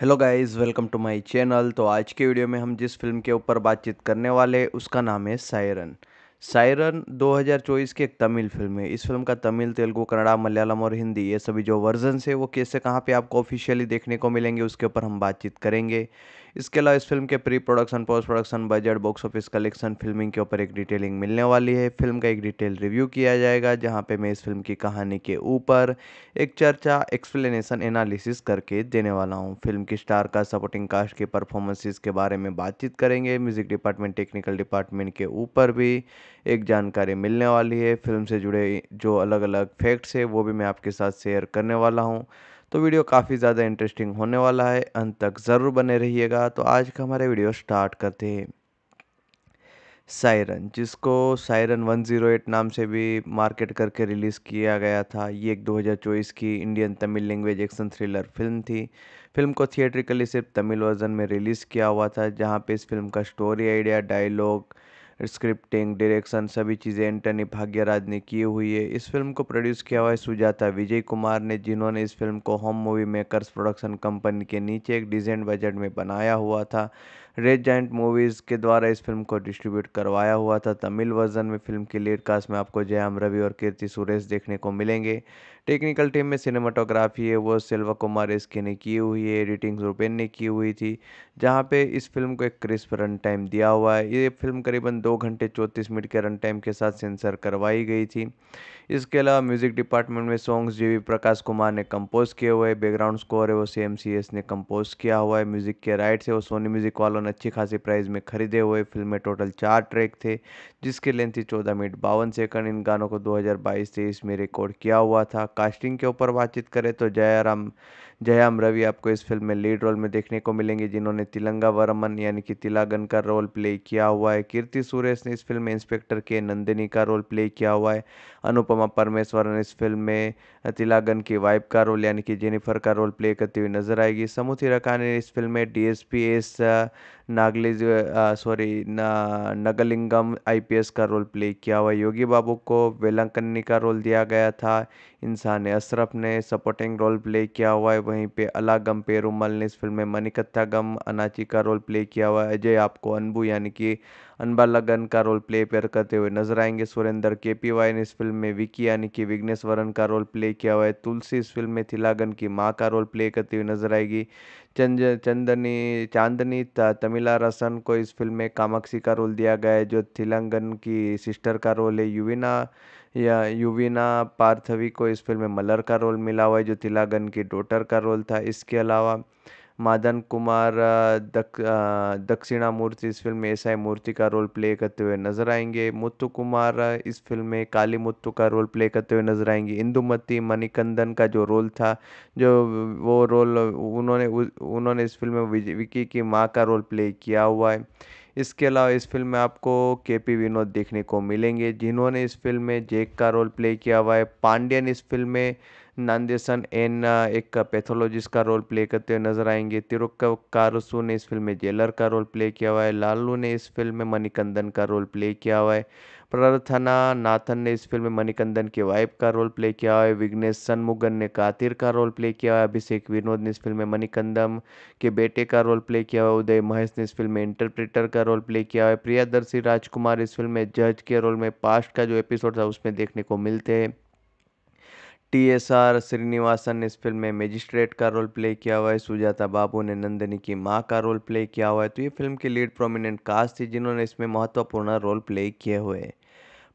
hello guys welcome to my channel तो आज के वीडियो में हम जिस फिल्म के ऊपर बातचीत करने वाले उसका नाम है सायरन सायरन 2024 की एक तमिल फिल्म है इस फिल्म का तमिल तेलुगु कन्नड़ा मलयालम और हिंदी ये सभी जो वर्जनस है वो कैसे कहाँ पे आपको ऑफिशियली देखने को मिलेंगे उसके ऊपर हम बातचीत करेंगे इसके अलावा इस फिल्म के pre production post production budget box office collection filming के ऊपर एक डिटेलिंग मिलने वाली है फिल्म का एक डिटेल रिव्यू किया जाएगा जहाँ पे मैं इस फिल्म की कहानी के ऊपर एक चर्चा एक्सप्लेनेशन एनालिसिस करके देने वाला हूँ फिल्म की स्टार का सपोर्टिंग कास्ट के परफॉर्मेंसिस के बारे में बातचीत करेंगे म्यूज़िक डिपार्टमेंट टेक्निकल डिपार्टमेंट के ऊपर भी एक जानकारी मिलने वाली है फिल्म से जुड़े जो अलग अलग फैक्ट्स है वो भी मैं आपके साथ शेयर करने वाला हूँ तो वीडियो काफ़ी ज़्यादा इंटरेस्टिंग होने वाला है अंत तक ज़रूर बने रहिएगा तो आज का हमारे वीडियो स्टार्ट करते हैं सायरन जिसको सायरन 108 नाम से भी मार्केट करके रिलीज़ किया गया था ये एक 2024 की Indian Tamil language action thriller film थी फिल्म को थिएट्रिकली सिर्फ तमिल वर्जन में रिलीज़ किया हुआ था जहाँ पे इस फिल्म का story idea dialogue scripting direction सभी चीज़ें एंटनी भाग्यराज ने की हुई है इस फिल्म को प्रोड्यूस किया हुआ है सुजाता विजय कुमार ने जिन्होंने इस फिल्म को Home Movie Makers production company के नीचे एक डिजेंट बजट में बनाया हुआ था रेड जाइंट मूवीज़ के द्वारा इस फिल्म को डिस्ट्रीब्यूट करवाया हुआ था तमिल वर्जन में फिल्म की लेड कास्ट में आपको जयाम रवि और कीर्ति सुरेश देखने को मिलेंगे टेक्निकल टीम में सिनेमाटोग्राफी है वो सिल्वा कुमार इसके ने की हुई है एडिटिंग रुपेन ने की हुई थी जहाँ पे इस फिल्म को एक क्रिस्प रन टाइम दिया हुआ है ये फिल्म करीबन दो घंटे चौंतीस मिनट के रन टाइम के साथ सेंसर करवाई गई थी इसके अलावा म्यूज़िक डिपार्टमेंट में songs G V Prakash Kumar ने कंपोज़ किए हुए बैकग्राउंड स्कोर है वो सी एम सी एस ने कंपोज़ किया हुआ है म्यूज़िक के राइट्स है वो सोनी म्यूज़िक वालों ने अच्छी खासी प्राइस में खरीदे हुए फिल्म में टोटल चार ट्रैक थे जिसके लेंथ थी चौदह मिनट बावन सेकंड इन गानों को दो हज़ार बाईस तेईस में रिकॉर्ड किया हुआ था कास्टिंग के ऊपर बातचीत करें तो राम जयाम रवि आपको इस फिल्म में लीड रोल में देखने को मिलेंगे जिन्होंने तिलंगा वर्मन यानी कि तिलागन का रोल प्ले किया हुआ है कीर्ति सुरेश ने इस फिल्म में इंस्पेक्टर के नंदिनी का रोल प्ले किया हुआ है अनुपमा परमेश्वर ने इस फिल्म में तिलागन की वाइफ का रोल यानी कि जेनिफर का रोल प्ले करती हुई नजर आएगी समूथी रखा ने इस फिल्म में D S नागले sorry Nagalingam IPS का रोल प्ले किया हुआ योगी बाबू को वेलंकन्नी का रोल दिया गया था इंसान अशरफ ने सपोर्टिंग रोल प्ले किया हुआ है वहीं पे अलागम पेरूमल ने इस फिल्म में मणिकत्था गम अनाची का रोल प्ले किया हुआ है अजय आपको अनबू यानी कि अनबा लगन का रोल प्ले पेयर करते हुए नजर आएंगे सुरेंद्र के पी वाई ने इस फिल्म में विकी यानी कि विघ्नेश्वरन का रोल प्ले किया हुआ है तुलसी इस फिल्म में थिलागन की माँ का रोल प्ले करती हुई नजर आएगी चंद चंदनी चांदनी तमिला रसन को इस फिल्म में कामाक्षी का रोल दिया गया है जो थिलंगन की सिस्टर का रोल है युविना या युविना पार्थवी को इस फिल्म में मलर का रोल मिला हुआ है जो थिलागन की डोटर का रोल था इसके अलावा मदन कुमार दक मूर्ति इस फ़िल्म में एस आई मूर्ति का रोल प्ले करते हुए नज़र आएंगे मुत्तु कुमार इस फ़िल्म में काली मुत्तु का रोल प्ले करते हुए नज़र आएंगे इंदुमती मणिकंदन का जो रोल था जो वो रोल उन्होंने उन्होंने इस फिल्म में विकी की माँ का रोल प्ले किया हुआ है इसके अलावा इस फिल्म में आपको के पी विनोद देखने को मिलेंगे जिन्होंने इस फिल्म में जेक का रोल प्ले किया हुआ है पांड्यन इस फिल्म में नांदेसन एन एक पैथोलॉजिस्ट का रोल प्ले करते हुए नजर आएंगे तिरुक्कारुसु ने इस फिल्म में जेलर का रोल प्ले किया हुआ है लालू ने इस फिल्म में मणिकंदन का रोल प्ले किया हुआ है प्रार्थना नाथन ने इस फिल्म में मणिकंदन के वाइफ का रोल प्ले किया है विग्नेश सनमुगन ने कातिर का रोल प्ले किया है अभिषेक विनोद ने इस फिल्म में मणिकंदम के बेटे का रोल प्ले किया है उदय महेश ने इस फिल्म में इंटरप्रेटर का रोल प्ले किया है प्रियादर्शी राजकुमार इस फिल्म में जज के रोल में पास्ट का जो एपिसोड था उसमें देखने को मिलते हैं टी एस आर श्रीनिवासन ने इस फिल्म में मेजिस्ट्रेट का रोल प्ले किया हुआ है सुजाता बाबू ने नंदिनी की माँ का रोल प्ले किया हुआ है तो ये फिल्म की लीड प्रोमिनेंट कास्ट थी जिन्होंने इसमें महत्वपूर्ण रोल प्ले किए हुए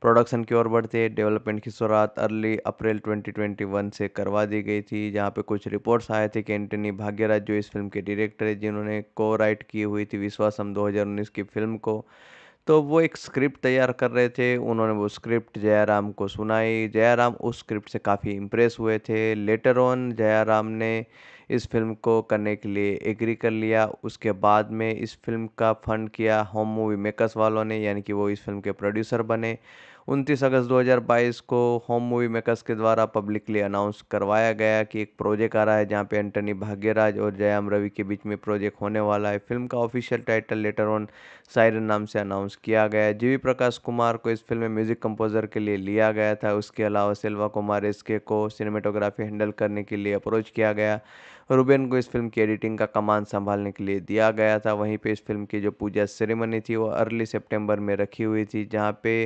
प्रोडक्शन की ओर बढ़ते डेवलपमेंट की शुरुआत अर्ली अप्रैल 2021 से करवा दी गई थी जहाँ पे कुछ रिपोर्ट्स आए थे कि एंटनी भाग्यराज जो इस फिल्म के डायरेक्टर है जिन्होंने को राइट की हुई थी विश्वासम 2019 की फिल्म को तो वो एक स्क्रिप्ट तैयार कर रहे थे उन्होंने वो स्क्रिप्ट जयाराम को सुनाई जयाराम उस स्क्रिप्ट से काफ़ी इम्प्रेस हुए थे लेटर ऑन जयाराम ने इस फिल्म को करने के लिए एग्री कर लिया उसके बाद में इस फिल्म का फंड किया होम मूवी मेकर्स वालों ने यानी कि वो इस फिल्म के प्रोड्यूसर बने उनतीस अगस्त 2022 को होम मूवी मेकर्स के द्वारा पब्लिकली अनाउंस करवाया गया कि एक प्रोजेक्ट आ रहा है जहां पे एंटनी भाग्यराज और जयाम रवि के बीच में प्रोजेक्ट होने वाला है फिल्म का official title letter on siren नाम से अनाउंस किया गया है जीवी प्रकाश कुमार को इस फिल्म में म्यूजिक कंपोजर के लिए लिया गया था उसके अलावा सिल्वा कुमार एसके को सिनेमेटोग्राफी हैंडल करने के लिए अप्रोच किया गया रूबेन को इस फिल्म की एडिटिंग का कमान संभालने के लिए दिया गया था वहीं पे इस फिल्म की जो पूजा सेरेमनी थी वो अर्ली सितंबर में रखी हुई थी जहाँ पे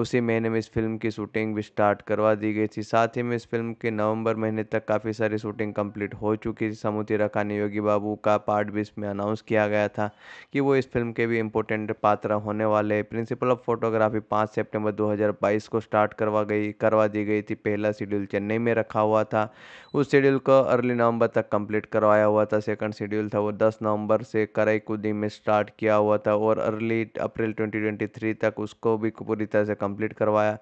उसी महीने में इस फिल्म की शूटिंग भी स्टार्ट करवा दी गई थी साथ ही में इस फिल्म के नवंबर महीने तक काफ़ी सारी शूटिंग कंप्लीट हो चुकी थी समूति रखा ने योगी बाबू का पार्ट भी इसमें अनाउंस किया गया था कि वो इस फिल्म के भी इम्पोर्टेंट पात्र होने वाले प्रिंसिपल ऑफ फोटोग्राफी पाँच सेप्टेम्बर दो को स्टार्ट करवा गई करवा दी गई थी पहला शेड्यूल चेन्नई में रखा हुआ था उस शेड्यूल को अर्ली नवंबर तक कंप्लीट करवाया हुआ था सेकंड शेड्यूल था वो 10 नवंबर से कराईकुदी में स्टार्ट किया हुआ था और अर्ली अप्रैल 2023 तक उसको भी पूरी तरह से कंप्लीट करवाया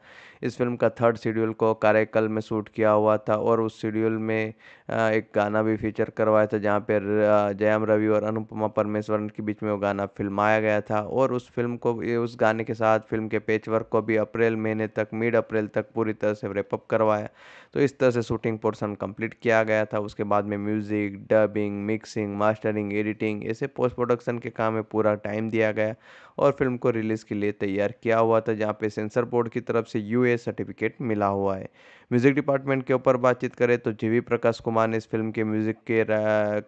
इस फिल्म का थर्ड शेड्यूल को कार्यकाल में शूट किया हुआ था और उस शेड्यूल में एक गाना भी फीचर करवाया था जहाँ पर जयम रवि और अनुपमा परमेश्वरन के बीच में वो गाना फिल्माया गया था और उस फिल्म को उस गाने के साथ फिल्म के पेच वर्क को भी अप्रैल महीने तक मिड अप्रैल तक पूरी तरह से रेपअप करवाया तो इस तरह से शूटिंग पोर्सन कंप्लीट किया गया था उसके बाद में music dubbing mixing mastering editing ऐसे पोस्ट प्रोडक्शन के काम में पूरा टाइम दिया गया और फिल्म को रिलीज़ के लिए तैयार किया हुआ था जहाँ पे सेंसर बोर्ड की तरफ से यूए सर्टिफिकेट मिला हुआ है म्यूज़िक डिपार्टमेंट के ऊपर बातचीत करें तो जीवी प्रकाश कुमार रहमान इस फिल्म के म्यूज़िक के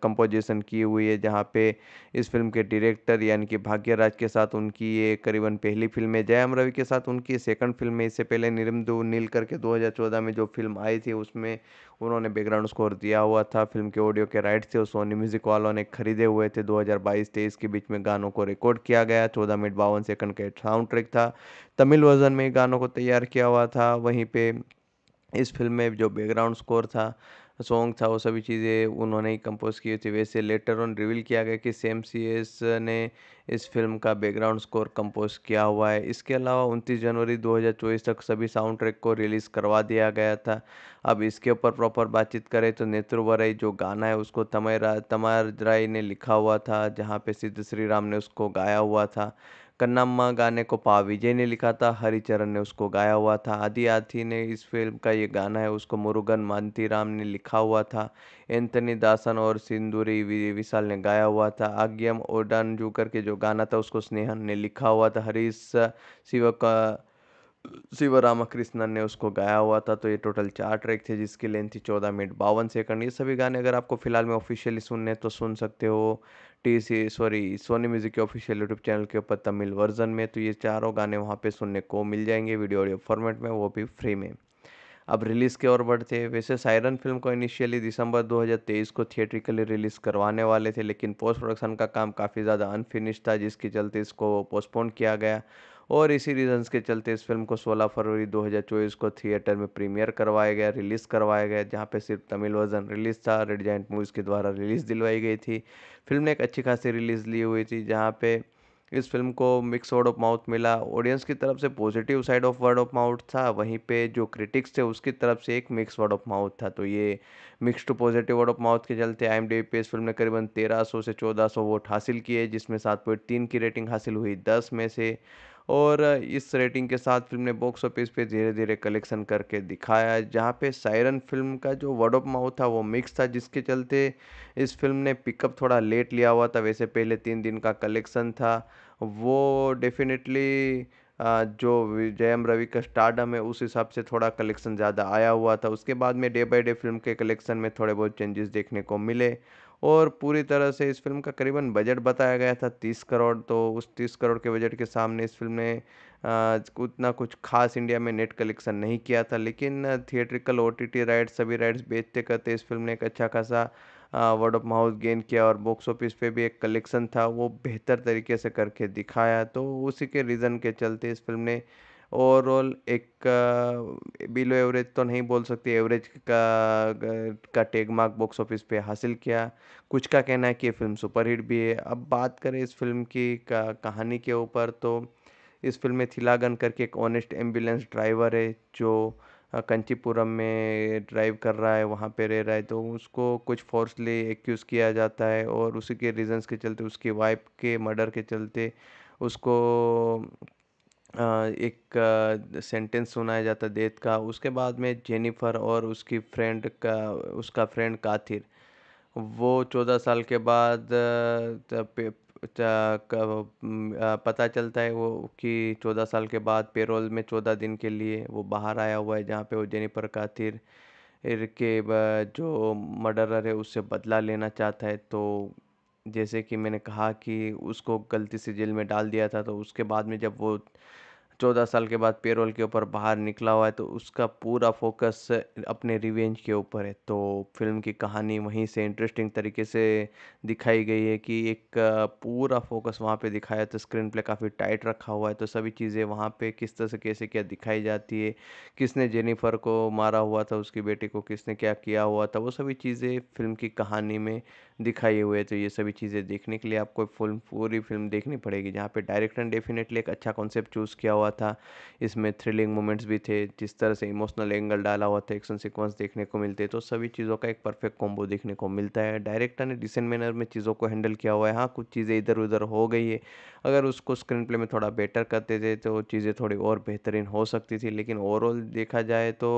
कंपोजिशन की हुई है जहाँ पे इस फिल्म के डायरेक्टर यानी कि भाग्यराज के साथ उनकी ये करीबन पहली फिल्म है जयम रवि के साथ उनकी सेकंड फिल्म है इससे पहले निरम दो नील करके 2014 में जो फिल्म आई थी उसमें उन्होंने बैकग्राउंड स्कोर दिया हुआ था फिल्म के ऑडियो के राइट्स थे सोनी म्यूज़िक वालों ने खरीदे हुए थे 2022-23 के बीच में गानों को रिकॉर्ड किया गया चौदह मिनट बावन सेकंड का साउंड ट्रैक था तमिल वर्जन में गानों को तैयार किया हुआ था वहीं पे इस फिल्म में जो बैकग्राउंड स्कोर था सॉन्ग था वो सभी चीज़ें उन्होंने ही कंपोज़ की थी वैसे लेटर ऑन रिवील किया गया कि सेम सी एस ने इस फिल्म का बैकग्राउंड स्कोर कंपोज़ किया हुआ है इसके अलावा उनतीस जनवरी 2024 तक सभी साउंड ट्रैक को रिलीज़ करवा दिया गया था अब इसके ऊपर प्रॉपर बातचीत करें तो नेत्रवराई जो गाना है उसको तमय तमार राय ने लिखा हुआ था जहाँ पे सिद्ध श्री राम ने उसको गाया हुआ था कन्नाम्मा गाने को पा विजय ने लिखा था हरिचरण ने उसको गाया हुआ था आदि आथी ने इस फिल्म का ये गाना है उसको मुरुगन राम ने लिखा हुआ था एंथनी दासन और सिंदूरी विशाल ने गाया हुआ था आग्यम ओडान जूकर के जो गाना था उसको स्नेहन ने लिखा हुआ था हरीश शिव का शिव रामाकृष्णन ने उसको गाया हुआ था तो ये टोटल चार ट्रैक थे जिसकी लेंथ थी चौदह मिनट बावन सेकंड ये सभी गाने अगर आपको फिलहाल में ऑफिशियली सुनने तो सुन सकते हो T C sorry Sony music के ऑफिशियल यूट्यूब चैनल के ऊपर तमिल वर्जन में तो ये चारों गाने वहाँ पे सुनने को मिल जाएंगे वीडियो ऑडियो फॉर्मेट में वो भी फ्री में अब रिलीज़ के ओर बढ़ते हैं वैसे सायरन फिल्म को इनिशियली दिसंबर 2023 को थिएट्रिकली रिलीज़ करवाने वाले थे लेकिन पोस्ट प्रोडक्शन का काम काफ़ी ज़्यादा अनफिनिश था जिसके चलते इसको पोस्टपोन किया गया और इसी रीजंस के चलते इस फिल्म को 16 फरवरी 2024 को थिएटर में प्रीमियर करवाया गया रिलीज़ करवाया गया जहाँ पे सिर्फ तमिल वर्जन रिलीज़ था रेड जैंट मूवीज़ के द्वारा रिलीज़ दिलवाई गई थी फिल्म ने एक अच्छी खासी रिलीज़ ली हुई थी जहाँ पे इस फिल्म को मिक्स वर्ड ऑफ माउथ मिला ऑडियंस की तरफ से positive side of word of mouth था वहीं पे जो क्रिटिक्स थे उसकी तरफ से एक मिक्स वर्ड ऑफ माउथ था तो ये mix to positive word of mouth के चलते आई एम डी पे इस फिल्म ने करीबन 1300 से 1400 वोट हासिल किए जिसमें सात पॉइंट तीन की रेटिंग हासिल हुई दस में से और इस रेटिंग के साथ फ़िल्म ने बॉक्स ऑफिस पे धीरे धीरे कलेक्शन करके दिखाया जहाँ पे सायरन फ़िल्म का जो वर्ड ऑफ माउथ था वो मिक्स था जिसके चलते इस फिल्म ने पिकअप थोड़ा लेट लिया हुआ था वैसे पहले तीन दिन का कलेक्शन था वो डेफिनेटली जो जयम रवि का स्टार्डम है उस हिसाब से थोड़ा कलेक्शन ज़्यादा आया हुआ था उसके बाद में डे बाय डे फिल्म के कलेक्शन में थोड़े बहुत चेंजेस देखने को मिले और पूरी तरह से इस फ़िल्म का करीबन बजट बताया गया था तीस करोड़ तो उस तीस करोड़ के बजट के सामने इस फ़िल्म ने उतना कुछ खास इंडिया में नेट कलेक्शन नहीं किया था लेकिन theatrical O T T rights सभी राइट्स बेचते करते इस फिल्म ने एक अच्छा खासा वर्ड ऑफ माउथ गेन किया और बॉक्स ऑफिस पे भी एक कलेक्शन था वो बेहतर तरीके से करके दिखाया तो उसी के रीज़न के चलते इस फिल्म ने ओवरऑल एक बिलो एवरेज तो नहीं बोल सकते एवरेज का का टेग मार्क बॉक्स ऑफिस पे हासिल किया कुछ का कहना है कि ये फिल्म सुपरहिट भी है अब बात करें इस फिल्म की का, कहानी के ऊपर तो इस फिल्म में थिलागन करके एक ऑनेस्ट एम्बुलेंस ड्राइवर है जो कंचीपुरम में ड्राइव कर रहा है वहाँ पे रह रहा है तो उसको कुछ फोर्सली एक्यूज़ किया जाता है और उसी के रीजंस के चलते उसकी वाइफ के मर्डर के चलते उसको एक सेंटेंस सुनाया जाता है डेथ का उसके बाद में जेनिफ़र और उसकी फ्रेंड का उसका फ्रेंड काथिर वो चौदह साल के बाद पता चलता है वो कि चौदह साल के बाद पेरोल में चौदह दिन के लिए वो बाहर आया हुआ है जहाँ पे वो जेनिफ़र काथिर के जो मर्डरर है उससे बदला लेना चाहता है तो जैसे कि मैंने कहा कि उसको गलती से जेल में डाल दिया था तो उसके बाद में जब वो चौदह साल के बाद पेरोल के ऊपर बाहर निकला हुआ है तो उसका पूरा फोकस अपने रिवेंज के ऊपर है तो फिल्म की कहानी वहीं से इंटरेस्टिंग तरीके से दिखाई गई है कि एक पूरा फोकस वहाँ पे दिखाया तो स्क्रीन प्ले काफ़ी टाइट रखा हुआ है तो सभी चीज़ें वहाँ पे किस तरह से कैसे क्या दिखाई जाती है किसने जेनिफर को मारा हुआ था उसकी बेटी को किसने क्या किया हुआ था वो सभी चीज़ें फिल्म की कहानी में दिखाई हुई है तो ये सभी चीज़ें देखने के लिए आपको फिल्म पूरी फिल्म देखनी पड़ेगी जहाँ पर डायरेक्टर ने डेफिनेटली एक अच्छा कॉन्सेप्ट चूज़ किया हुआ था इसमें थ्रिलिंग मोमेंट्स भी थे जिस तरह से इमोशनल एंगल डाला हुआ था एक्शन सिक्वेंस देखने को मिलते तो सभी चीज़ों का एक परफेक्ट कॉम्बो देखने को मिलता है डायरेक्टर ने डिसेंट मैनर में चीज़ों को हैंडल किया हुआ है हाँ कुछ चीज़ें इधर उधर हो गई है अगर उसको स्क्रीन प्ले में थोड़ा बेटर करते थे तो चीज़ें थोड़ी और बेहतरीन हो सकती थी लेकिन ओवरऑल देखा जाए तो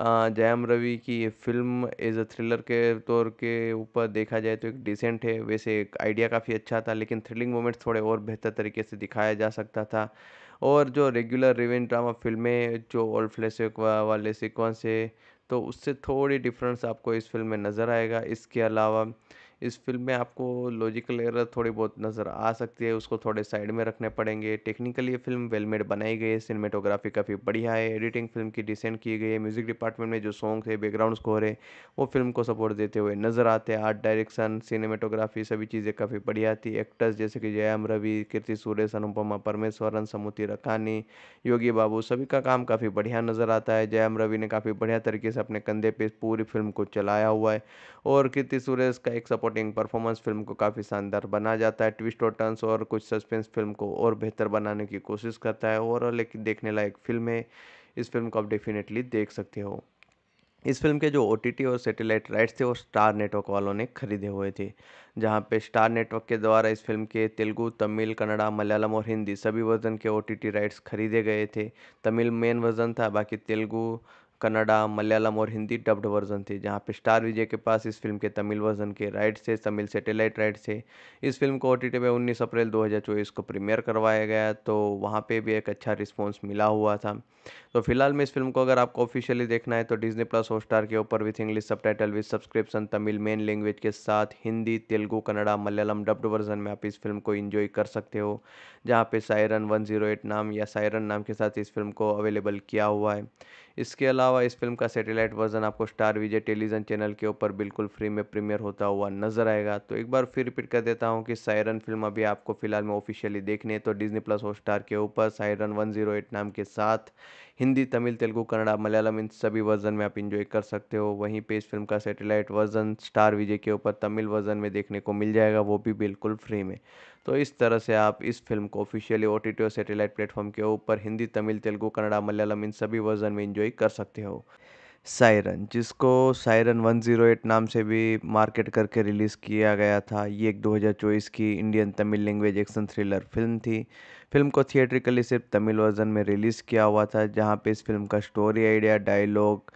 जयम रवि की ये फिल्म एज अ थ्रिलर के तौर के ऊपर देखा जाए तो एक डिसेंट है वैसे एक आइडिया काफ़ी अच्छा था लेकिन थ्रिलिंग मोमेंट्स थोड़े और बेहतर तरीके से दिखाया जा सकता था और जो रेगुलर रिवेंज ड्रामा फ़िल्में जो ओल्ड फ्लैश वाले सिक्वेंस है तो उससे थोड़ी डिफरेंस आपको इस फ़िल्म में नज़र आएगा इसके अलावा इस फ़िल्म में आपको लॉजिकल एरर थोड़ी बहुत नज़र आ सकती है उसको थोड़े साइड में रखने पड़ेंगे टेक्निकली ये फिल्म वेल मेड बनाई गई है सिनेमेटोग्राफी काफ़ी बढ़िया है एडिटिंग फिल्म की डिसेंट की गई है म्यूज़िक डिपार्टमेंट में जो सॉन्ग है बैकग्राउंड स्कोर है वो फिल्म को सपोर्ट देते हुए नज़र आते हैं आर्ट डायरेक्शन सिनेमेटोग्राफी सभी चीज़ें काफ़ी बढ़िया थी एक्टर्स जैसे कि जयाम रवि कीर्ति सुरेश अनुपमा परमेश्वरन समुति रखानी योगी बाबू सभी का काम काफ़ी बढ़िया नज़र आता है जयाम रवि ने काफ़ी बढ़िया तरीके से अपने कंधे पर पूरी फिल्म को चलाया हुआ है और कीर्ति सुरेश का एक सपोर्ट सपोर्टिंग परफॉर्मेंस फिल्म को काफ़ी शानदार बना जाता है ट्विस्ट और टर्न्स और कुछ सस्पेंस फिल्म को और बेहतर बनाने की कोशिश करता है ओवरऑल एक देखने लायक फिल्म है इस फिल्म को आप डेफिनेटली देख सकते हो इस फिल्म के जो ओ और सैटेलाइट राइट्स थे वो स्टार नेटवर्क वालों ने खरीदे हुए थे जहाँ पे स्टार नेटवर्क के द्वारा इस फिल्म के तेलुगु तमिल कन्नड़ा मलयालम और हिंदी सभी वर्जन के ओ राइट्स खरीदे गए थे तमिल मेन वर्जन था बाकी तेलुगु कन्नड़ा मलयालम और हिंदी डब्ड वर्जन थे जहाँ पे स्टार विजय के पास इस फिल्म के तमिल वर्जन के राइट्स थे तमिल सेटेलाइट राइट थे इस फिल्म को ओ टी पे उन्नीस अप्रैल चौबीस को प्रीमियर करवाया गया तो वहां पर भी एक अच्छा रिस्पॉन्स मिला हुआ था तो फिलहाल में इस फिल्म को अगर आपको ऑफिशियली देखना है तो डिजनी प्लस स्टार के ऊपर with English subtitle with subscription Tamil main language के साथ हिंदी तेलुगू कन्नड़ा मलयालम डब्ड वर्जन में आप इस फिल्म को इन्जॉय कर सकते हो जहाँ पे सायरन वन जीरो एट नाम या सायरन नाम के साथ इस फिल्म को अवेलेबल किया हुआ है इसके अलावा इस फिल्म का सैटेलाइट वर्जन आपको स्टार विजय टेलीविज़न चैनल के ऊपर बिल्कुल फ्री में प्रीमियर होता हुआ नजर आएगा तो एक बार फिर रिपीट कर देता हूँ कि सायरन फिल्म अभी आपको फिलहाल में ऑफिशियली देखने तो डिजनी प्लस हॉट स्टार के ऊपर सायरन वन जीरो एट नाम के साथ हिंदी तमिल तेलुगु कन्नड़ा मलयालम इन सभी वर्जन में आप इंजॉय कर सकते हो वहीं पे इस फिल्म का सैटेलाइट वर्जन स्टार विजय के ऊपर तमिल वर्जन में देखने को मिल जाएगा वो भी बिल्कुल फ्री में तो इस तरह से आप इस फिल्म को ऑफिशियली ओ टी टी और सैटेलाइट प्लेटफॉर्म के ऊपर हिंदी तमिल तेलुगु कन्नड़ा मलयालम इन सभी वर्जन में इंजॉय कर सकते हो सायरन जिसको सायरन 108 नाम से भी मार्केट करके रिलीज़ किया गया था ये एक 2024 की Indian Tamil language action thriller film थी फिल्म को थिएट्रिकली सिर्फ तमिल वर्जन में रिलीज़ किया हुआ था जहाँ पे इस फिल्म का story idea dialogue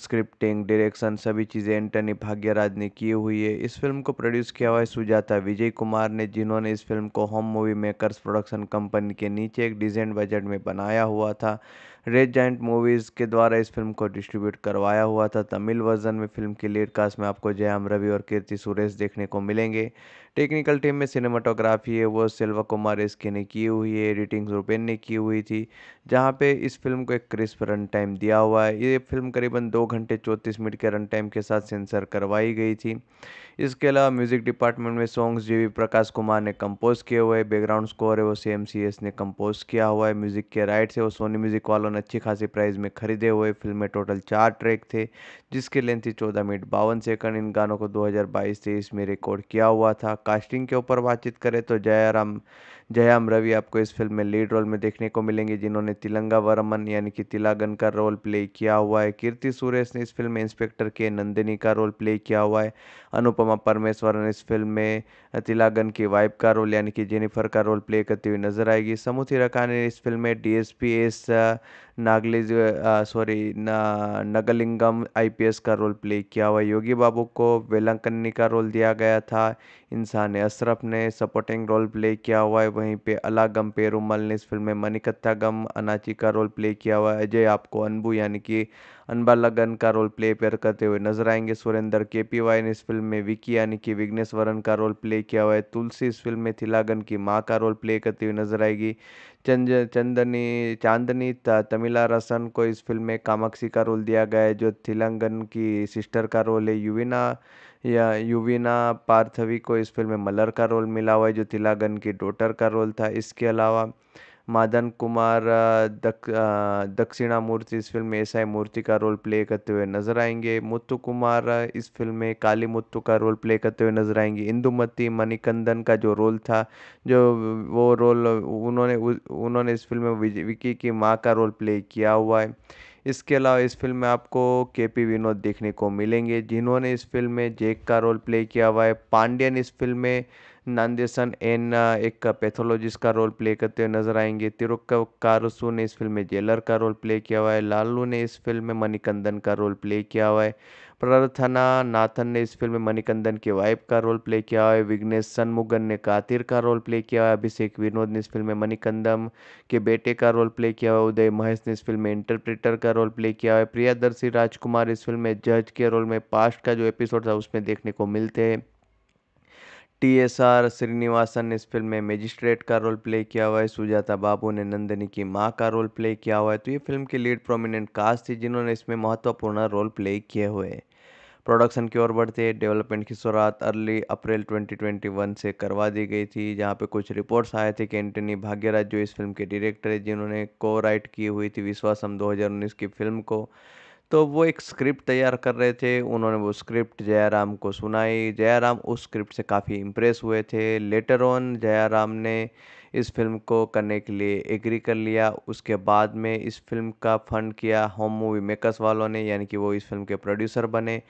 scripting direction सभी चीज़ें एंटनी भाग्यराज ने की हुई है इस फिल्म को प्रोड्यूस किया हुआ है सुजाता विजय कुमार ने जिन्होंने इस फिल्म को Home Movie Makers production company के नीचे एक डिजाइन बजट में बनाया हुआ था रेड जॉइंट मूवीज़ के द्वारा इस फिल्म को डिस्ट्रीब्यूट करवाया हुआ था तमिल वर्जन में फिल्म की लीड कास्ट में आपको जयाम रवि और कीर्ति सुरेश देखने को मिलेंगे टेक्निकल टीम में सिनेमाटोग्राफी है वो सिल्वा कुमार एसके ने की हुई है एडिटिंग रुपेन ने की हुई थी जहाँ पे इस फिल्म को एक क्रिस्प रन टाइम दिया हुआ है ये फिल्म करीबन दो घंटे चौंतीस मिनट के रन टाइम के साथ सेंसर करवाई गई थी इसके अलावा म्यूज़िक डिपार्टमेंट में सॉन्ग्स जी प्रकाश कुमार ने कंपोज किए हुए बैकग्राउंड स्कोर है वो सी एम सी एस ने कंपोज किया हुआ है म्यूज़िक के राइट्स है वो सोनी म्यूज़िक वालों ने अच्छी खासी प्राइस में खरीदे हुए फिल्म में टोटल चार ट्रैक थे जिसकी लेंथ थी चौदह मिनट बावन सेकंड इन गानों को बाईस तेईस में रिकॉर्ड किया हुआ था कास्टिंग के ऊपर बातचीत करें तो राम जयाम रवि आपको इस फिल्म में लीड रोल में देखने को मिलेंगे जिन्होंने तिलंगा वर्मन यानी कि तिलागन का रोल प्ले किया हुआ है कीर्ति सुरेश ने इस फिल्म में इंस्पेक्टर के नंदिनी का रोल प्ले किया हुआ है अनुपमा परमेश्वरन इस फिल्म में तिलागन की वाइफ का रोल यानी कि जेनिफर का रोल प्ले करती हुई नजर आएगी समूथी रकाने इस फिल्म में DSP S नागलिज sorry Nagalingam IPS का रोल प्ले किया हुआ योगी बाबू को वेलंकन्नी का रोल दिया गया था इंसान अशरफ ने सपोर्टिंग रोल प्ले किया हुआ है वहीं पे अलागम पेरूमल ने इस फिल्म में मणिकत्था गम अनाची का रोल प्ले किया हुआ है अजय आपको अनबू यानी कि अनबा लगन का रोल प्ले पेयर करते हुए नजर आएंगे सुरेंद्र के पी वाई ने इस फिल्म में विकी यानी कि विघ्नेश्वरन का रोल प्ले किया हुआ है तुलसी इस फिल्म में थिलागन की माँ का रोल प्ले करती हुई नजर आएगी चंद चंदनी चांदनी तमिला रसन को इस फिल्म में कामाक्षी का रोल दिया गया है जो थिलंगन की सिस्टर का रोल है युविना या युविना पार्थवी को इस फिल्म में मलर का रोल मिला हुआ है जो थिलागन की डोटर का रोल था इसके अलावा मदन कुमार दक, दक्षिणामूर्ति इस फिल्म में ऐसा मूर्ति का रोल प्ले करते हुए नजर आएंगे मुत्तु कुमार इस फिल्म में काली मुत्तु का रोल प्ले करते हुए नजर आएंगे इंदुमती मणिकंदन का जो रोल था जो वो रोल उन्होंने उन्होंने इस फिल्म में विकी की माँ का रोल प्ले किया हुआ है इसके अलावा इस फिल्म में आपको के पी विनोद देखने को मिलेंगे जिन्होंने इस फिल्म में जेक का रोल प्ले किया हुआ है पांड्यन इस फिल्म में नांदेसन एन एक पैथोलॉजिस्ट का रोल प्ले करते हुए नजर आएंगे कारसू ने इस फिल्म में जेलर का रोल प्ले किया हुआ है लालू ने इस फिल्म में मणिकंदन का रोल प्ले किया हुआ है प्रार्थना नाथन ने इस फिल्म में मणिकंदन के वाइफ का रोल प्ले किया है विघ्नेश सनमुगन ने कातिर का रोल प्ले किया है अभिषेक विनोद ने इस फिल्म में मणिकंदम के बेटे का रोल प्ले किया है उदय महेश ने इस फिल्म में इंटरप्रेटर का रोल प्ले किया है प्रियादर्शी राजकुमार इस फिल्म में जज के रोल में पास्ट का जो एपिसोड था उसमें देखने को मिलते हैं टी एस आर श्रीनिवासन ने इस फिल्म में मेजिस्ट्रेट का रोल प्ले किया हुआ है सुजाता बाबू ने नंदिनी की माँ का रोल प्ले किया हुआ है तो ये फिल्म की लीड प्रोमिनेंट कास्ट थी जिन्होंने इसमें महत्वपूर्ण रोल प्ले किए हुए प्रोडक्शन की ओर बढ़ते डेवलपमेंट की शुरुआत अर्ली अप्रैल 2021 से करवा दी गई थी जहाँ पे कुछ रिपोर्ट्स आए थे कि एंटनी भाग्यराज जो इस फिल्म के डायरेक्टर है जिन्होंने को राइट की हुई थी विश्वासम 2019 की फिल्म को तो वो एक स्क्रिप्ट तैयार कर रहे थे उन्होंने वो स्क्रिप्ट जयाराम को सुनाई जयाराम उस स्क्रिप्ट से काफ़ी इम्प्रेस हुए थे लेटर ऑन जयाराम ने इस फिल्म को करने के लिए एग्री कर लिया उसके बाद में इस फिल्म का फंड किया होम मूवी मेकर्स वालों ने यानी कि वो इस फिल्म के प्रोड्यूसर बने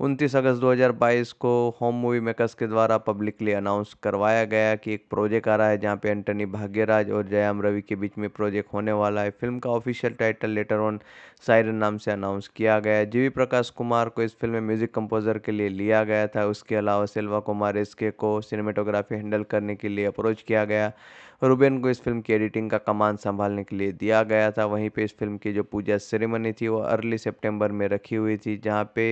उनतीस अगस्त 2022 को होम मूवी मेकर्स के द्वारा पब्लिकली अनाउंस करवाया गया कि एक प्रोजेक्ट आ रहा है जहां पे एंटनी भाग्यराज और जयाम रवि के बीच में प्रोजेक्ट होने वाला है फिल्म का official title letter on siren नाम से अनाउंस किया गया जीवी प्रकाश कुमार को इस फिल्म में म्यूजिक कंपोजर के लिए लिया गया था उसके अलावा सिल्वा कुमार इसके को सिनेमेटोग्राफी हैंडल करने के लिए अप्रोच किया गया रूबेन को इस फिल्म की एडिटिंग का कमान संभालने के लिए दिया गया था वहीं पे इस फिल्म की जो पूजा सेरेमनी थी वो अर्ली सितंबर में रखी हुई थी जहाँ पे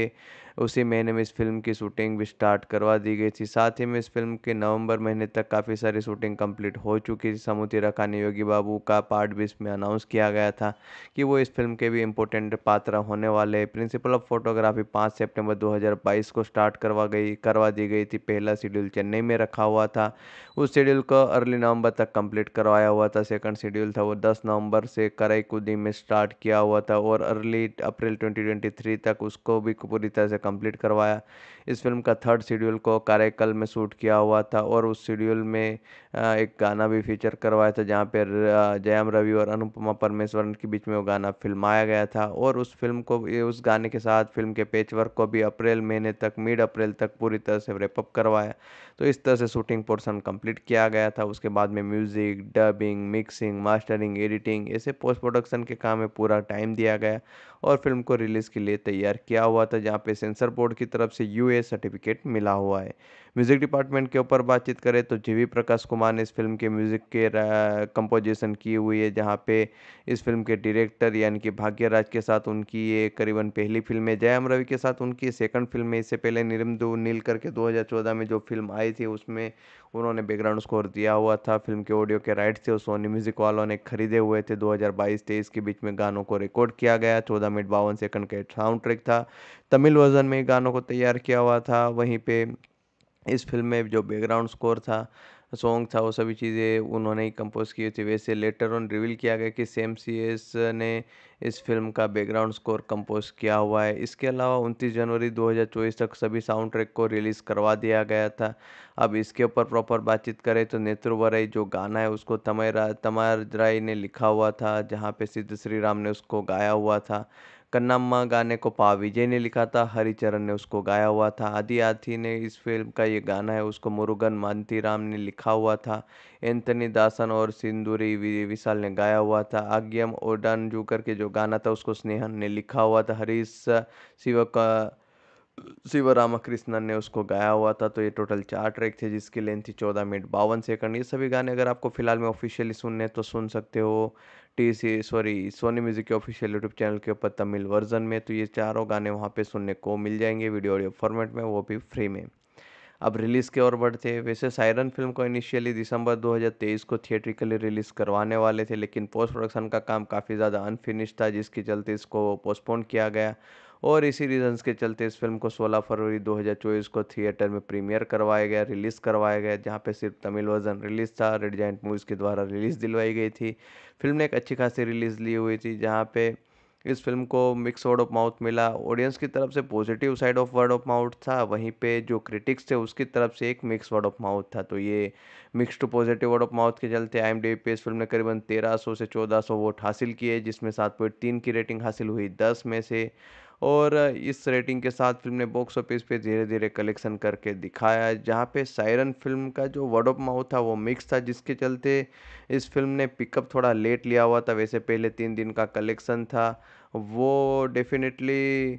उसी महीने में इस फिल्म की शूटिंग भी स्टार्ट करवा दी गई थी साथ ही में इस फिल्म के नवंबर महीने तक काफ़ी सारी शूटिंग कंप्लीट हो चुकी थी समुति रखा ने योगी बाबू का पार्ट भी इसमें अनाउंस किया गया था कि वो इस फिल्म के भी इम्पोर्टेंट पात्र होने वाले प्रिंसिपल ऑफ फोटोग्राफी पाँच सेप्टेम्बर दो को स्टार्ट करवा गई करवा दी गई थी पहला शेड्यूल चेन्नई में रखा हुआ था उस शेड्यूल को अर्ली नवंबर तक कंप्लीट करवाया हुआ था सेकंड शेड्यूल था वो 10 नवंबर से कुदी में स्टार्ट किया हुआ था और अर्ली अप्रैल 2023 तक उसको भी पूरी तरह से कंप्लीट करवाया इस फिल्म का थर्ड शेड्यूल को कार्यकल में शूट किया हुआ था और उस शेड्यूल में एक गाना भी फीचर करवाया था जहाँ पर जयम रवि और अनुपमा परमेश्वरन के बीच में वो गाना फिल्माया गया था और उस फिल्म को उस गाने के साथ फिल्म के पेच वर्क को भी अप्रैल महीने तक मिड अप्रैल तक पूरी तरह से रेपअप करवाया तो इस तरह से शूटिंग पोर्सन कंप्लीट किया गया था उसके बाद में music dubbing mixing mastering editing ऐसे पोस्ट प्रोडक्शन के काम में पूरा टाइम दिया गया और फिल्म को रिलीज़ के लिए तैयार किया हुआ था जहाँ पे सेंसर बोर्ड की तरफ से यू ए सर्टिफिकेट मिला हुआ है म्यूज़िक डिपार्टमेंट के ऊपर बातचीत करें तो जी प्रकाश कुमार ने इस फिल्म के म्यूज़िक के कंपोजिशन की हुई है जहाँ पे इस फिल्म के डायरेक्टर यानी कि भाग्यराज के साथ उनकी ये करीबन पहली फिल्म है जयम रवि के साथ उनकी सेकंड फिल्म है इससे पहले निरमदू नील करके दो में जो फिल्म आई थी उसमें उन्होंने बैकग्राउंड स्कोर दिया हुआ था फिल्म के ऑडियो के राइट थे और सोनी म्यूज़िक वालों ने खरीदे हुए थे 2022-23 के बीच में गानों को रिकॉर्ड किया गया चौदह मिनट बावन सेकंड का साउंड ट्रैक था तमिल वर्जन में गानों को तैयार किया हुआ था वहीं पे इस फ़िल्म में जो बैकग्राउंड स्कोर था सॉन्ग था वो सभी चीज़ें उन्होंने ही कंपोज़ की थी वैसे लेटर ऑन रिवील किया गया कि सेम सी एस ने इस फिल्म का बैकग्राउंड स्कोर कंपोज़ किया हुआ है इसके अलावा उनतीस जनवरी 2024 तक सभी साउंड ट्रैक को रिलीज़ करवा दिया गया था अब इसके ऊपर प्रॉपर बातचीत करें तो नेत्रवरई जो गाना है उसको तमय तमार राय ने लिखा हुआ था जहाँ पे सिद्ध श्री राम ने उसको गाया हुआ था कन्नाम्मा गाने को पा विजय ने लिखा था हरिचरण ने उसको गाया हुआ था आदि आथी ने इस फिल्म का ये गाना है उसको मुरुगन राम ने लिखा हुआ था एंथनी दासन और सिंदूरी विशाल ने गाया हुआ था आज्ञम ओडान जूकर के जो गाना था उसको स्नेहन ने लिखा हुआ था हरीश शिव का शिव रामाकृष्णन ने उसको गाया हुआ था तो ये टोटल चार ट्रैक थे जिसकी लेंथ थी चौदह मिनट बावन सेकंड ये सभी गाने अगर आपको फिलहाल में ऑफिशियली सुनने तो सुन सकते हो T C sorry Sony music के ऑफिशियल यूट्यूब चैनल के ऊपर तमिल वर्जन में तो ये चारों गाने वहाँ पे सुनने को मिल जाएंगे वीडियो ऑडियो फॉर्मेट में वो भी फ्री में अब रिलीज़ के ओर बढ़ते हैं वैसे सायरन फिल्म को इनिशियली दिसंबर 2023 को थिएट्रिकली रिलीज़ करवाने वाले थे लेकिन पोस्ट प्रोडक्शन का काम काफ़ी ज़्यादा अनफिनिश था जिसके चलते इसको पोस्टपोन किया गया और इसी रीजंस के चलते इस फिल्म को 16 फरवरी 2024 को थिएटर में प्रीमियर करवाया गया रिलीज़ करवाया गया जहाँ पे सिर्फ तमिल वर्जन रिलीज़ था रेड जैंट मूवीज़ के द्वारा रिलीज़ दिलवाई गई थी फिल्म ने एक अच्छी खासी रिलीज़ ली हुई थी जहाँ पे इस फिल्म को मिक्स वर्ड ऑफ माउथ मिला ऑडियंस की तरफ से positive side of word of mouth था वहीं पे जो क्रिटिक्स थे उसकी तरफ से एक मिक्स वर्ड ऑफ माउथ था तो ये mix to positive word of mouth के चलते आई एम डी पे इस फिल्म ने करीबन 1300 से 1400 वोट हासिल किए जिसमें सात पॉइंट तीन की रेटिंग हासिल हुई दस में से और इस रेटिंग के साथ फिल्म ने बॉक्स ऑफिस पे धीरे धीरे कलेक्शन करके दिखाया जहाँ पे सायरन फिल्म का जो वर्ड ऑफ माउथ था वो मिक्स था जिसके चलते इस फिल्म ने पिकअप थोड़ा लेट लिया हुआ था वैसे पहले तीन दिन का कलेक्शन था वो डेफिनेटली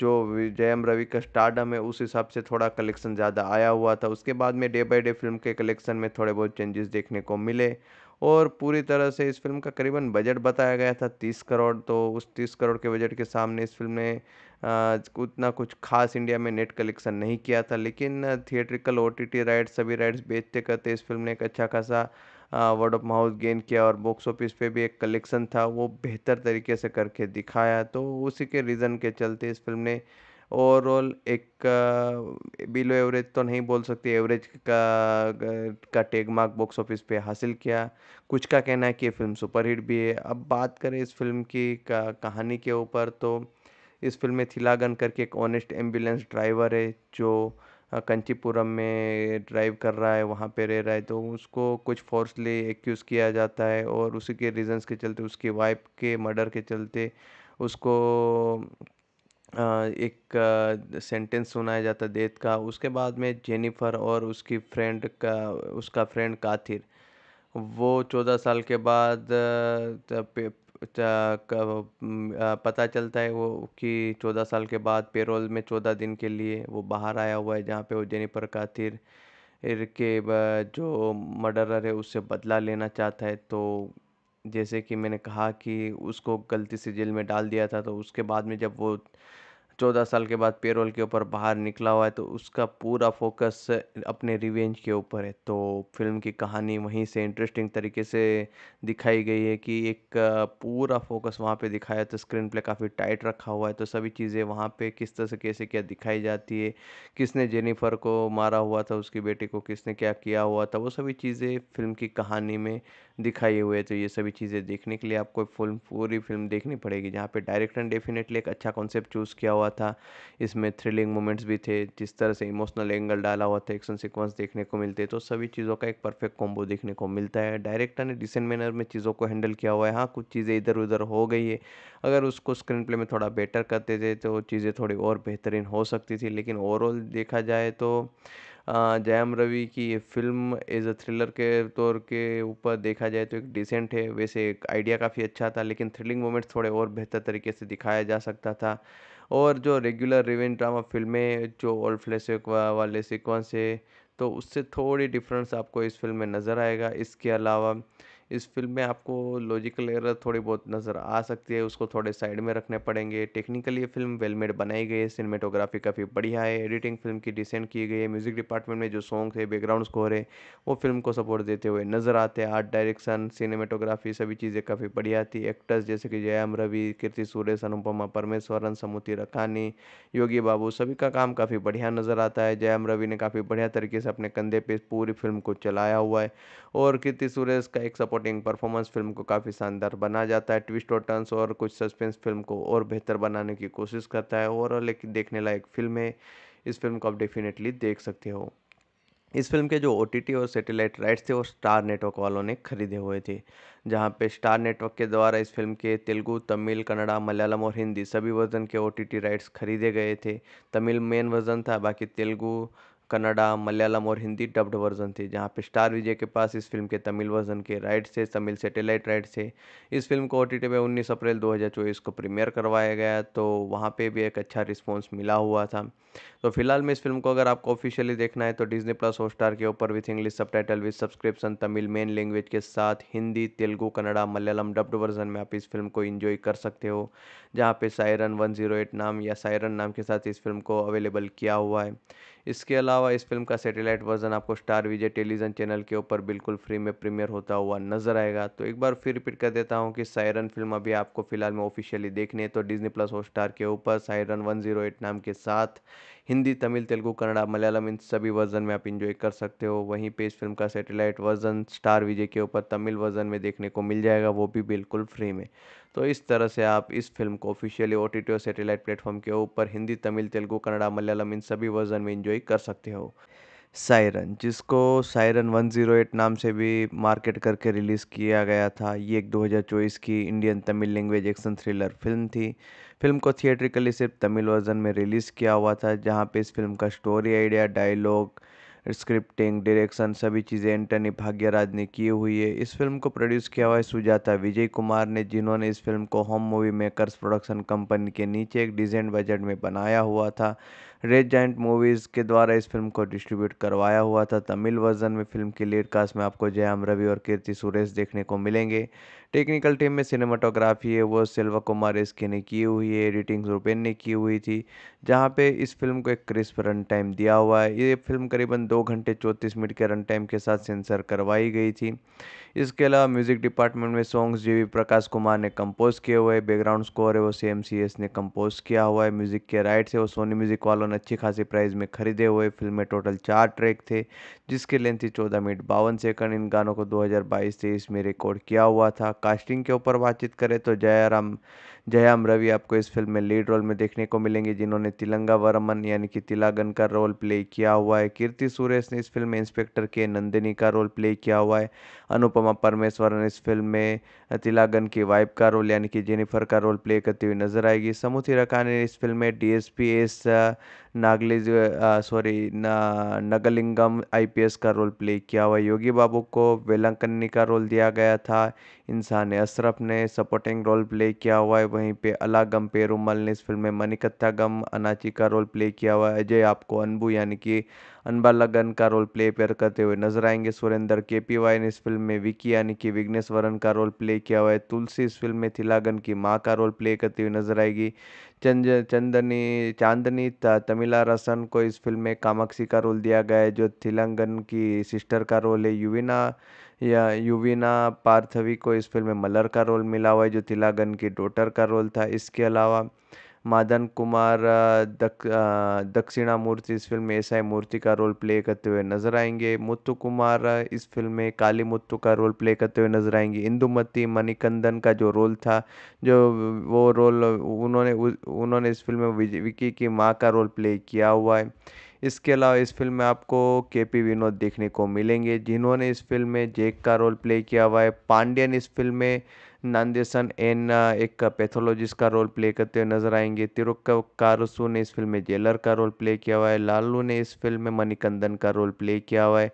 जो जयम रवि का स्टार्डम है उस हिसाब से थोड़ा कलेक्शन ज़्यादा आया हुआ था उसके बाद में डे बाय डे फिल्म के कलेक्शन में थोड़े बहुत चेंजेस देखने को मिले और पूरी तरह से इस फ़िल्म का करीबन बजट बताया गया था तीस करोड़ तो उस तीस करोड़ के बजट के सामने इस फ़िल्म ने उतना कुछ खास इंडिया में नेट कलेक्शन नहीं किया था लेकिन थिएट्रिकल ओ टी राइट्स सभी राइट्स बेचते करते इस फिल्म ने एक अच्छा खासा वर्ड ऑफ माउथ गेन किया और बॉक्स ऑफिस पे भी एक कलेक्शन था वो बेहतर तरीके से करके दिखाया तो उसी के रीज़न के चलते इस फिल्म ने ओवरऑल एक बिलो एवरेज तो नहीं बोल सकते एवरेज का का टेग मार्क बॉक्स ऑफिस पे हासिल किया कुछ का कहना है कि ये फिल्म सुपरहिट भी है अब बात करें इस फिल्म की कहानी के ऊपर तो इस फिल्म में थिलागन करके एक ऑनेस्ट एम्बुलेंस ड्राइवर है जो कंचीपुरम में ड्राइव कर रहा है वहाँ पे रह रहा है तो उसको कुछ फोर्सली एक्यूज़ किया जाता है और उसी के रीजंस के चलते उसकी वाइफ के मर्डर के चलते उसको एक सेंटेंस सुनाया जाता है डेथ का उसके बाद में जेनिफ़र और उसकी फ्रेंड का उसका फ्रेंड काथिर वो चौदह साल के बाद पता चलता है वो कि चौदह साल के बाद पेरोल में चौदह दिन के लिए वो बाहर आया हुआ है जहाँ पे वो जेनिफ़र काथिर के जो मर्डरर है उससे बदला लेना चाहता है तो जैसे कि मैंने कहा कि उसको गलती से जेल में डाल दिया था तो उसके बाद में जब वो चौदह साल के बाद पेरोल के ऊपर बाहर निकला हुआ है तो उसका पूरा फोकस अपने रिवेंज के ऊपर है तो फिल्म की कहानी वहीं से इंटरेस्टिंग तरीके से दिखाई गई है कि एक पूरा फोकस वहाँ पे दिखाया तो स्क्रीन प्ले काफ़ी टाइट रखा हुआ है तो सभी चीज़ें वहाँ पे किस तरह से कैसे क्या दिखाई जाती है किसने जेनिफर को मारा हुआ था उसकी बेटी को किसने क्या किया हुआ था वो सभी चीज़ें फिल्म की कहानी में दिखाई हुए तो ये सभी चीज़ें देखने के लिए आपको फुल पूरी फिल्म देखनी पड़ेगी जहाँ पे डायरेक्टर ने डेफिनेटली एक अच्छा कॉन्सेप्ट चूज़ किया हुआ था इसमें थ्रिलिंग मोमेंट्स भी थे जिस तरह से इमोशनल एंगल डाला हुआ था एक्शन सिक्वेंस देखने को मिलते तो सभी चीज़ों का एक परफेक्ट कॉम्बो देखने को मिलता है डायरेक्टर ने डिसेंट मैनर में चीज़ों को हैंडल किया हुआ है हाँ कुछ चीज़ें इधर उधर हो गई है अगर उसको स्क्रीन प्ले में थोड़ा बेटर करते थे तो चीज़ें थोड़ी और बेहतरीन हो सकती थी लेकिन ओवरऑल देखा जाए तो जयम रवि की फ़िल्म एज़ अ थ्रिलर के तौर के ऊपर देखा जाए तो एक डिसेंट है वैसे एक आइडिया काफ़ी अच्छा था लेकिन थ्रिलिंग मोमेंट्स थोड़े और बेहतर तरीके से दिखाया जा सकता था और जो रेगुलर रिवेंट ड्रामा फ़िल्में जो ओल्ड फ्लैश वाले सिक्वेंस है तो उससे थोड़ी डिफरेंस आपको इस फ़िल्म में नज़र आएगा इसके अलावा इस फ़िल्म में आपको लॉजिकल एरर थोड़ी बहुत नज़र आ सकती है उसको थोड़े साइड में रखने पड़ेंगे टेक्निकली ये फिल्म वेल मेड बनाई गई है सिनेमेटोग्राफी काफ़ी बढ़िया है एडिटिंग फिल्म की डिसेंट की गई है म्यूज़िक डिपार्टमेंट में जो सॉन्ग है बैकग्राउंड स्कोर है वो फिल्म को सपोर्ट देते हुए नज़र आते हैं आर्ट डायरेक्शन सिनेमेटोग्राफी सभी चीज़ें काफ़ी बढ़िया थी एक्टर्स जैसे कि जयाम रवि कीर्ति सुरेश अनुपमा परमेश्वरन समुति रखानी योगी बाबू सभी का काम काफ़ी बढ़िया नज़र आता है जयाम रवि ने काफ़ी बढ़िया तरीके से अपने कंधे पर पूरी फिल्म को चलाया हुआ है और कीर्ति सुरेश का एक सपोर्ट सपोर्टिंग परफॉर्मेंस फिल्म को काफ़ी शानदार बना जाता है ट्विस्ट और टर्न्स और कुछ सस्पेंस फिल्म को और बेहतर बनाने की कोशिश करता है और लेकिन देखने लायक फिल्म है इस फिल्म को आप डेफिनेटली देख सकते हो इस फिल्म के जो ओ और सैटेलाइट राइट्स थे वो स्टार नेटवर्क वालों ने खरीदे हुए थे जहाँ पे स्टार नेटवर्क के द्वारा इस फिल्म के तेलुगु तमिल कन्नड़ा मलयालम और हिंदी सभी वर्जन के ओ राइट्स खरीदे गए थे तमिल मेन वर्जन था बाकी तेलुगु कन्नड़ा मलयालम और हिंदी डब्ड वर्जन थे जहाँ पे स्टार विजय के पास इस फिल्म के तमिल वर्जन के राइट्स थे तमिल सेटेलाइट राइट्स थे इस फिल्म को ओ टी पे उन्नीस अप्रैल चौबीस को प्रीमियर करवाया गया तो वहाँ पर भी एक अच्छा रिस्पॉन्स मिला हुआ था तो फिलहाल में इस फिल्म को अगर आपको ऑफिशियली देखना है तो डिजनी प्लस स्टार के ऊपर with English subtitle with subscription Tamil main language के साथ हिंदी तेलुगु कन्नड़ा मलयालम डब्ड वर्जन में आप इस फिल्म को इन्जॉय कर सकते हो जहाँ पे सायरन 108 नाम या सायरन नाम के साथ इस फिल्म को अवेलेबल किया हुआ है इसके अलावा इस फिल्म का सैटेलाइट वर्जन आपको स्टार विजय टेलीविज़न चैनल के ऊपर बिल्कुल फ्री में प्रीमियर होता हुआ नजर आएगा तो एक बार फिर रिपीट कर देता हूँ कि सायरन फिल्म अभी आपको फिलहाल में ऑफिशियली देखनी है तो डिजनी प्लस हॉट स्टार के ऊपर सायरन वन नाम के साथ हिंदी तमिल तेलुगू कन्नड़ा मलयालम इन सभी वर्ज़न में आप इंजॉय कर सकते हो वहीं पे इस फिल्म का सैटेलाइट वर्ज़न स्टार विजय के ऊपर तमिल वर्ज़न में देखने को मिल जाएगा वो भी बिल्कुल फ्री में तो इस तरह से आप इस फिल्म को ऑफिशियली ओ टी टी और सैटेलाइट प्लेटफॉर्म के ऊपर हिंदी तमिल तेलुगू कन्नड़ा मलयालम इन सभी वर्ज़न में इंजॉय कर सकते हो सायरन जिसको सायरन 108 नाम से भी मार्केट करके रिलीज़ किया गया था ये एक 2024 की Indian Tamil language action thriller film थी फिल्म को थिएट्रिकली सिर्फ तमिल वर्जन में रिलीज़ किया हुआ था जहाँ पे इस फिल्म का story idea dialogue scripting direction सभी चीज़ें एंटनी भाग्यराज ने की हुई है इस फिल्म को प्रोड्यूस किया हुआ है सुजाता विजय कुमार ने जिन्होंने इस फिल्म को Home Movie Makers production company के नीचे एक डिजेंट बजट में बनाया हुआ था रेड जाइंट मूवीज़ के द्वारा इस फिल्म को डिस्ट्रीब्यूट करवाया हुआ था तमिल वर्जन में फिल्म की लीड कास्ट में आपको जयाम रवि और कीर्ति सुरेश देखने को मिलेंगे टेक्निकल टीम में सिनेमाटोग्राफी है वो सिल्वा कुमार इसके ने की हुई है एडिटिंग रुपेन ने की हुई थी जहाँ पे इस फिल्म को एक क्रिस्प रन टाइम दिया हुआ है ये फिल्म करीबन दो घंटे चौंतीस मिनट के रन टाइम के साथ सेंसर करवाई गई थी इसके अलावा म्यूज़िक डिपार्टमेंट में songs G V Prakash Kumar ने कंपोज़ किए हुए बैकग्राउंड स्कोर है वो सी एम सी एस ने कंपोज़ किया हुआ है म्यूज़िक के राइट्स है वो सोनी म्यूज़िक वालों ने अच्छी खासी प्राइस में खरीदे हुए फिल्म में टोटल चार ट्रैक थे जिसके लेंथ थी चौदह मिनट बावन सेकंड इन गानों को दो हज़ार बाईस तेईस में रिकॉर्ड किया हुआ था कास्टिंग के ऊपर बातचीत करें तो जयराम जयाम रवि आपको इस फिल्म में लीड रोल में देखने को मिलेंगे जिन्होंने तिलंगा वर्मन यानी कि तिलागन का रोल प्ले किया हुआ है कीर्ति सुरेश ने इस फिल्म में इंस्पेक्टर के नंदिनी का रोल प्ले किया हुआ है अनुपमा ने इस फिल्म में तिलागन की वाइफ का रोल यानी कि जेनिफर का रोल प्ले करती हुई नजर आएगी समूथी रखा ने इस फिल्म में D S नागले sorry Nagalingam IPS का रोल प्ले किया हुआ योगी बाबू को वेलंकन्नी का रोल दिया गया था इंसान अशरफ ने सपोर्टिंग रोल प्ले किया हुआ है वहीं पे अलागम पेरूमल ने इस फिल्म में मणिकत्था गम अनाची का रोल प्ले किया हुआ है अजय आपको अनबू यानी कि अनबा लगन का रोल प्ले पेयर करते हुए नजर आएंगे सुरेंद्र के पी वाई ने इस फिल्म में विकी यानी कि विघ्नेश्वरन का रोल प्ले किया हुआ है तुलसी इस फिल्म में थिलागन की माँ का रोल प्ले करती हुई नजर आएगी चंद चंदनी चांदनी तमिला रसन को इस फिल्म में कामाक्षी का रोल दिया गया है जो थिलंगन की सिस्टर का रोल है युविना या युविना पार्थवी को इस फिल्म में मलर का रोल मिला हुआ है जो थिलागन की डोटर का रोल था इसके अलावा मदन कुमार दक दक्षिणा मूर्ति इस फिल्म में एस आई मूर्ति का रोल प्ले करते हुए नजर आएंगे मुत्तु कुमार इस फिल्म में काली मुत्तु का रोल प्ले करते हुए नजर आएंगे इंदुमती मणिकंदन का जो रोल था जो वो रोल उन्होंने उन्होंने इस फिल्म में विकी की माँ का रोल प्ले किया हुआ है इसके अलावा इस फिल्म में आपको के पी विनोद देखने को मिलेंगे जिन्होंने इस फिल्म में जेक का रोल प्ले किया हुआ है पांड्यन इस फिल्म में नांदेसन एन एक पैथोलॉजिस्ट का रोल प्ले करते हुए नजर आएंगे तिरुक्कारुसु ने इस फिल्म में जेलर का रोल प्ले किया हुआ है लालू ने इस फिल्म में मणिकंदन का रोल प्ले किया हुआ है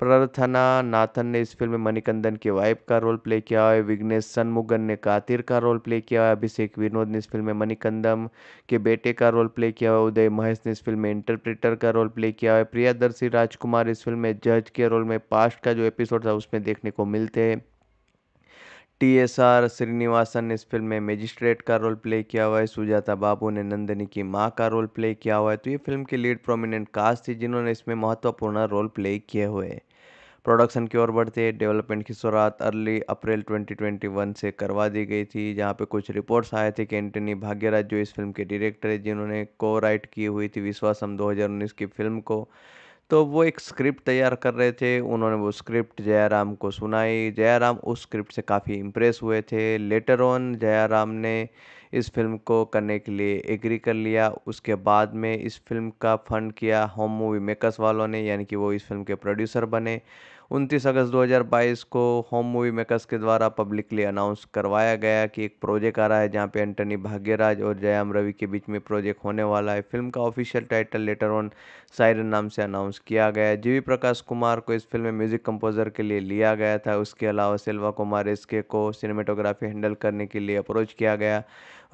प्रार्थना नाथन ने इस फिल्म में मणिकंदन के वाइफ का रोल प्ले किया है विग्नेश सनमुगन ने कातिर का रोल प्ले किया है अभिषेक विनोद ने इस फिल्म में मणिकंदम के बेटे का रोल प्ले किया है उदय महेश ने इस फिल्म में इंटरप्रेटर का रोल प्ले किया है प्रियादर्शी राजकुमार इस फिल्म में जज के रोल में पास्ट का जो एपिसोड था उसमें देखने को मिलते हैं टी एस आर श्रीनिवासन ने इस फिल्म में मेजिस्ट्रेट का रोल प्ले किया हुआ है सुजाता बाबू ने नंदिनी की माँ का रोल प्ले किया हुआ है तो ये फिल्म की लीड प्रोमिनेंट कास्ट थी जिन्होंने इसमें महत्वपूर्ण रोल प्ले किए हुए प्रोडक्शन की ओर बढ़ते डेवलपमेंट की शुरुआत अर्ली अप्रैल 2021 से करवा दी गई थी जहाँ पे कुछ रिपोर्ट्स आए थे कि एंटनी भाग्यराज जो इस फिल्म के डायरेक्टर है जिन्होंने को राइट की हुई थी विश्वासम 2019 की फिल्म को तो वो एक स्क्रिप्ट तैयार कर रहे थे उन्होंने वो स्क्रिप्ट जयराम को सुनाई जयराम उस स्क्रिप्ट से काफ़ी इम्प्रेस हुए थे लेटर ऑन जयराम ने इस फिल्म को करने के लिए एग्री कर लिया उसके बाद में इस फिल्म का फंड किया होम मूवी मेकर्स वालों ने यानी कि वो इस फिल्म के प्रोड्यूसर बने उनतीस अगस्त 2022 को होम मूवी मेकर्स के द्वारा पब्लिकली अनाउंस करवाया गया कि एक प्रोजेक्ट आ रहा है जहां पे एंटनी भाग्यराज और जयाम रवि के बीच में प्रोजेक्ट होने वाला है फिल्म का official title letter on siren नाम से अनाउंस किया गया है जीवी प्रकाश कुमार को इस फिल्म में म्यूजिक कंपोजर के लिए लिया गया था उसके अलावा सिल्वा कुमार एसके को सिनेमेटोग्राफी हैंडल करने के लिए अप्रोच किया गया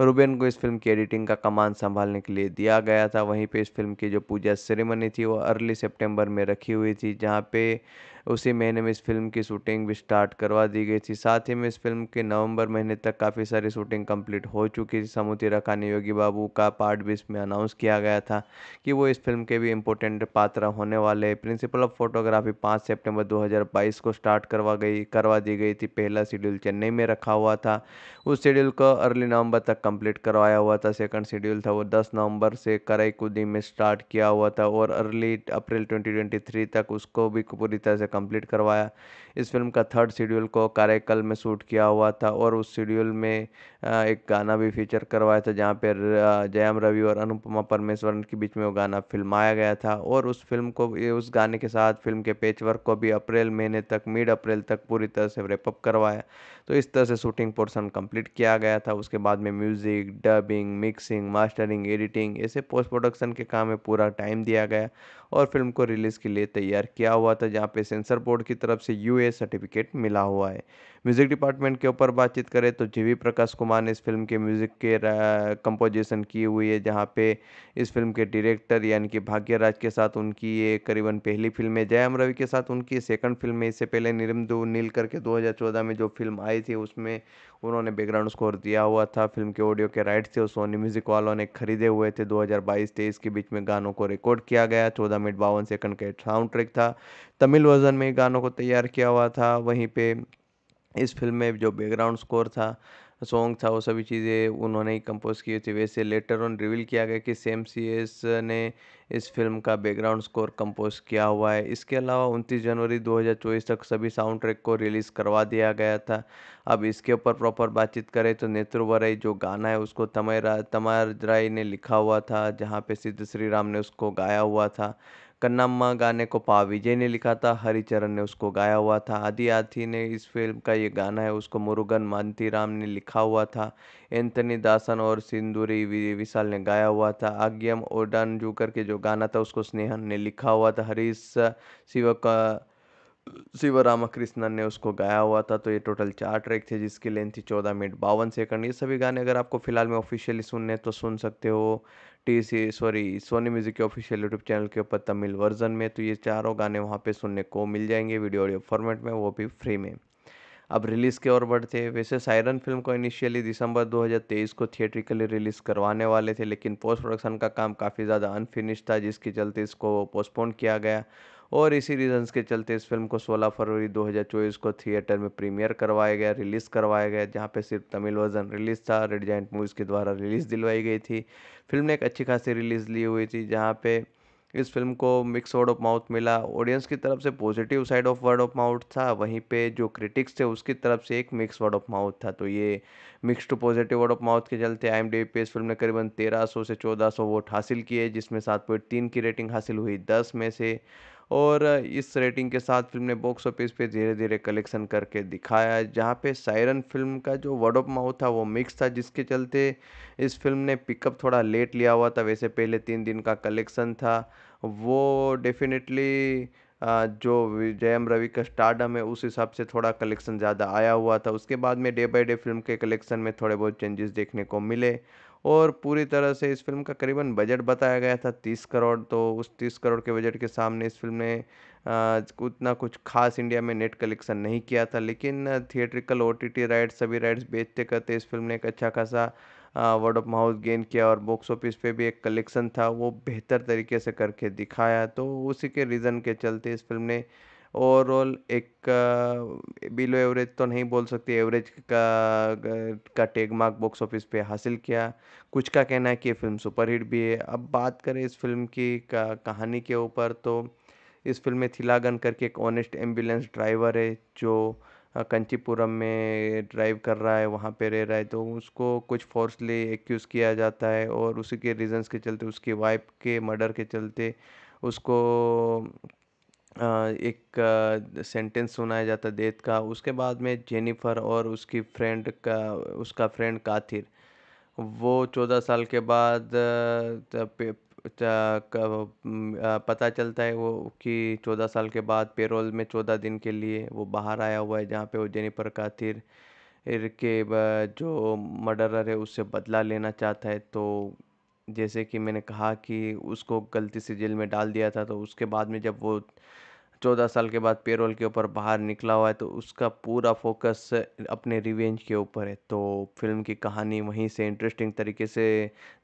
रूबेन को इस फिल्म की एडिटिंग का कमान संभालने के लिए दिया गया था वहीं पे इस फिल्म की जो पूजा सेरेमनी थी वो अर्ली सितंबर में रखी हुई थी जहाँ पे उसी महीने में इस फिल्म की शूटिंग भी स्टार्ट करवा दी गई थी साथ ही में इस फिल्म के नवंबर महीने तक काफ़ी सारी शूटिंग कंप्लीट हो चुकी थी समूति रखा ने योगी बाबू का पार्ट भी इसमें अनाउंस किया गया था कि वो इस फिल्म के भी इम्पोर्टेंट पात्र होने वाले प्रिंसिपल ऑफ फोटोग्राफी पाँच सेप्टेम्बर दो को स्टार्ट करवा गई करवा दी गई थी पहला शेड्यूल चेन्नई में रखा हुआ था उस शेड्यूल को अर्ली नवंबर तक कंप्लीट करवाया हुआ था सेकंड शेड्यूल था वो 10 नवंबर से कुदी में स्टार्ट किया हुआ था और अर्ली अप्रैल 2023 तक उसको भी पूरी तरह से कंप्लीट करवाया इस फिल्म का थर्ड शेड्यूल को कार्यकाल में शूट किया हुआ था और उस शेड्यूल में एक गाना भी फीचर करवाया था जहाँ पर जयम रवि और अनुपमा परमेश्वरन के बीच में वो गाना फिल्माया गया था और उस फिल्म को उस गाने के साथ फिल्म के पेच वर्क को भी अप्रैल महीने तक मिड अप्रैल तक पूरी तरह से रेपअप करवाया तो इस तरह से शूटिंग पोर्सन कंप्लीट किया गया था उसके बाद में music dubbing mixing mastering editing ऐसे पोस्ट प्रोडक्शन के काम में पूरा टाइम दिया गया और फिल्म को रिलीज़ के लिए तैयार किया हुआ था जहाँ पे सेंसर बोर्ड की तरफ से यू ये सर्टिफिकेट मिला हुआ है म्यूज़िक डिपार्टमेंट के ऊपर बातचीत करें तो जे वी प्रकाश कुमार ने इस फिल्म के म्यूज़िक के कंपोजिशन की हुई है जहाँ पे इस फिल्म के डायरेक्टर यानी कि भाग्यराज के साथ उनकी ये करीबन पहली फिल्म है जयम रवि के साथ उनकी सेकंड फिल्म है इससे पहले निरमदू नीलकर के 2014 में जो फिल्म आई थी उसमें उन्होंने बैकग्राउंड स्कोर दिया हुआ था फिल्म के ऑडियो के राइट थे सोनी म्यूजिक वालों ने खरीदे हुए थे 2022-23 के बीच में गानों को रिकॉर्ड किया गया चौदह मिनट बावन सेकंड के साउंड ट्रैक था तमिल वर्जन में गानों को तैयार किया हुआ था वहीं पे इस फिल्म में जो बैकग्राउंड स्कोर था सॉन्ग था वो सभी चीज़ें उन्होंने ही कंपोज़ की थी वैसे लेटर ऑन रिवील किया गया कि सेम सी एस ने इस फिल्म का बैकग्राउंड स्कोर कंपोज़ किया हुआ है इसके अलावा उनतीस जनवरी 2024 तक सभी साउंड ट्रैक को रिलीज़ करवा दिया गया था अब इसके ऊपर प्रॉपर बातचीत करें तो नेत्रुवराई जो गाना है उसको तमय तमार राय ने लिखा हुआ था जहाँ पे सिद्ध श्री राम ने उसको गाया हुआ था कन्नाम्मा गाने को पा विजय ने लिखा था हरिचरण ने उसको गाया हुआ था आदि आथी ने इस फिल्म का ये गाना है उसको मुरुगन राम ने लिखा हुआ था एंथनी दासन और सिंदूरी विशाल ने गाया हुआ था आग्यम ओडान जूकर के जो गाना था उसको स्नेहन ने लिखा हुआ था हरीश शिव का शिव रामाकृष्णन ने उसको गाया हुआ था तो ये टोटल चार ट्रैक थे जिसकी लेंथ थी चौदह मिनट बावन सेकंड ये सभी गाने अगर आपको फिलहाल में ऑफिशियली सुनने तो सुन सकते हो T C sorry Sony music के ऑफिशियल यूट्यूब चैनल के ऊपर तमिल वर्जन में तो ये चारों गाने वहाँ पे सुनने को मिल जाएंगे वीडियो ऑडियो फॉर्मेट में वो भी फ्री में अब रिलीज़ के ओर बढ़ते हैं वैसे सायरन फिल्म को इनिशियली दिसंबर 2023 को थिएट्रिकली रिलीज़ करवाने वाले थे लेकिन पोस्ट प्रोडक्शन का काम काफ़ी ज़्यादा अनफिनिश था जिसके चलते इसको पोस्टपोन किया गया और इसी रीजंस के चलते इस फिल्म को 16 फरवरी 2024 को थिएटर में प्रीमियर करवाया गया रिलीज़ करवाया गया जहाँ पे सिर्फ तमिल वर्जन रिलीज़ था रेड जैंट मूवीज़ के द्वारा रिलीज़ दिलवाई गई थी फिल्म ने एक अच्छी खासी रिलीज़ ली हुई थी जहाँ पे इस फिल्म को मिक्स वर्ड ऑफ माउथ मिला ऑडियंस की तरफ से positive side of word of mouth था वहीं पे जो क्रिटिक्स थे उसकी तरफ से एक मिक्स वर्ड ऑफ माउथ था तो ये mix to positive word of mouth के चलते आई एम डी पे इस फिल्म ने करीबन 1300 से 1400 वोट हासिल किए जिसमें सात पॉइंट तीन की रेटिंग हासिल हुई दस में से और इस रेटिंग के साथ फ़िल्म ने बॉक्स ऑफिस पे धीरे धीरे कलेक्शन करके दिखाया जहाँ पे सायरन फ़िल्म का जो वर्ड ऑफ माउथ था वो मिक्स था जिसके चलते इस फिल्म ने पिकअप थोड़ा लेट लिया हुआ था वैसे पहले तीन दिन का कलेक्शन था वो डेफिनेटली जो जयम रवि का स्टार्डम है उस हिसाब से थोड़ा कलेक्शन ज़्यादा आया हुआ था उसके बाद में डे बाय डे फिल्म के कलेक्शन में थोड़े बहुत चेंजेस देखने को मिले और पूरी तरह से इस फ़िल्म का करीबन बजट बताया गया था तीस करोड़ तो उस तीस करोड़ के बजट के सामने इस फ़िल्म ने उतना कुछ खास इंडिया में नेट कलेक्शन नहीं किया था लेकिन theatrical O T T rights सभी राइट्स बेचते करते इस फिल्म ने एक अच्छा खासा वर्ड ऑफ माउथ गेन किया और बॉक्स ऑफिस पे भी एक कलेक्शन था वो बेहतर तरीके से करके दिखाया तो उसी के रीज़न के चलते इस फिल्म ने ओवरऑल एक बिलो एवरेज तो नहीं बोल सकते एवरेज का का टेग मार्क बॉक्स ऑफिस पे हासिल किया कुछ का कहना है कि ये फिल्म सुपरहिट भी है अब बात करें इस फिल्म की का, कहानी के ऊपर तो इस फिल्म में थिलागन करके एक ऑनेस्ट एम्बुलेंस ड्राइवर है जो कंचीपुरम में ड्राइव कर रहा है वहाँ पे रह रहा है तो उसको कुछ फोर्सली एक्यूज़ किया जाता है और उसी के रीजंस के चलते उसकी वाइफ के मर्डर के चलते उसको एक सेंटेंस सुनाया जाता है देत का उसके बाद में जेनिफ़र और उसकी फ्रेंड का उसका फ्रेंड काथिर वो चौदह साल के बाद पता चलता है वो कि चौदह साल के बाद पेरोल में चौदह दिन के लिए वो बाहर आया हुआ है जहाँ पे वो जेनिफ़र काथिर के जो मर्डरर है उससे बदला लेना चाहता है तो जैसे कि मैंने कहा कि उसको गलती से जेल में डाल दिया था तो उसके बाद में जब वो चौदह साल के बाद पेरोल के ऊपर बाहर निकला हुआ है तो उसका पूरा फोकस अपने रिवेंज के ऊपर है तो फिल्म की कहानी वहीं से इंटरेस्टिंग तरीके से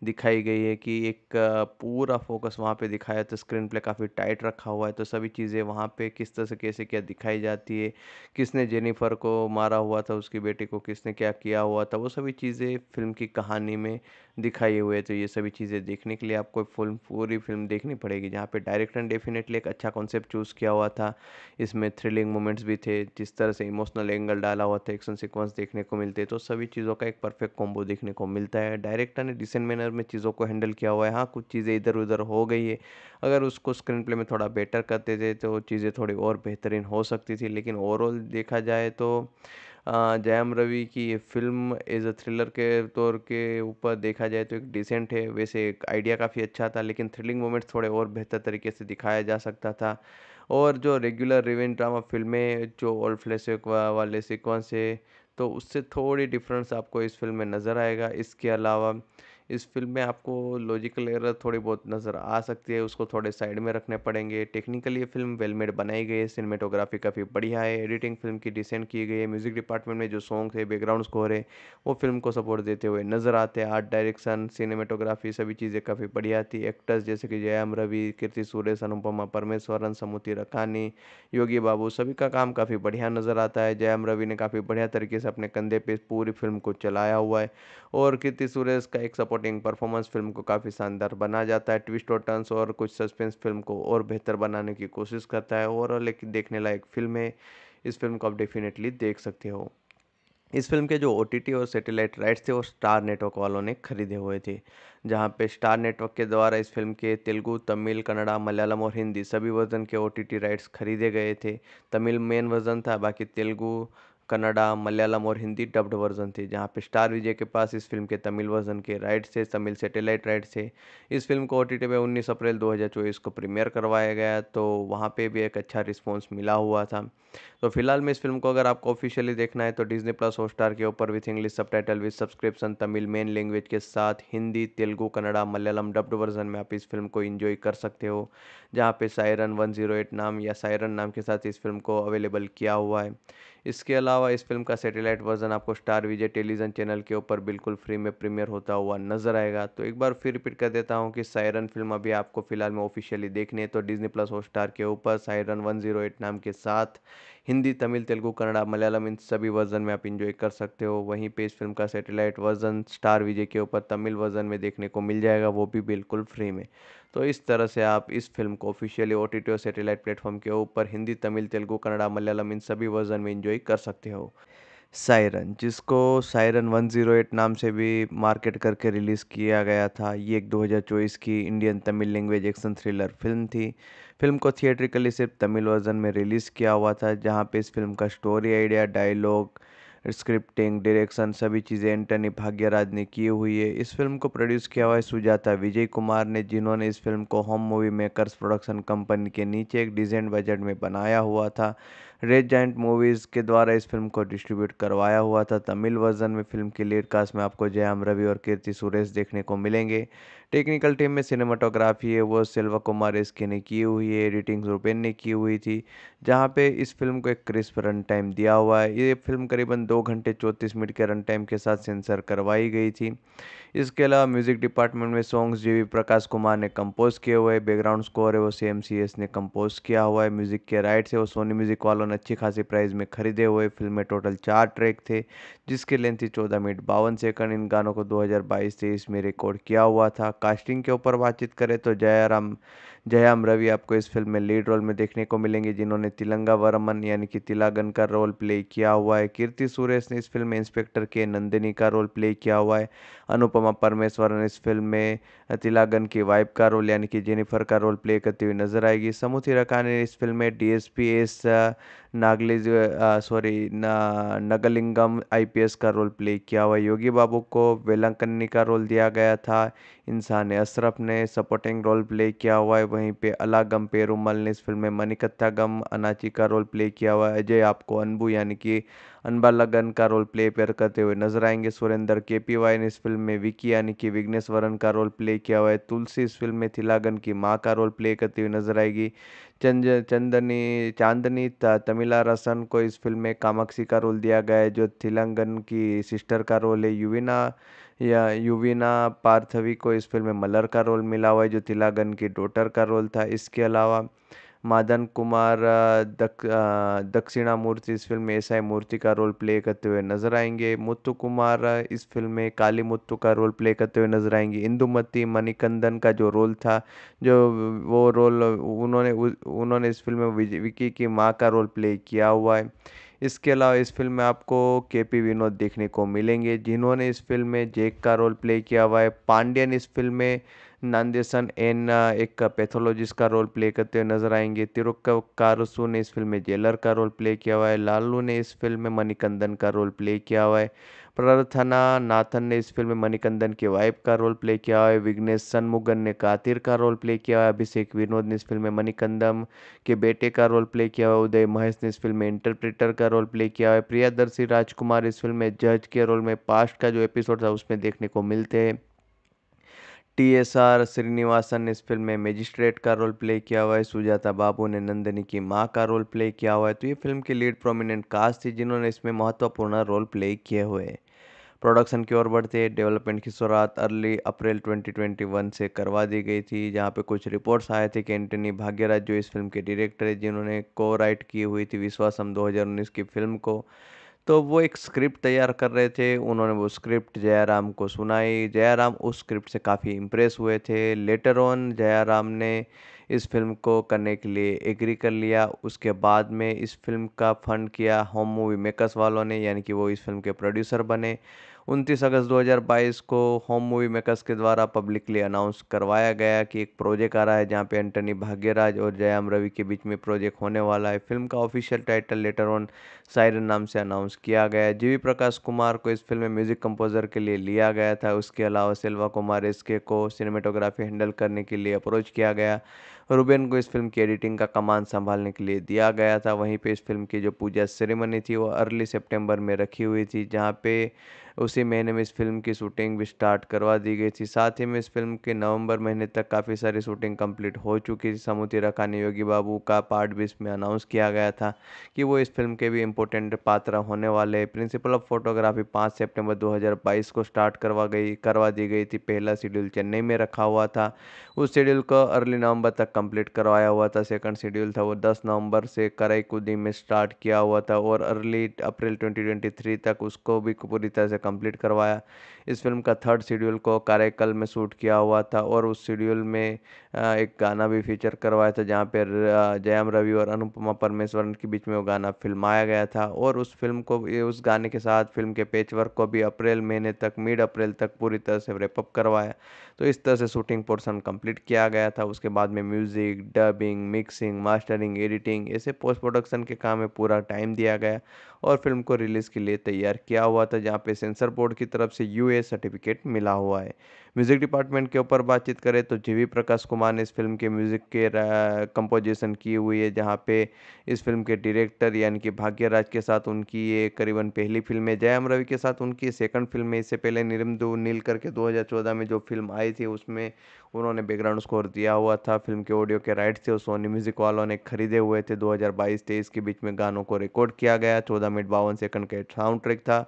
दिखाई गई है कि एक पूरा फोकस वहाँ पे दिखाया तो स्क्रीन प्ले काफ़ी टाइट रखा हुआ है तो सभी चीज़ें वहाँ पे किस तरह से कैसे क्या दिखाई जाती है किसने जेनिफर को मारा हुआ था उसकी बेटी को किसने क्या किया हुआ था वो सभी चीज़ें फिल्म की कहानी में दिखाई हुई है तो ये सभी चीज़ें देखने के लिए आपको फिल्म पूरी फिल्म देखनी पड़ेगी जहाँ पर डायरेक्टर ने डेफिनेटली एक अच्छा कॉन्सेप्ट चूज़ किया हुआ हुआ था इसमें थ्रिलिंग मोमेंट्स भी थे जिस तरह से इमोशनल एंगल डाला हुआ था एक्शन सिक्वेंस देखने को मिलते तो सभी चीज़ों का एक परफेक्ट कॉम्बो देखने को मिलता है डायरेक्टर ने डिसेंट मैनर में चीज़ों को हैंडल किया हुआ है हाँ कुछ चीज़ें इधर उधर हो गई है अगर उसको स्क्रीन प्ले में थोड़ा बेटर करते थे तो चीज़ें थोड़ी और बेहतरीन हो सकती थी लेकिन ओवरऑल देखा जाए तो जयम रवि की ये फिल्म एज अ थ्रिलर के तौर के ऊपर देखा जाए तो एक डिसेंट है वैसे एक आइडिया काफ़ी अच्छा था लेकिन थ्रिलिंग मोमेंट्स थोड़े और बेहतर तरीके से दिखाया जा सकता था और जो रेगुलर रिवेंज ड्रामा फ़िल्में जो ओल्ड फ्लैशबैक वाले सिक्वेंस है तो उससे थोड़ी डिफरेंस आपको इस फ़िल्म में नज़र आएगा इसके अलावा इस फ़िल्म में आपको लॉजिकल एरर थोड़ी बहुत नज़र आ सकती है उसको थोड़े साइड में रखने पड़ेंगे टेक्निकली ये फ़िल्म वेल मेड बनाई गई है सिनेमेटोग्राफी काफ़ी बढ़िया है एडिटिंग फिल्म की डिसेंट की गई है म्यूज़िक डिपार्टमेंट में जो सॉन्ग है बैकग्राउंड स्कोर है वो फिल्म को सपोर्ट देते हुए नज़र आते हैं आर्ट डायरेक्शन सिनेमेटोग्राफी सभी चीज़ें काफ़ी बढ़िया थी एक्टर्स जैसे कि जयाम रवि कीर्ति सुरेश अनुपमा परमेश्वरन समुति रखानी योगी बाबू सभी का काम काफ़ी बढ़िया नज़र आता है जयाम रवि ने काफ़ी बढ़िया तरीके से अपने कंधे पर पूरी फिल्म को चलाया हुआ है और कीर्ति सुरेश का एक सपोर्ट सपोर्टिंग परफॉर्मेंस फिल्म को काफ़ी शानदार बना जाता है ट्विस्ट और टर्न्स और कुछ सस्पेंस फिल्म को और बेहतर बनाने की कोशिश करता है ओवरऑल एक देखने लायक फिल्म है इस फिल्म को आप डेफिनेटली देख सकते हो इस फिल्म के जो ओ और सैटेलाइट राइट्स थे वो स्टार नेटवर्क वालों ने खरीदे हुए थे जहाँ पे स्टार नेटवर्क के द्वारा इस फिल्म के तेलुगु तमिल कन्नड़ा मलयालम और हिंदी सभी वर्जन के ओ राइट्स खरीदे गए थे तमिल मेन वर्जन था बाकी तेलुगू कन्नड़ा मलयालम और हिंदी डब्ड वर्जन थे जहाँ पे स्टार विजय के पास इस फिल्म के तमिल वर्जन के राइट्स थे तमिल सेटेलाइट राइट्स थे इस फिल्म को ओ टी पे उन्नीस अप्रैल चौबीस को प्रीमियर करवाया गया तो वहाँ पर भी एक अच्छा रिस्पॉन्स मिला हुआ था तो फिलहाल में इस फिल्म को अगर आपको ऑफिशियली देखना है तो डिजनी प्लस स्टार के ऊपर with English subtitle with subscription Tamil main language के साथ हिंदी तेलुगू कन्नड़ा मलयालम डब्ड वर्जन में आप इस फिल्म को इन्जॉय कर सकते हो जहाँ पे सायरन 108 नाम या सायरन नाम के साथ इस फिल्म को अवेलेबल किया हुआ है इसके अलावा इस फिल्म का सैटेलाइट वर्जन आपको स्टार विजय टेलीविज़न चैनल के ऊपर बिल्कुल फ्री में प्रीमियर होता हुआ नजर आएगा तो एक बार फिर रिपीट कर देता हूँ कि सायरन फिल्म अभी आपको फिलहाल में ऑफिशियली देखने तो डिजनी प्लस हॉट स्टार के ऊपर सायरन वन जीरो एट नाम के साथ हिंदी तमिल तेलुगु कन्नड़ा मलयालम इन सभी वर्जन में आप इंजॉय कर सकते हो वहीं पे इस फिल्म का सैटेलाइट वर्जन स्टार विजय के ऊपर तमिल वर्जन में देखने को मिल जाएगा वो भी बिल्कुल फ्री में तो इस तरह से आप इस फिल्म को ऑफिशियली ओ टी टी और सैटेलाइट प्लेटफॉर्म के ऊपर हिंदी तमिल तेलुगु कन्नड़ा मलयालम इन सभी वर्जन में इंजॉय कर सकते हो सायरन जिसको सायरन 108 नाम से भी मार्केट करके रिलीज़ किया गया था ये एक 2024 की Indian Tamil language action thriller film थी फिल्म को थिएट्रिकली सिर्फ तमिल वर्जन में रिलीज़ किया हुआ था जहाँ पे इस फिल्म का story idea dialogue scripting direction सभी चीज़ें एंटनी भाग्यराज ने की हुई है इस फिल्म को प्रोड्यूस किया हुआ है सुजाता विजय कुमार ने जिन्होंने इस फिल्म को Home Movie Makers production company के नीचे एक डिजाइन बजट में बनाया हुआ था रेड जाइंट मूवीज़ के द्वारा इस फिल्म को डिस्ट्रीब्यूट करवाया हुआ था तमिल वर्जन में फिल्म की लीड कास्ट में आपको जयाम रवि और कीर्ति सुरेश देखने को मिलेंगे टेक्निकल टीम में सिनेमाटोग्राफी है वो सिल्वा कुमार इसके ने की हुई है एडिटिंग रुपेन ने की हुई थी जहाँ पे इस फिल्म को एक क्रिस्प रन टाइम दिया हुआ है ये फिल्म करीबन दो घंटे चौंतीस मिनट के रन टाइम के साथ सेंसर करवाई गई थी इसके अलावा म्यूज़िक डिपार्टमेंट में सॉन्ग्स जे वी प्रकाश कुमार ने कंपोज़ किए हुए बैकग्राउंड स्कोर है वो सी एम सी एस ने कंपोज़ किया हुआ है म्यूज़िक के राइट्स है वो सोनी म्यूज़िक वालों ने अच्छी खासी प्राइस में खरीदे हुए फिल्म में टोटल चार ट्रैक थे जिसकी लेंथ थी चौदह मिनट बावन सेकंड इन गानों को दो हज़ार बाईस तेईस में रिकॉर्ड किया हुआ था कास्टिंग के ऊपर बातचीत करें तो जयराम जयाम रवि आपको इस फिल्म में लीड रोल में देखने को मिलेंगे जिन्होंने तिलंगा वर्मन यानी कि तिलागन का रोल प्ले किया हुआ है कीर्ति सुरेश ने इस फिल्म में इंस्पेक्टर के नंदिनी का रोल प्ले किया हुआ है अनुपमा परमेश्वर ने इस फिल्म में तिलागन की वाइफ का रोल यानी कि जेनिफर का रोल प्ले करती हुई नजर आएगी समूथी रखा ने इस फिल्म में D S नागलिज sorry Nagalingam IPS का रोल प्ले किया हुआ योगी बाबू को वेलंकन्नी का रोल दिया गया था इंसान अशरफ ने सपोर्टिंग रोल प्ले किया हुआ है वहीं पे अलागम पेरूमल ने इस फिल्म में मनिकत्था गम अनाची का रोल प्ले किया हुआ है अजय आपको अनबू यानी कि अनबा लगन का रोल प्ले पेयर करते हुए नजर आएंगे सुरेंद्र के पी वाई ने इस फिल्म में विकी यानी कि विघ्नेश्वरन का रोल प्ले किया हुआ है तुलसी इस फिल्म में थिलागन की माँ का रोल प्ले करती हुई नजर आएगी चंद चंदनी चांदनी तमिला रसन को इस फिल्म में कामाक्षी का रोल दिया गया है जो थिलंगन की सिस्टर का रोल है युविना या युविना पार्थवी को इस फिल्म में मलर का रोल मिला हुआ है जो तिलागन की डोटर का रोल था इसके अलावा मदन कुमार दक दक्षिणामूर्ति इस फ़िल्म में ऐसा मूर्ति का रोल प्ले करते हुए नज़र आएंगे मुत्तु कुमार इस फ़िल्म में काली मुत्तु का रोल प्ले करते हुए नज़र आएंगे इंदुमती मणिकंदन का जो रोल था जो वो रोल उन्होंने उन्होंने इस फिल्म में विकी की माँ का रोल प्ले किया हुआ है इसके अलावा इस फिल्म में आपको के पी विनोद देखने को मिलेंगे जिन्होंने इस फिल्म में जेक का रोल प्ले किया हुआ है पांड्यन इस फिल्म में नांदेसन एन एक पैथोलॉजिस्ट का रोल प्ले करते हुए नजर आएंगे कारसू ने इस फिल्म में जेलर का रोल प्ले किया हुआ है लालू ने इस फिल्म में मणिकंदन का रोल प्ले किया हुआ है प्रार्थना नाथन ने इस फिल्म में मणिकंदन के वाइफ का रोल प्ले किया है विघ्नेश सनमुगन ने कातिर का रोल प्ले किया है अभिषेक विनोद ने इस फिल्म में मणिकंदम के बेटे का रोल प्ले किया है उदय महेश ने इस फिल्म में इंटरप्रेटर का रोल प्ले किया है प्रियादर्शी राजकुमार इस फिल्म में जज के रोल में पास्ट का जो एपिसोड था उसमें देखने को मिलते हैं टी एस आर श्रीनिवासन ने इस फिल्म में मेजिस्ट्रेट का रोल प्ले किया हुआ है सुजाता बाबू ने नंदिनी की माँ का रोल प्ले किया हुआ है तो ये फिल्म की लीड प्रोमिनेंट कास्ट थी जिन्होंने इसमें महत्वपूर्ण रोल प्ले किए हुए प्रोडक्शन की ओर बढ़ते डेवलपमेंट की शुरुआत अर्ली अप्रैल 2021 से करवा दी गई थी जहाँ पे कुछ रिपोर्ट्स आए थे कि एंटनी भाग्यराज जो इस फिल्म के डायरेक्टर है जिन्होंने को राइट की हुई थी विश्वासम 2019 की फिल्म को तो वो एक स्क्रिप्ट तैयार कर रहे थे उन्होंने वो स्क्रिप्ट जयाराम को सुनाई जयाराम उस स्क्रिप्ट से काफ़ी इम्प्रेस हुए थे लेटर ऑन जयाराम ने इस फिल्म को करने के लिए एग्री कर लिया उसके बाद में इस फिल्म का फंड किया होम मूवी मेकर्स वालों ने यानी कि वो इस फिल्म के प्रोड्यूसर बने उनतीस अगस्त 2022 को होम मूवी मेकर्स के द्वारा पब्लिकली अनाउंस करवाया गया कि एक प्रोजेक्ट आ रहा है जहां पे एंटनी भाग्यराज और जयाम रवि के बीच में प्रोजेक्ट होने वाला है फिल्म का official title letter on siren नाम से अनाउंस किया गया है प्रकाश कुमार को इस फिल्म में म्यूजिक कंपोजर के लिए लिया गया था उसके अलावा सिल्वा कुमार इसके को सिनेमेटोग्राफी हैंडल करने के लिए अप्रोच किया गया रूबेन को इस फिल्म की एडिटिंग का कमान संभालने के लिए दिया गया था वहीं पे इस फिल्म की जो पूजा सेरेमनी थी वो अर्ली सितंबर में रखी हुई थी जहाँ पे उसी महीने में इस फिल्म की शूटिंग भी स्टार्ट करवा दी गई थी साथ ही में इस फिल्म के नवंबर महीने तक काफ़ी सारी शूटिंग कंप्लीट हो चुकी थी समुति रखा ने योगी बाबू का पार्ट भी इसमें अनाउंस किया गया था कि वो इस फिल्म के भी इम्पोर्टेंट पात्र होने वाले प्रिंसिपल ऑफ फोटोग्राफी पाँच सेप्टेम्बर दो को स्टार्ट करवा गई करवा दी गई थी पहला शेड्यूल चेन्नई में रखा हुआ था उस शेड्यूल को अर्ली नवंबर तक कंप्लीट करवाया हुआ था सेकंड शेड्यूल था वो 10 नवंबर से कराईकुदी में स्टार्ट किया हुआ था और अर्ली अप्रैल 2023 तक उसको भी पूरी तरह से कंप्लीट करवाया इस फिल्म का थर्ड शेड्यूल को कराईकल में शूट किया हुआ था और उस शेड्यूल में एक गाना भी फीचर करवाया था जहाँ पर जयम रवि और अनुपमा परमेश्वरन के बीच में वो गाना फिल्माया गया था और उस फिल्म को उस गाने के साथ फिल्म के पेचवर्क को भी अप्रैल महीने तक मिड अप्रैल तक पूरी तरह से रेपअप करवाया तो इस तरह से शूटिंग पोर्सन कंप्लीट किया गया था उसके बाद में music dubbing mixing mastering editing ऐसे पोस्ट प्रोडक्शन के काम में पूरा टाइम दिया गया और फिल्म को रिलीज़ के लिए तैयार किया हुआ था जहाँ पे सेंसर बोर्ड की तरफ से यू सर्टिफिकेट मिला हुआ है म्यूज़िक डिपार्टमेंट के ऊपर बातचीत करें तो जी प्रकाश कुमार ने इस फिल्म के म्यूज़िक के कंपोजिशन की हुई है जहाँ पे इस फिल्म के डायरेक्टर यानी कि भाग्यराज के साथ उनकी ये करीबन पहली फिल्म है जयम रवि के साथ उनकी सेकंड फिल्म है इससे पहले निरम दो नील करके 2014 में जो फिल्म आई थी उसमें उन्होंने बैकग्राउंड स्कोर दिया हुआ था फिल्म के ऑडियो के राइट थे और सोनी म्यूजिक वालों ने खरीदे हुए थे 2022-23 के बीच में गानों को रिकॉर्ड किया गया चौदह मिनट बावन सेकंड के साउंड ट्रैक था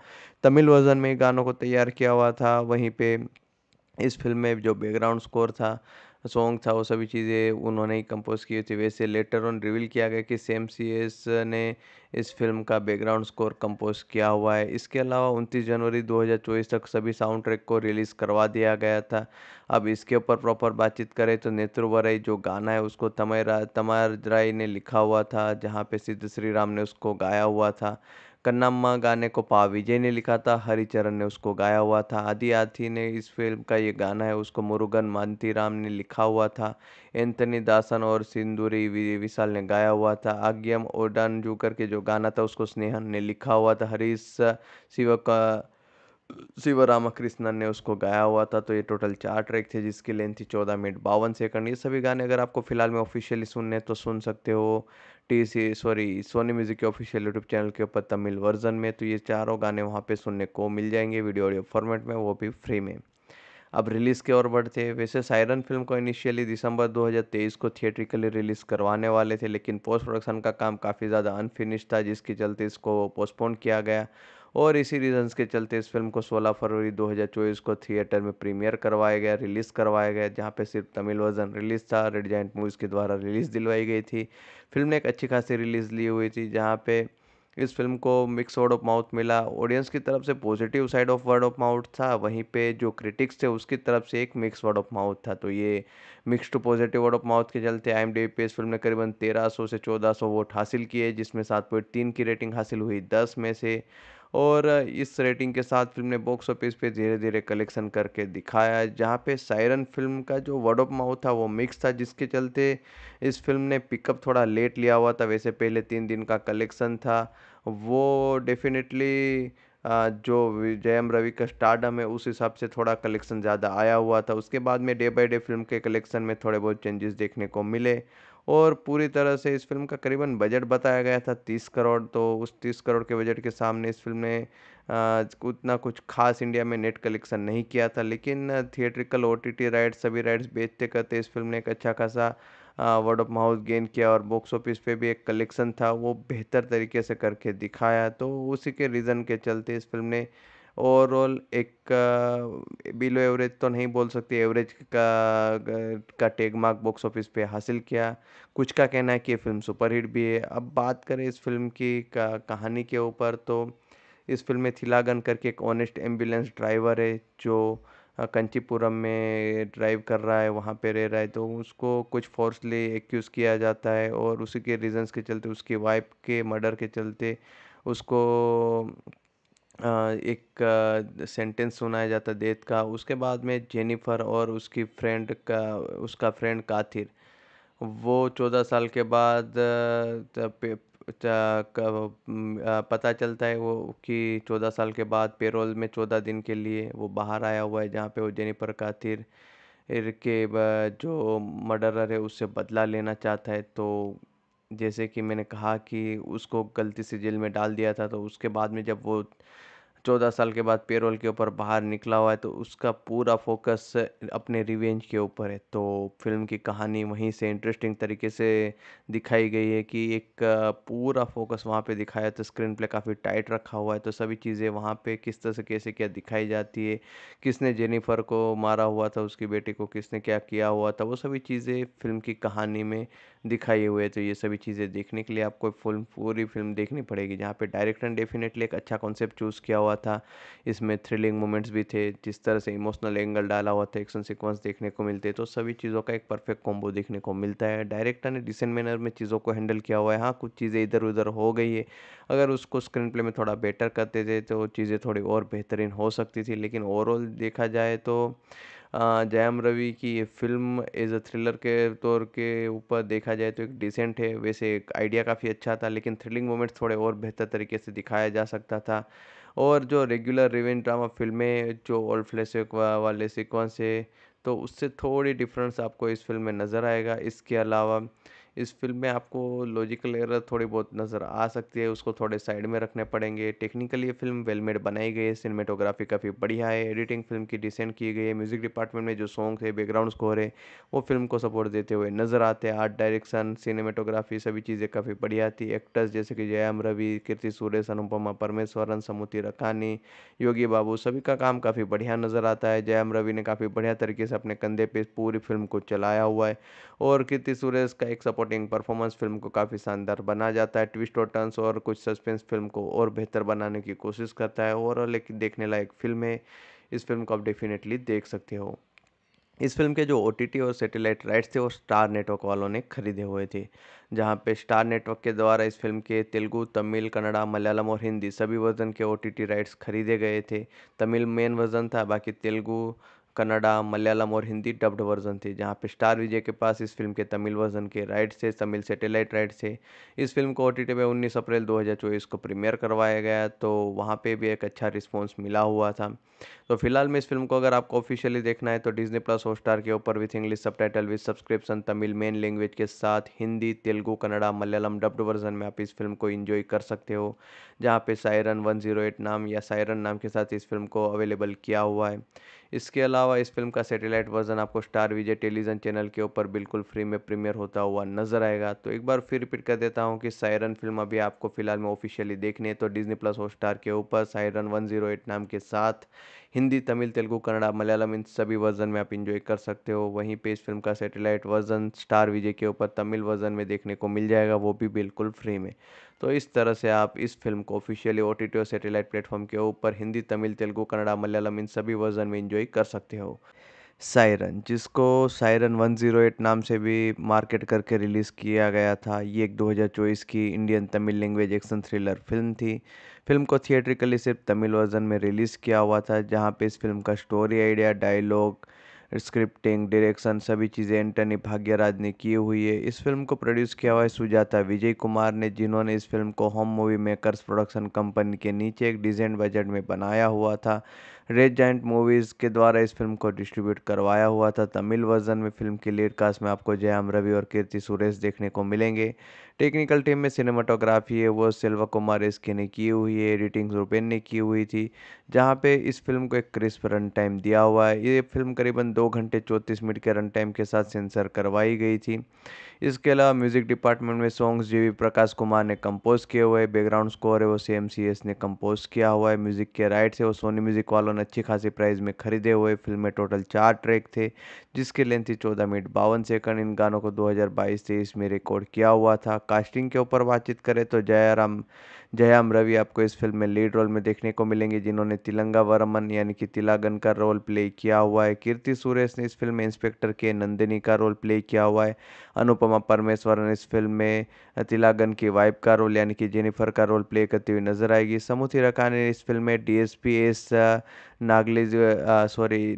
तमिल वर्जन में गानों को तैयार किया हुआ था वहीं पर इस फिल्म में जो बैकग्राउंड स्कोर था सॉन्ग था वो सभी चीज़ें उन्होंने ही कंपोज़ की थी वैसे लेटर ऑन रिवील किया गया कि सेम सी एस ने इस फिल्म का बैकग्राउंड स्कोर कंपोज़ किया हुआ है इसके अलावा उनतीस जनवरी 2024 तक सभी साउंड ट्रैक को रिलीज़ करवा दिया गया था अब इसके ऊपर प्रॉपर बातचीत करें तो नेत्रवरई जो गाना है उसको तमय तमार राय ने लिखा हुआ था जहाँ पे सिद्ध श्री राम ने उसको गाया हुआ था कन्नाम्मा गाने को पा विजय ने लिखा था हरिचरण ने उसको गाया हुआ था आदि आथी ने इस फिल्म का ये गाना है उसको मुरुगन राम ने लिखा हुआ था एंथनी दासन और सिंदूरी विशाल ने गाया हुआ था आग्यम ओडान जूकर के जो गाना था उसको स्नेहन ने लिखा हुआ था हरीश शिव का शिव रामाकृष्णन ने उसको गाया हुआ था तो ये टोटल चार ट्रैक थे जिसकी लेंथ थी चौदह मिनट बावन सेकंड ये सभी गाने अगर आपको फिलहाल में ऑफिशियली सुनने तो सुन सकते हो T C sorry Sony music के ऑफिशियल यूट्यूब चैनल के ऊपर तमिल वर्जन में तो ये चारों गाने वहाँ पे सुनने को मिल जाएंगे वीडियो ऑडियो फॉर्मेट में वो भी फ्री में अब रिलीज़ के ओर बढ़ते हैं वैसे सायरन फिल्म को इनिशियली दिसंबर 2023 को थिएट्रिकली रिलीज़ करवाने वाले थे लेकिन पोस्ट प्रोडक्शन का काम काफ़ी ज़्यादा अनफिनिश था जिसके चलते इसको पोस्टपोन किया गया और इसी रीजंस के चलते इस फिल्म को 16 फरवरी 2024 को थिएटर में प्रीमियर करवाया गया रिलीज़ करवाया गया जहाँ पे सिर्फ तमिल वर्जन रिलीज़ था रेड जैंट मूवीज़ के द्वारा रिलीज़ दिलवाई गई थी फिल्म ने एक अच्छी खासी रिलीज़ ली हुई थी जहाँ पे इस फिल्म को मिक्स वर्ड ऑफ माउथ मिला ऑडियंस की तरफ से positive side of word of mouth था वहीं पे जो क्रिटिक्स थे उसकी तरफ से एक मिक्स वर्ड ऑफ माउथ था तो ये mix to positive word of mouth के चलते आई एम डी पे इस फिल्म ने करीबन 1300 से 1400 वोट हासिल किए जिसमें सात पॉइंट तीन की रेटिंग हासिल हुई दस में से और इस रेटिंग के साथ फिल्म ने बॉक्स ऑफिस पे धीरे धीरे कलेक्शन करके दिखाया जहाँ पे सायरन फिल्म का जो वर्ड ऑफ माउथ था वो मिक्स था जिसके चलते इस फिल्म ने पिकअप थोड़ा लेट लिया हुआ था वैसे पहले तीन दिन का कलेक्शन था वो डेफिनेटली जो जयम रवि का स्टार्डम है उस हिसाब से थोड़ा कलेक्शन ज़्यादा आया हुआ था उसके बाद में डे बाय डे फिल्म के कलेक्शन में थोड़े बहुत चेंजेस देखने को मिले और पूरी तरह से इस फ़िल्म का करीबन बजट बताया गया था तीस करोड़ तो उस तीस करोड़ के बजट के सामने इस फ़िल्म ने उतना कुछ खास इंडिया में नेट कलेक्शन नहीं किया था लेकिन थिएट्रिकल ओ टी राइट्स सभी राइट्स बेचते करते इस फिल्म ने एक अच्छा खासा वर्ड ऑफ माउथ गेन किया और बॉक्स ऑफिस पे भी एक कलेक्शन था वो बेहतर तरीके से करके दिखाया तो उसी के रीज़न के चलते इस फिल्म ने ओवरऑल एक बिलो एवरेज तो नहीं बोल सकते एवरेज का का टेग मार्क बॉक्स ऑफिस पे हासिल किया कुछ का कहना है कि ये फिल्म सुपरहिट भी है अब बात करें इस फिल्म की कहानी के ऊपर तो इस फिल्म में थिलागन करके एक ऑनेस्ट एम्बुलेंस ड्राइवर है जो कंचीपुरम में ड्राइव कर रहा है वहाँ पे रह रहा है तो उसको कुछ फोर्सली एक्यूज़ किया जाता है और उसी के रीजंस के चलते उसकी वाइफ के मर्डर के चलते उसको एक सेंटेंस सुनाया जाता है डेथ का उसके बाद में जेनिफ़र और उसकी फ्रेंड का उसका फ्रेंड काथिर वो चौदह साल के बाद पता चलता है वो कि चौदह साल के बाद पेरोल में चौदह दिन के लिए वो बाहर आया हुआ है जहाँ पे वो जेनिफ़र काथिर के जो मर्डरर है उससे बदला लेना चाहता है तो जैसे कि मैंने कहा कि उसको गलती से जेल में डाल दिया था तो उसके बाद में जब वो चौदह साल के बाद पेरोल के ऊपर बाहर निकला हुआ है तो उसका पूरा फोकस अपने रिवेंज के ऊपर है तो फिल्म की कहानी वहीं से इंटरेस्टिंग तरीके से दिखाई गई है कि एक पूरा फोकस वहाँ पे दिखाया तो स्क्रीन प्ले काफ़ी टाइट रखा हुआ है तो सभी चीज़ें वहाँ पे किस तरह से कैसे क्या दिखाई जाती है किसने जेनिफर को मारा हुआ था उसकी बेटी को किसने क्या किया हुआ था वो सभी चीज़ें फिल्म की कहानी में दिखाई हुए तो ये सभी चीज़ें देखने के लिए आपको फुल पूरी फिल्म देखनी पड़ेगी जहाँ पे डायरेक्टर ने डेफिनेटली एक अच्छा कॉन्सेप्ट चूज़ किया हुआ था इसमें थ्रिलिंग मोमेंट्स भी थे जिस तरह से इमोशनल एंगल डाला हुआ था एक्शन सिक्वेंस देखने को मिलते तो सभी चीज़ों का एक परफेक्ट कॉम्बो देखने को मिलता है डायरेक्टर ने डिसेंट मैनर में चीज़ों को हैंडल किया हुआ है हाँ कुछ चीज़ें इधर उधर हो गई है अगर उसको स्क्रीन प्ले में थोड़ा बेटर करते थे तो चीज़ें थोड़ी और बेहतरीन हो सकती थी लेकिन ओवरऑल देखा जाए तो जयम रवि की फ़िल्म एज़ अ थ्रिलर के तौर के ऊपर देखा जाए तो एक डिसेंट है वैसे एक आइडिया काफ़ी अच्छा था लेकिन थ्रिलिंग मोमेंट्स थोड़े और बेहतर तरीके से दिखाया जा सकता था और जो रेगुलर रिवेंट ड्रामा फ़िल्में जो ओल्ड फ्लैश वाले सिक्वेंस है तो उससे थोड़ी डिफरेंस आपको इस फ़िल्म में नज़र आएगा इसके अलावा इस फ़िल्म में आपको लॉजिकल एरर थोड़ी बहुत नज़र आ सकती है उसको थोड़े साइड में रखने पड़ेंगे टेक्निकली ये फिल्म वेल मेड बनाई गई है सिनेमेटोग्राफी काफ़ी बढ़िया है एडिटिंग फिल्म की डिसेंट की गई है म्यूज़िक डिपार्टमेंट में जो सॉन्ग है बैकग्राउंड स्कोर है वो फिल्म को सपोर्ट देते हुए नज़र आते हैं आर्ट डायरेक्शन सिनेमेटोग्राफी सभी चीज़ें काफ़ी बढ़िया थी एक्टर्स जैसे कि जयाम रवि कीर्ति सुरेश अनुपमा परमेश्वरन समुति रखानी योगी बाबू सभी का काम काफ़ी बढ़िया नज़र आता है जयाम रवि ने काफ़ी बढ़िया तरीके से अपने कंधे पर पूरी फिल्म को चलाया हुआ है और कीर्ति सुरेश का एक सपोर्ट सपोर्टिंग परफॉर्मेंस फिल्म को काफ़ी शानदार बना जाता है ट्विस्ट और टर्न्स और कुछ सस्पेंस फिल्म को और बेहतर बनाने की कोशिश करता है और लेकिन देखने लायक फिल्म है इस फिल्म को आप डेफिनेटली देख सकते हो इस फिल्म के जो ओ और सैटेलाइट राइट्स थे वो स्टार नेटवर्क वालों ने खरीदे हुए थे जहाँ पे स्टार नेटवर्क के द्वारा इस फिल्म के तेलुगु तमिल कन्नड़ा मलयालम और हिंदी सभी वर्जन के ओ राइट्स खरीदे गए थे तमिल मेन वर्जन था बाकी तेलुगु कन्नड़ा मलयालम और हिंदी डब्ड वर्जन थे जहाँ पे स्टार विजय के पास इस फिल्म के तमिल वर्जन के राइट्स थे तमिल सेटेलाइट राइट्स थे इस फिल्म को ओ टी पे उन्नीस अप्रैल चौबीस को प्रीमियर करवाया गया तो वहाँ पर भी एक अच्छा रिस्पॉन्स मिला हुआ था तो फिलहाल में इस फिल्म को अगर आपको ऑफिशियली देखना है तो डिजनी प्लस स्टार के ऊपर with English subtitle with subscription Tamil main language के साथ हिंदी तेलुगु कन्नड़ा मलयालम डब्ड वर्जन में आप इस फिल्म को इन्जॉय कर सकते हो जहाँ पे सायरन 108 नाम या सायरन नाम के साथ इस फिल्म को अवेलेबल किया हुआ है इसके अलावा इस फिल्म का सैटेलाइट वर्जन आपको स्टार विजय टेलीविज़न चैनल के ऊपर बिल्कुल फ्री में प्रीमियर होता हुआ नजर आएगा तो एक बार फिर रिपीट कर देता हूँ कि सायरन फिल्म अभी आपको फिलहाल में ऑफिशियली देखनी है तो डिजनी प्लस हॉट स्टार के ऊपर सायरन वन नाम के साथ हिंदी तमिल तेलुगू कन्नड़ा मलयालम इन सभी वर्ज़न में आप इंजॉय कर सकते हो वहीं पे इस फिल्म का सैटेलाइट वर्ज़न स्टार विजय के ऊपर तमिल वर्ज़न में देखने को मिल जाएगा वो भी बिल्कुल फ्री में तो इस तरह से आप इस फिल्म को ऑफिशियली ओ टी और सैटेलाइट प्लेटफॉर्म के ऊपर हिंदी तमिल तेलुगू कन्नड़ा मलयालम इन सभी वर्ज़न में इंजॉय कर सकते हो सायरन जिसको सायरन 108 नाम से भी मार्केट करके रिलीज़ किया गया था ये एक 2024 की Indian Tamil language action thriller film थी फिल्म को थिएट्रिकली सिर्फ तमिल वर्जन में रिलीज़ किया हुआ था जहाँ पे इस फिल्म का story idea dialogue scripting direction सभी चीज़ें एंटनी भाग्यराज ने की हुई है इस फिल्म को प्रोड्यूस किया हुआ है सुजाता विजय कुमार ने जिन्होंने इस फिल्म को Home Movie Makers production company के नीचे एक डिजेंट बजट में बनाया हुआ था रेड जाइंट मूवीज़ के द्वारा इस फिल्म को डिस्ट्रीब्यूट करवाया हुआ था तमिल वर्जन में फिल्म की लीड कास्ट में आपको जयाम रवि और कीर्ति सुरेश देखने को मिलेंगे टेक्निकल टीम में सिनेमाटोग्राफी है वो सिल्वा कुमार इसके ने की हुई है एडिटिंग रुपेन ने की हुई थी जहाँ पे इस फिल्म को एक क्रिस्प रन टाइम दिया हुआ है ये फिल्म करीबन दो घंटे चौंतीस मिनट के रन टाइम के साथ सेंसर करवाई गई थी इसके अलावा म्यूज़िक डिपार्टमेंट में songs G V Prakash Kumar ने कंपोज़ किए हुए बैकग्राउंड स्कोर है वो सी एम सी एस ने कंपोज़ किया हुआ है म्यूज़िक के राइट्स है वो सोनी म्यूज़िक वालों ने अच्छी खासी प्राइस में खरीदे हुए फिल्म में टोटल चार ट्रैक थे जिसके लेंथ थी चौदह मिनट बावन सेकंड इन गानों को दो हज़ार बाईस तेईस में रिकॉर्ड किया हुआ था कास्टिंग के ऊपर बातचीत करें तो जयराम जयाम रवि आपको इस फिल्म में लीड रोल में देखने को मिलेंगे जिन्होंने तिलंगा वर्मन यानी कि तिलागन का रोल प्ले किया हुआ है कीर्ति सुरेश ने इस फिल्म में इंस्पेक्टर के नंदिनी का रोल प्ले किया हुआ है अनुपमा परमेश्वर ने इस फिल्म में तिलागन की वाइफ का रोल यानी कि जेनिफर का रोल प्ले करती हुई नजर आएगी समूथी ने इस फिल्म में डी एस पी एस नागली सॉरी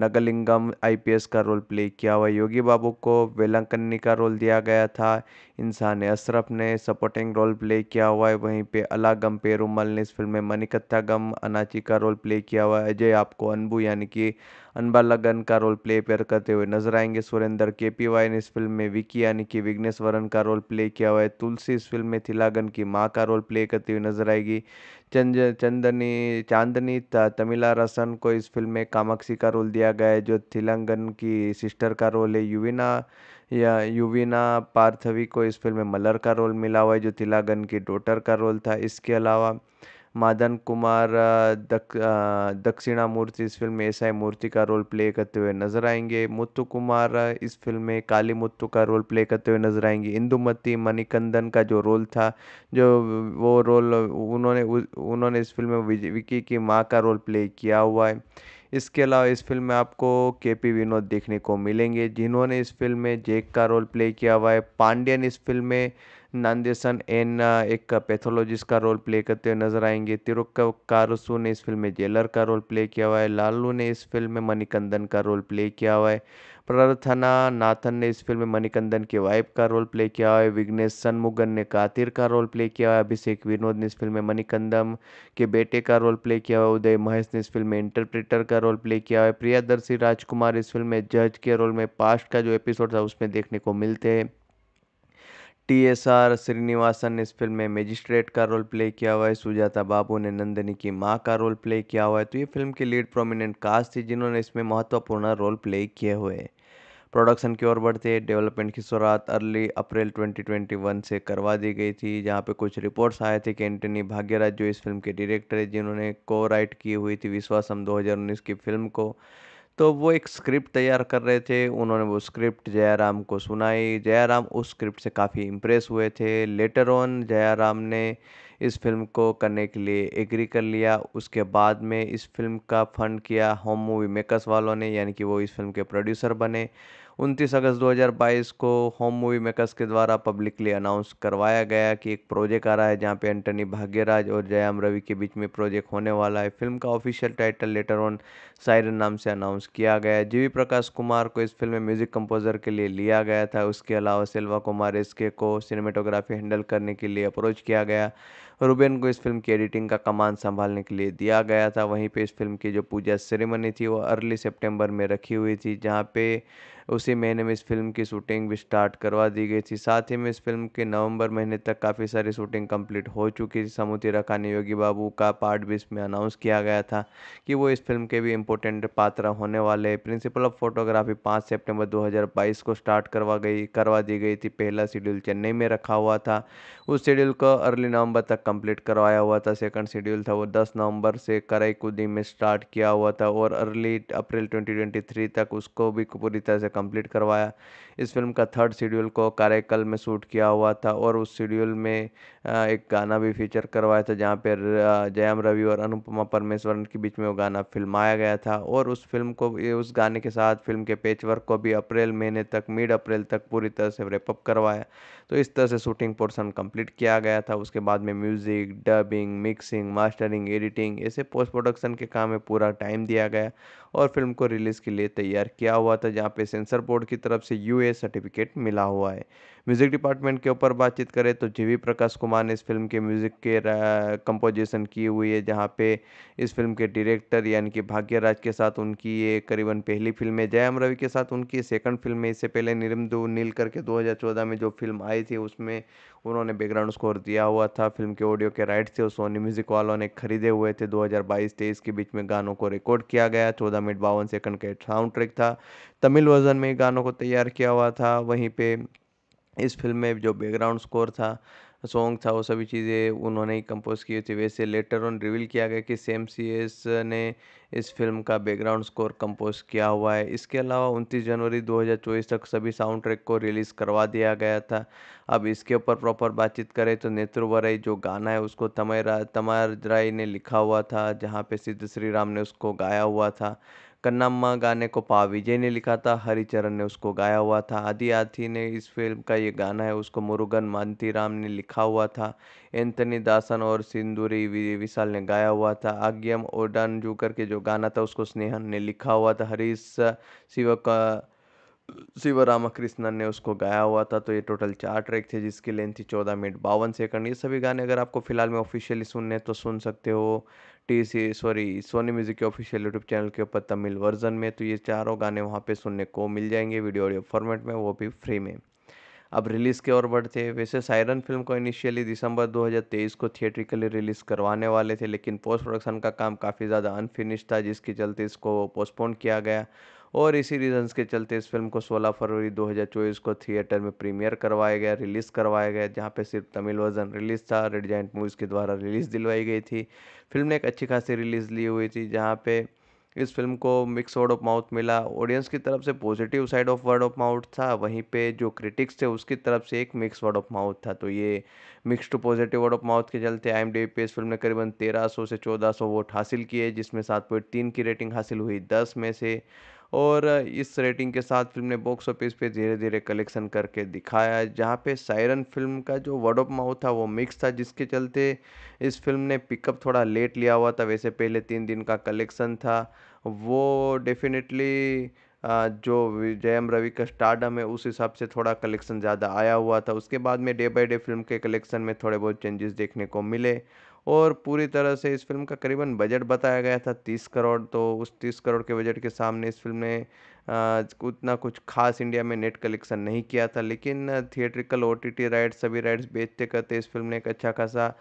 नगलिंगम आई का रोल प्ले किया हुआ योगी बाबू को वेलंकन्नी का रोल दिया गया था इंसान अशरफ ने सपोर्टिंग रोल प्ले किया हुआ है वहीं पे अलागम पेरूमल ने इस फिल्म में मनिकथा गम अनाची का रोल प्ले किया हुआ है अजय आपको अनबू यानी कि अनबा लगन का रोल प्ले पेयर करते हुए नजर आएंगे सुरेंद्र के पी वाई ने इस फिल्म में विकी यानी कि विघ्नेश्वरन का रोल प्ले किया हुआ है तुलसी इस फिल्म में थिलागन की माँ का रोल प्ले करती हुई नजर आएगी चंद चंदनी चांदनी तमिला रसन को इस फिल्म में कामाक्षी का रोल दिया गया है जो थिलंगन की सिस्टर का रोल है युविना या युवीना पार्थवी को इस फ़िल्म में मलर का रोल मिला हुआ है जो तिलागन की डॉटर का रोल था इसके अलावा मादन कुमार दक, दक्षिणा मूर्ति इस फिल्म में एस आई मूर्ति का रोल प्ले करते हुए नजर आएंगे मुत्तु कुमार इस फिल्म में काली मुत्तु का रोल प्ले करते हुए नजर आएंगे इंदुमती मणिकंदन का जो रोल था जो वो रोल उन्होंने उन्होंने इस फिल्म में विकी की माँ का रोल प्ले किया हुआ है इसके अलावा इस फ़िल्म में आपको के पी विनोद देखने को मिलेंगे जिन्होंने इस फ़िल्म में जैक का रोल प्ले किया हुआ है पांड्यन इस फ़िल्म में नंदेसन एन एक पैथोलॉजिस्ट का रोल प्ले करते हुए नजर आएंगे कारसु ने इस फिल्म में जेलर का रोल प्ले किया हुआ है लालू ने इस फिल्म में मणिकंदन का रोल प्ले किया हुआ है प्रार्थना नाथन ने इस फिल्म में मणिकंदन के वाइफ का रोल प्ले किया है विग्नेश सनमुगन ने कातिर का रोल प्ले किया है अभिषेक विनोद ने इस फिल्म में मणिकंदम के बेटे का रोल प्ले किया है उदय महेश ने इस फिल्म में इंटरप्रेटर का रोल प्ले किया है प्रियादर्शी राजकुमार इस फिल्म में जज के रोल में पास्ट का जो एपिसोड था उसमें देखने को मिलते हैं टी एस आर श्रीनिवासन ने इस फिल्म में मजिस्ट्रेट का रोल प्ले किया हुआ है सुजाता बाबू ने नंदनी की माँ का रोल प्ले किया हुआ है तो ये फिल्म की लीड प्रोमिनेंट कास्ट थी जिन्होंने इसमें महत्वपूर्ण रोल प्ले किए हुए हैं प्रोडक्शन की ओर बढ़ते डेवलपमेंट की शुरुआत अर्ली अप्रैल 2021 से करवा दी गई थी जहाँ पे कुछ रिपोर्ट्स आए थे कि एंटनी भाग्यराज जो इस फिल्म के डायरेक्टर है जिन्होंने को राइट की हुई थी विश्वासम 2019 की फिल्म को तो वो एक स्क्रिप्ट तैयार कर रहे थे उन्होंने वो स्क्रिप्ट जयाराम को सुनाई जयाराम उस स्क्रिप्ट से काफ़ी इम्प्रेस हुए थे लेटर ऑन जयाराम ने इस फिल्म को करने के लिए एग्री कर लिया उसके बाद में इस फिल्म का फंड किया होम मूवी मेकर्स वालों ने यानी कि वो इस फिल्म के प्रोड्यूसर बने उनतीस अगस्त 2022 को होम मूवी मेकर्स के द्वारा पब्लिकली अनाउंस करवाया गया कि एक प्रोजेक्ट आ रहा है जहां पे एंटनी भाग्यराज और जयाम रवि के बीच में प्रोजेक्ट होने वाला है फिल्म का official title letter on siren नाम से अनाउंस किया गया जी वी प्रकाश कुमार को इस फिल्म में म्यूजिक कंपोजर के लिए लिया गया था उसके अलावा सिल्वा कुमार एसके को सिनेमेटोग्राफी हैंडल करने के लिए अप्रोच किया गया रूबेन को इस फिल्म की एडिटिंग का कमान संभालने के लिए दिया गया था वहीं पे इस फिल्म की जो पूजा सेरेमनी थी वो अर्ली सेप्टेम्बर में रखी हुई थी जहाँ पे उसी महीने में इस फिल्म की शूटिंग भी स्टार्ट करवा दी गई थी साथ ही में इस फिल्म के नवंबर महीने तक काफ़ी सारी शूटिंग कंप्लीट हो चुकी थी समुति रखा ने योगी बाबू का पार्ट भी इसमें अनाउंस किया गया था कि वो इस फिल्म के भी इम्पोर्टेंट पात्र होने वाले प्रिंसिपल ऑफ फोटोग्राफी पाँच सेप्टेम्बर दो को स्टार्ट करवा गई करवा दी गई थी पहला शेड्यूल चेन्नई में रखा हुआ था उस शेड्यूल को अर्ली नवंबर तक कंप्लीट करवाया हुआ था सेकंड शेड्यूल था वो 10 नवंबर से कराईकुदी में स्टार्ट किया हुआ था और अर्ली अप्रैल 2023 तक उसको भी पूरी तरह से कंप्लीट करवाया इस फिल्म का थर्ड शेड्यूल को कार्यकाल में शूट किया हुआ था और उस शेड्यूल में एक गाना भी फीचर करवाया था जहाँ पर जयाम रवि और अनुपमा परमेश्वरन के बीच में वो गाना फिल्माया गया था और उस फिल्म को उस गाने के साथ फिल्म के पेच वर्क को भी अप्रैल महीने तक मिड अप्रैल तक पूरी तरह से रेपअप करवाया तो इस तरह से शूटिंग पोर्सन कंप्लीट किया गया था उसके बाद में music dubbing mixing mastering editing ऐसे पोस्ट प्रोडक्शन के काम में पूरा टाइम दिया गया और फिल्म को रिलीज़ के लिए तैयार किया हुआ था जहाँ पे सेंसर बोर्ड की तरफ से यू सर्टिफिकेट मिला हुआ है म्यूज़िक डिपार्टमेंट के ऊपर बातचीत करें तो जी प्रकाश कुमार ने इस फिल्म के म्यूज़िक के कंपोजिशन की हुई है जहाँ पे इस फिल्म के डायरेक्टर यानी कि भाग्यराज के साथ उनकी ये करीबन पहली फिल्म है जयम रवि के साथ उनकी सेकंड फिल्म है इससे पहले निरमदू नील करके 2014 में जो फिल्म आई थी उसमें उन्होंने बैकग्राउंड स्कोर दिया हुआ था फिल्म के ऑडियो के राइट्स थे सोनी म्यूज़िक वालों ने खरीदे हुए थे दो हज़ार के बीच में गानों को रिकॉर्ड किया गया चौदह चौदह मिनट बावन सेकंड का साउंड ट्रैक था तमिल वर्जन में गानों को तैयार किया हुआ था वहीं पे इस फिल्म में जो बैकग्राउंड स्कोर था सॉन्ग था वो सभी चीज़ें उन्होंने ही कंपोज़ की थी वैसे लेटर ऑन रिवील किया गया कि सेम सी एस ने इस फिल्म का बैकग्राउंड स्कोर कंपोज़ किया हुआ है इसके अलावा उनतीस जनवरी 2024 तक सभी साउंड ट्रैक को रिलीज़ करवा दिया गया था अब इसके ऊपर प्रॉपर बातचीत करें तो नेत्रुवराई जो गाना है उसको तमय तमार राय ने लिखा हुआ था जहाँ पे सिद्ध श्री राम ने उसको गाया हुआ था कन्नाम्मा गाने को पा विजय ने लिखा था हरिचरण ने उसको गाया हुआ था आदि आथी ने इस फिल्म का ये गाना है उसको मुरुगन राम ने लिखा हुआ था एंथनी दासन और सिंदूरी विशाल ने गाया हुआ था आग्यम ओडान जूकर के जो गाना था उसको स्नेहन ने लिखा हुआ था हरीश शिव का शिव रामाकृष्णन ने उसको गाया हुआ था तो ये टोटल चार ट्रैक थे जिसकी लेंथ थी चौदह मिनट बावन सेकंड ये सभी गाने अगर आपको फिलहाल में ऑफिशियली सुनने तो सुन सकते हो T C sorry Sony music के ऑफिशियल यूट्यूब चैनल के ऊपर तमिल वर्जन में तो ये चारों गाने वहाँ पे सुनने को मिल जाएंगे वीडियो ऑडियो फॉर्मेट में वो भी फ्री में अब रिलीज़ के और बढ़ते हैं वैसे सायरन फिल्म को इनिशियली दिसंबर 2023 को थिएट्रिकली रिलीज़ करवाने वाले थे लेकिन पोस्ट प्रोडक्शन का काम काफ़ी ज़्यादा अनफिनिश था जिसके चलते इसको पोस्टपोन किया गया और इसी रीजंस के चलते इस फिल्म को 16 फरवरी 2024 को थिएटर में प्रीमियर करवाया गया रिलीज़ करवाया गया जहाँ पे सिर्फ तमिल वर्जन रिलीज़ था रेड जैंट मूवीज़ के द्वारा रिलीज़ दिलवाई गई थी फिल्म ने एक अच्छी खासी रिलीज़ ली हुई थी जहाँ पे इस फिल्म को मिक्स वर्ड ऑफ माउथ मिला ऑडियंस की तरफ से positive side of word of mouth था वहीं पे जो क्रिटिक्स थे उसकी तरफ से एक मिक्स वर्ड ऑफ माउथ था तो ये mix to positive word of mouth के चलते आई एम डी पे इस फिल्म ने करीबन 1300 से 1400 वोट हासिल किए जिसमें सात पॉइंट तीन की रेटिंग हासिल हुई दस में से और इस रेटिंग के साथ फ़िल्म ने बॉक्स ऑफिस पे धीरे धीरे कलेक्शन करके दिखाया जहाँ पे सायरन फ़िल्म का जो वर्ड ऑफ माउथ था वो मिक्स था जिसके चलते इस फिल्म ने पिकअप थोड़ा लेट लिया हुआ था वैसे पहले तीन दिन का कलेक्शन था वो डेफिनेटली जो जयम रवि का स्टार्डम है उस हिसाब से थोड़ा कलेक्शन ज़्यादा आया हुआ था उसके बाद में डे बाय डे फिल्म के कलेक्शन में थोड़े बहुत चेंजेस देखने को मिले और पूरी तरह से इस फ़िल्म का करीबन बजट बताया गया था तीस करोड़ तो उस तीस करोड़ के बजट के सामने इस फ़िल्म ने उतना कुछ खास इंडिया में नेट कलेक्शन नहीं किया था लेकिन theatrical O T T rights सभी राइट्स बेचते करते इस फिल्म ने एक अच्छा खासा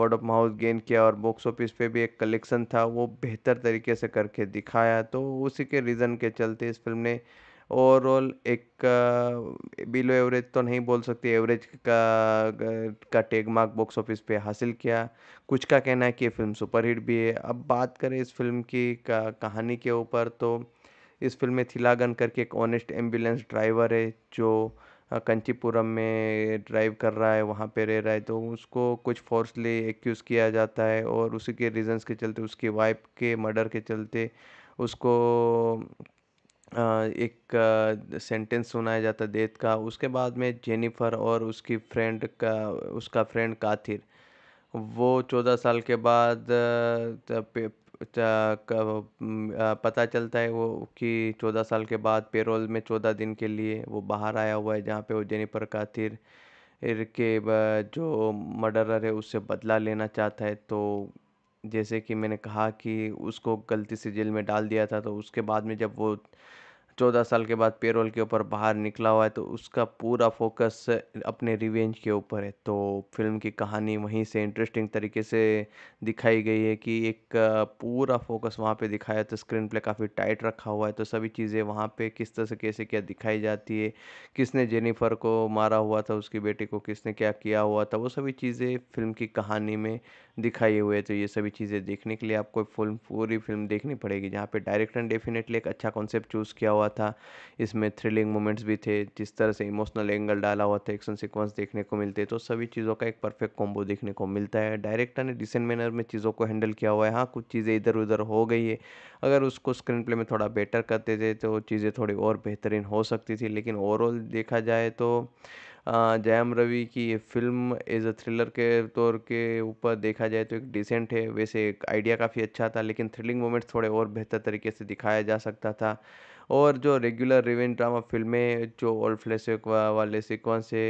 वर्ड ऑफ माउथ गेन किया और बॉक्स ऑफिस पे भी एक कलेक्शन था वो बेहतर तरीके से करके दिखाया तो उसी के रीज़न के चलते इस फिल्म ने ओवरऑल एक बिलो एवरेज तो नहीं बोल सकते एवरेज का का टेग मार्क बॉक्स ऑफिस पे हासिल किया कुछ का कहना है कि ये फिल्म सुपरहिट भी है अब बात करें इस फिल्म की का, कहानी के ऊपर तो इस फिल्म में थिलागन करके एक ऑनेस्ट एम्बुलेंस ड्राइवर है जो कंचीपुरम में ड्राइव कर रहा है वहाँ पे रह रहा है तो उसको कुछ फोर्सली एक्यूज़ किया जाता है और उसी के रीजंस के चलते उसकी वाइफ के मर्डर के चलते उसको एक सेंटेंस सुनाया जाता है डेथ का उसके बाद में जेनिफ़र और उसकी फ्रेंड का उसका फ्रेंड काथिर वो चौदह साल के बाद पता चलता है वो कि चौदह साल के बाद पेरोल में चौदह दिन के लिए वो बाहर आया हुआ है जहाँ पे वो जेनिफ़र काथिर के जो मर्डरर है उससे बदला लेना चाहता है तो जैसे कि मैंने कहा कि उसको गलती से जेल में डाल दिया था तो उसके बाद में जब वो चौदह साल के बाद पेरोल के ऊपर बाहर निकला हुआ है तो उसका पूरा फोकस अपने रिवेंज के ऊपर है तो फिल्म की कहानी वहीं से इंटरेस्टिंग तरीके से दिखाई गई है कि एक पूरा फोकस वहाँ पे दिखाया तो स्क्रीन प्ले काफ़ी टाइट रखा हुआ है तो सभी चीज़ें वहाँ पे किस तरह से कैसे क्या दिखाई जाती है किसने जेनिफर को मारा हुआ था उसकी बेटी को किसने क्या किया हुआ था वो सभी चीज़ें फिल्म की कहानी में दिखाई हुई है तो ये सभी चीज़ें देखने के लिए आपको फिल्म पूरी फिल्म देखनी पड़ेगी जहाँ पर डायरेक्टर ने डेफिनेटली एक अच्छा कॉन्सेप्ट चूज़ किया हुआ हुआ था इसमें थ्रिलिंग मोमेंट्स भी थे जिस तरह से इमोशनल एंगल डाला हुआ था एक्शन सिक्वेंस देखने को मिलते तो सभी चीज़ों का एक परफेक्ट कॉम्बो देखने को मिलता है डायरेक्टर ने डिसेंट मैनर में चीज़ों को हैंडल किया हुआ है हाँ कुछ चीज़ें इधर उधर हो गई है अगर उसको स्क्रीन प्ले में थोड़ा बेटर करते थे तो चीज़ें थोड़ी और बेहतरीन हो सकती थी लेकिन ओवरऑल देखा जाए तो जयम रवि की ये फिल्म एज अ थ्रिलर के तौर के ऊपर देखा जाए तो एक डिसेंट है वैसे एक आइडिया काफ़ी अच्छा था लेकिन थ्रिलिंग मोमेंट्स थोड़े और बेहतर तरीके से दिखाया जा सकता था और जो रेगुलर रिवेंज ड्रामा फ़िल्में जो ओल्ड फ्लैशबैक वाले सिक्वेंस है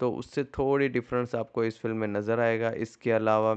तो उससे थोड़ी डिफरेंस आपको इस फ़िल्म में नज़र आएगा इसके अलावा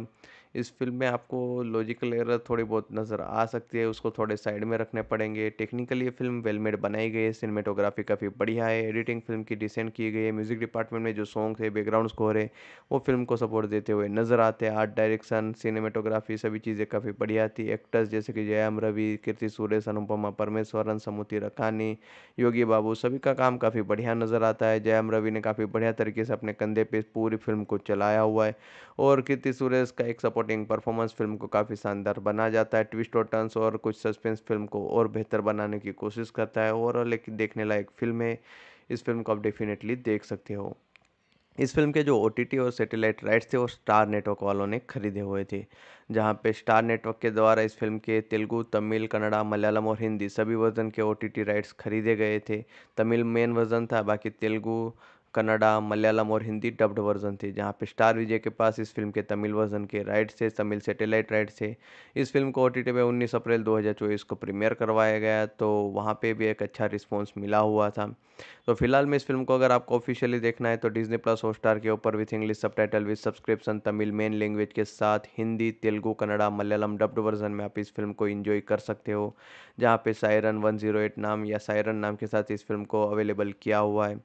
इस फ़िल्म में आपको लॉजिकल एरर थोड़ी बहुत नज़र आ सकती है उसको थोड़े साइड में रखने पड़ेंगे टेक्निकली ये फ़िल्म वेल मेड बनाई गई है सिनेमेटोग्राफी काफ़ी बढ़िया है एडिटिंग फिल्म की डिसेंट की गई है म्यूज़िक डिपार्टमेंट में जो सॉन्ग है बैकग्राउंड स्कोर है वो फिल्म को सपोर्ट देते हुए नज़र आते हैं आर्ट डायरेक्शन सिनेमेटोग्राफी सभी चीज़ें काफ़ी बढ़िया थी एक्टर्स जैसे कि जयाम रवि कीर्ति सुरेश अनुपमा परमेश्वरन समुति रखानी योगी बाबू सभी का काम काफ़ी बढ़िया नज़र आता है जयाम रवि ने काफ़ी बढ़िया तरीके से अपने कंधे पर पूरी फिल्म को चलाया हुआ है और कीर्ति सुरेश का एक सपोर्ट सपोर्टिंग परफॉर्मेंस फिल्म को काफ़ी शानदार बना जाता है ट्विस्ट और टर्न्स और कुछ सस्पेंस फिल्म को और बेहतर बनाने की कोशिश करता है और लेकिन देखने लायक फिल्म है इस फिल्म को आप डेफिनेटली देख सकते हो इस फिल्म के जो ओ और सैटेलाइट राइट्स थे वो स्टार नेटवर्क वालों ने खरीदे हुए थे जहाँ पे स्टार नेटवर्क के द्वारा इस फिल्म के तेलुगु तमिल कन्नड़ा मलयालम और हिंदी सभी वर्जन के ओ राइट्स खरीदे गए थे तमिल मेन वर्जन था बाकी तेलुगू कन्नड़ा मलयालम और हिंदी डब्ड वर्जन थे जहाँ पे स्टार विजय के पास इस फिल्म के तमिल वर्जन के राइट्स थे तमिल सेटेलाइट राइट्स थे इस फिल्म को ओ टी पे उन्नीस अप्रैल चौबीस को प्रीमियर करवाया गया तो वहाँ पर भी एक अच्छा रिस्पॉन्स मिला हुआ था तो फिलहाल में इस फिल्म को अगर आपको ऑफिशियली देखना है तो डिजनी प्लस स्टार के ऊपर with English subtitle with subscription Tamil main language के साथ हिंदी तेलुगू कन्नड़ा मलयालम डब्ड वर्जन में आप इस फिल्म को इन्जॉय कर सकते हो जहाँ पे सायरन 108 नाम या सायरन नाम के साथ इस फिल्म को अवेलेबल किया हुआ है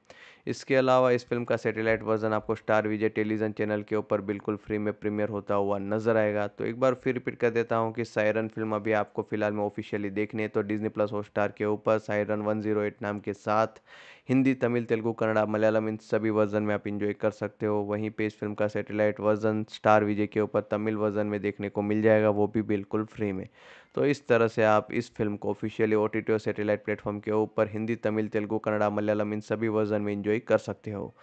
इसके अलावा इस फिल्म का सैटेलाइट वर्जन आपको स्टार विजय टेलीविज़न चैनल के ऊपर बिल्कुल फ्री में प्रीमियर होता हुआ नजर आएगा तो एक बार फिर रिपीट कर देता हूँ कि सायरन फिल्म अभी आपको फिलहाल में ऑफिशियली देखने तो डिजनी प्लस हॉट स्टार के ऊपर सायरन वन जीरो एट नाम के साथ हिंदी तमिल तेलुगु कन्नड़ा मलयालम इन सभी वर्जन में आप इंजॉय कर सकते हो वहीं पे इस फिल्म का सैटेलाइट वर्जन स्टार विजय के ऊपर तमिल वर्जन में देखने को मिल जाएगा वो भी बिल्कुल फ्री में तो इस तरह से आप इस फिल्म को ऑफिशियली ओ टी और सैटेलाइट प्लेटफॉर्म के ऊपर हिंदी तमिल तेलुगु कन्नड़ा मलयालम इन सभी वर्जन में इंजॉय कर सकते हो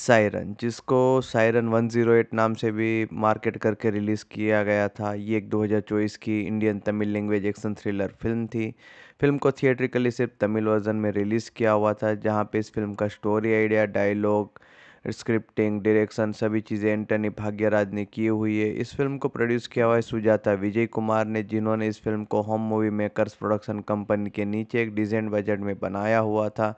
सायरन जिसको सायरन 108 नाम से भी मार्केट करके रिलीज़ किया गया था ये एक 2024 की Indian Tamil language action thriller film थी फिल्म को थिएट्रिकली सिर्फ तमिल वर्जन में रिलीज़ किया हुआ था जहाँ पे इस फिल्म का story idea dialogue scripting direction सभी चीज़ें एंटनी भाग्यराज ने की हुई है इस फिल्म को प्रोड्यूस किया हुआ है सुजाता विजय कुमार ने जिन्होंने इस फिल्म को Home Movie Makers production company के नीचे एक डिजेंट बजट में बनाया हुआ था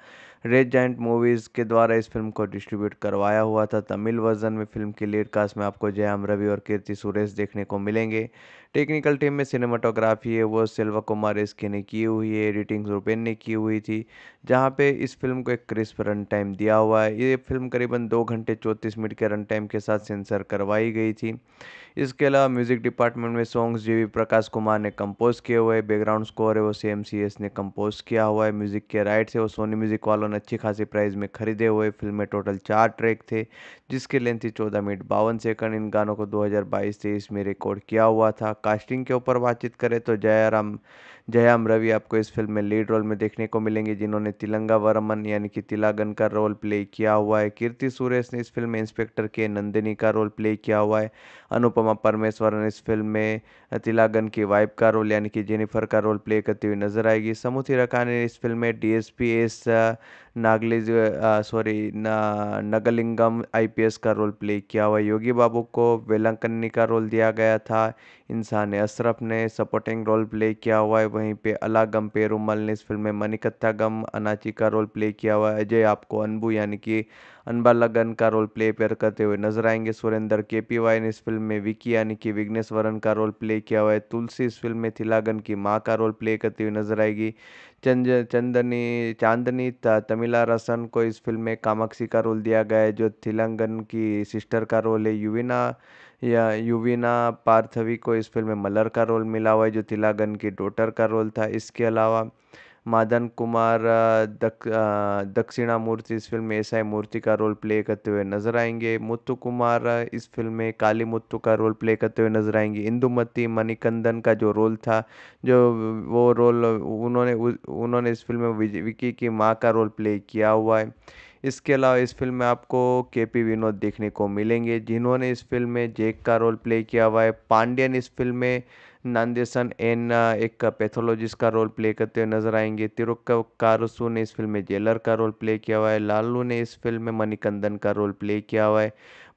रेड जाइंट मूवीज़ के द्वारा इस फिल्म को डिस्ट्रीब्यूट करवाया हुआ था तमिल वर्जन में फिल्म की लीड कास्ट में आपको जयाम रवि और कीर्ति सुरेश देखने को मिलेंगे टेक्निकल टीम में सिनेमाटोग्राफी है वो सिल्वा कुमार इसके ने की हुई है एडिटिंग रुपेन ने की हुई थी जहाँ पे इस फिल्म को एक क्रिस्प रन टाइम दिया हुआ है ये फिल्म करीबन दो घंटे चौंतीस मिनट के रन टाइम के साथ सेंसर करवाई गई थी इसके अलावा म्यूज़िक डिपार्टमेंट में सॉन्ग्स जे वी प्रकाश कुमार ने कंपोज़ किए हुए बैकग्राउंड स्कोर है वो सी एम सी एस ने कंपोज़ किया हुआ है म्यूज़िक के राइट्स है वो सोनी म्यूज़िक वालों ने अच्छी खासी प्राइस में खरीदे हुए फिल्म में टोटल चार ट्रैक थे जिसकी लेंथ थी चौदह मिनट बावन सेकंड इन गानों को दो हज़ार बाईस तेईस में रिकॉर्ड किया हुआ था कास्टिंग के ऊपर बातचीत करें तो जयराम जयाम रवि आपको इस फिल्म में लीड रोल में देखने को मिलेंगे जिन्होंने तिलंगा वर्मन यानी कि तिलागन का रोल प्ले किया हुआ है कीर्ति सुरेश ने इस फिल्म में इंस्पेक्टर के नंदिनी का रोल प्ले किया हुआ है अनुपमा परमेश्वर ने इस फिल्म में तिलागन की वाइफ का रोल यानी कि जेनिफर का रोल प्ले करती हुई नजर आएगी समूथी रखा ने इस फिल्म में D S नागलिज sorry Nagalingam IPS का रोल प्ले किया हुआ योगी बाबू को वेलंकन्नी का रोल दिया गया था इंसान अशरफ ने सपोर्टिंग रोल प्ले किया हुआ है वहीं पे अलागम पेरूमल ने इस फिल्म में मनिकत्था गम अनाची का रोल प्ले किया हुआ है अजय आपको अनबू यानी कि अनबा लगन का रोल प्ले पेयर करते हुए नजर आएंगे सुरेंद्र के पी वाई ने इस फिल्म में विकी यानी कि विघ्नेश्वरन का रोल प्ले किया हुआ है तुलसी इस फिल्म में थिलागन की माँ का रोल प्ले करती हुई नजर आएगी चंद चंदनी चांदनी तमिला रसन को इस फिल्म में कामाक्षी का रोल दिया गया है जो थिलंगन की सिस्टर का रोल है युविना या युविना पार्थवी को इस फिल्म में मलर का रोल मिला हुआ है जो थिलागन की डोटर का रोल था इसके अलावा मदन कुमार दक दक्षिणामूर्ति इस फ़िल्म में ऐसा मूर्ति का रोल प्ले करते हुए नज़र आएंगे मुत्तु कुमार इस फ़िल्म में काली मुत्तु का रोल प्ले करते हुए नज़र आएंगे इंदुमती मणिकंदन का जो रोल था जो वो रोल उन्होंने उन्होंने इस फिल्म में विकी की माँ का रोल प्ले किया हुआ है इसके अलावा इस फिल्म में आपको के पी विनोद देखने को मिलेंगे जिन्होंने इस फिल्म में जेक का रोल प्ले किया हुआ है पांड्यन इस फिल्म में नांदेसन एन एक पैथोलॉजिस्ट का रोल प्ले करते हुए नजर आएंगे कारसू ने इस फिल्म में जेलर का रोल प्ले किया हुआ है लालू ने इस फिल्म में मणिकंदन का रोल प्ले किया हुआ है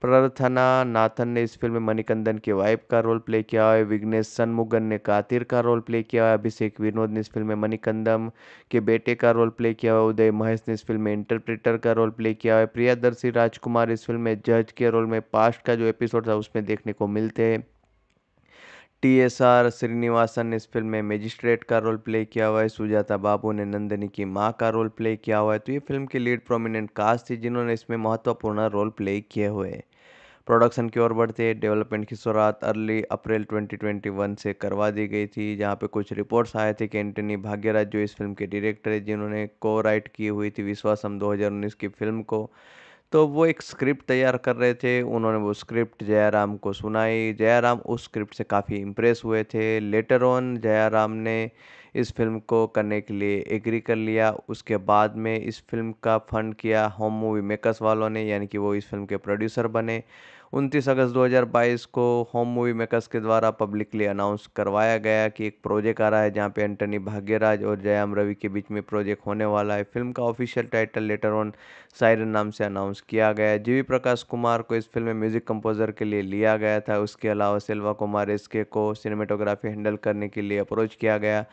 प्रार्थना नाथन ने इस फिल्म में मणिकंदन के वाइफ का रोल प्ले किया है विघ्नेश सनमुगन ने कातिर का रोल प्ले किया है अभिषेक विनोद ने इस फिल्म में मणिकंदम के बेटे का रोल प्ले किया है उदय महेश ने इस फिल्म में इंटरप्रेटर का रोल प्ले किया है प्रियादर्शी राजकुमार इस फिल्म में जज के रोल में पास्ट का जो एपिसोड था उसमें देखने को मिलते हैं टी एस आर श्रीनिवासन ने इस फिल्म में मेजिस्ट्रेट का रोल प्ले किया हुआ है सुजाता बाबू ने नंदिनी की माँ का रोल प्ले किया हुआ है तो ये फिल्म की लीड प्रोमिनेंट कास्ट थी जिन्होंने इसमें महत्वपूर्ण रोल प्ले किए हुए प्रोडक्शन की ओर बढ़ते डेवलपमेंट की शुरुआत अर्ली अप्रैल 2021 से करवा दी गई थी जहाँ पे कुछ रिपोर्ट्स आए थे कि एंटनी भाग्यराज जो इस फिल्म के डायरेक्टर है जिन्होंने को राइट की हुई थी विश्वासम 2019 की फिल्म को तो वो एक स्क्रिप्ट तैयार कर रहे थे उन्होंने वो स्क्रिप्ट जयाराम को सुनाई जयाराम उस स्क्रिप्ट से काफ़ी इम्प्रेस हुए थे लेटर ऑन जयाराम ने इस फिल्म को करने के लिए एग्री कर लिया उसके बाद में इस फिल्म का फंड किया होम मूवी मेकर्स वालों ने यानी कि वो इस फिल्म के प्रोड्यूसर बने उनतीस अगस्त 2022 को होम मूवी मेकर्स के द्वारा पब्लिकली अनाउंस करवाया गया कि एक प्रोजेक्ट आ रहा है जहां पे एंटनी भाग्यराज और जयाम रवि के बीच में प्रोजेक्ट होने वाला है फिल्म का official title letter on siren नाम से अनाउंस किया गया जीवी प्रकाश कुमार को इस फिल्म में म्यूजिक कंपोजर के लिए लिया गया था उसके अलावा सिल्वा कुमार इसके को सिनेमेटोग्राफी हैंडल करने के लिए अप्रोच किया गया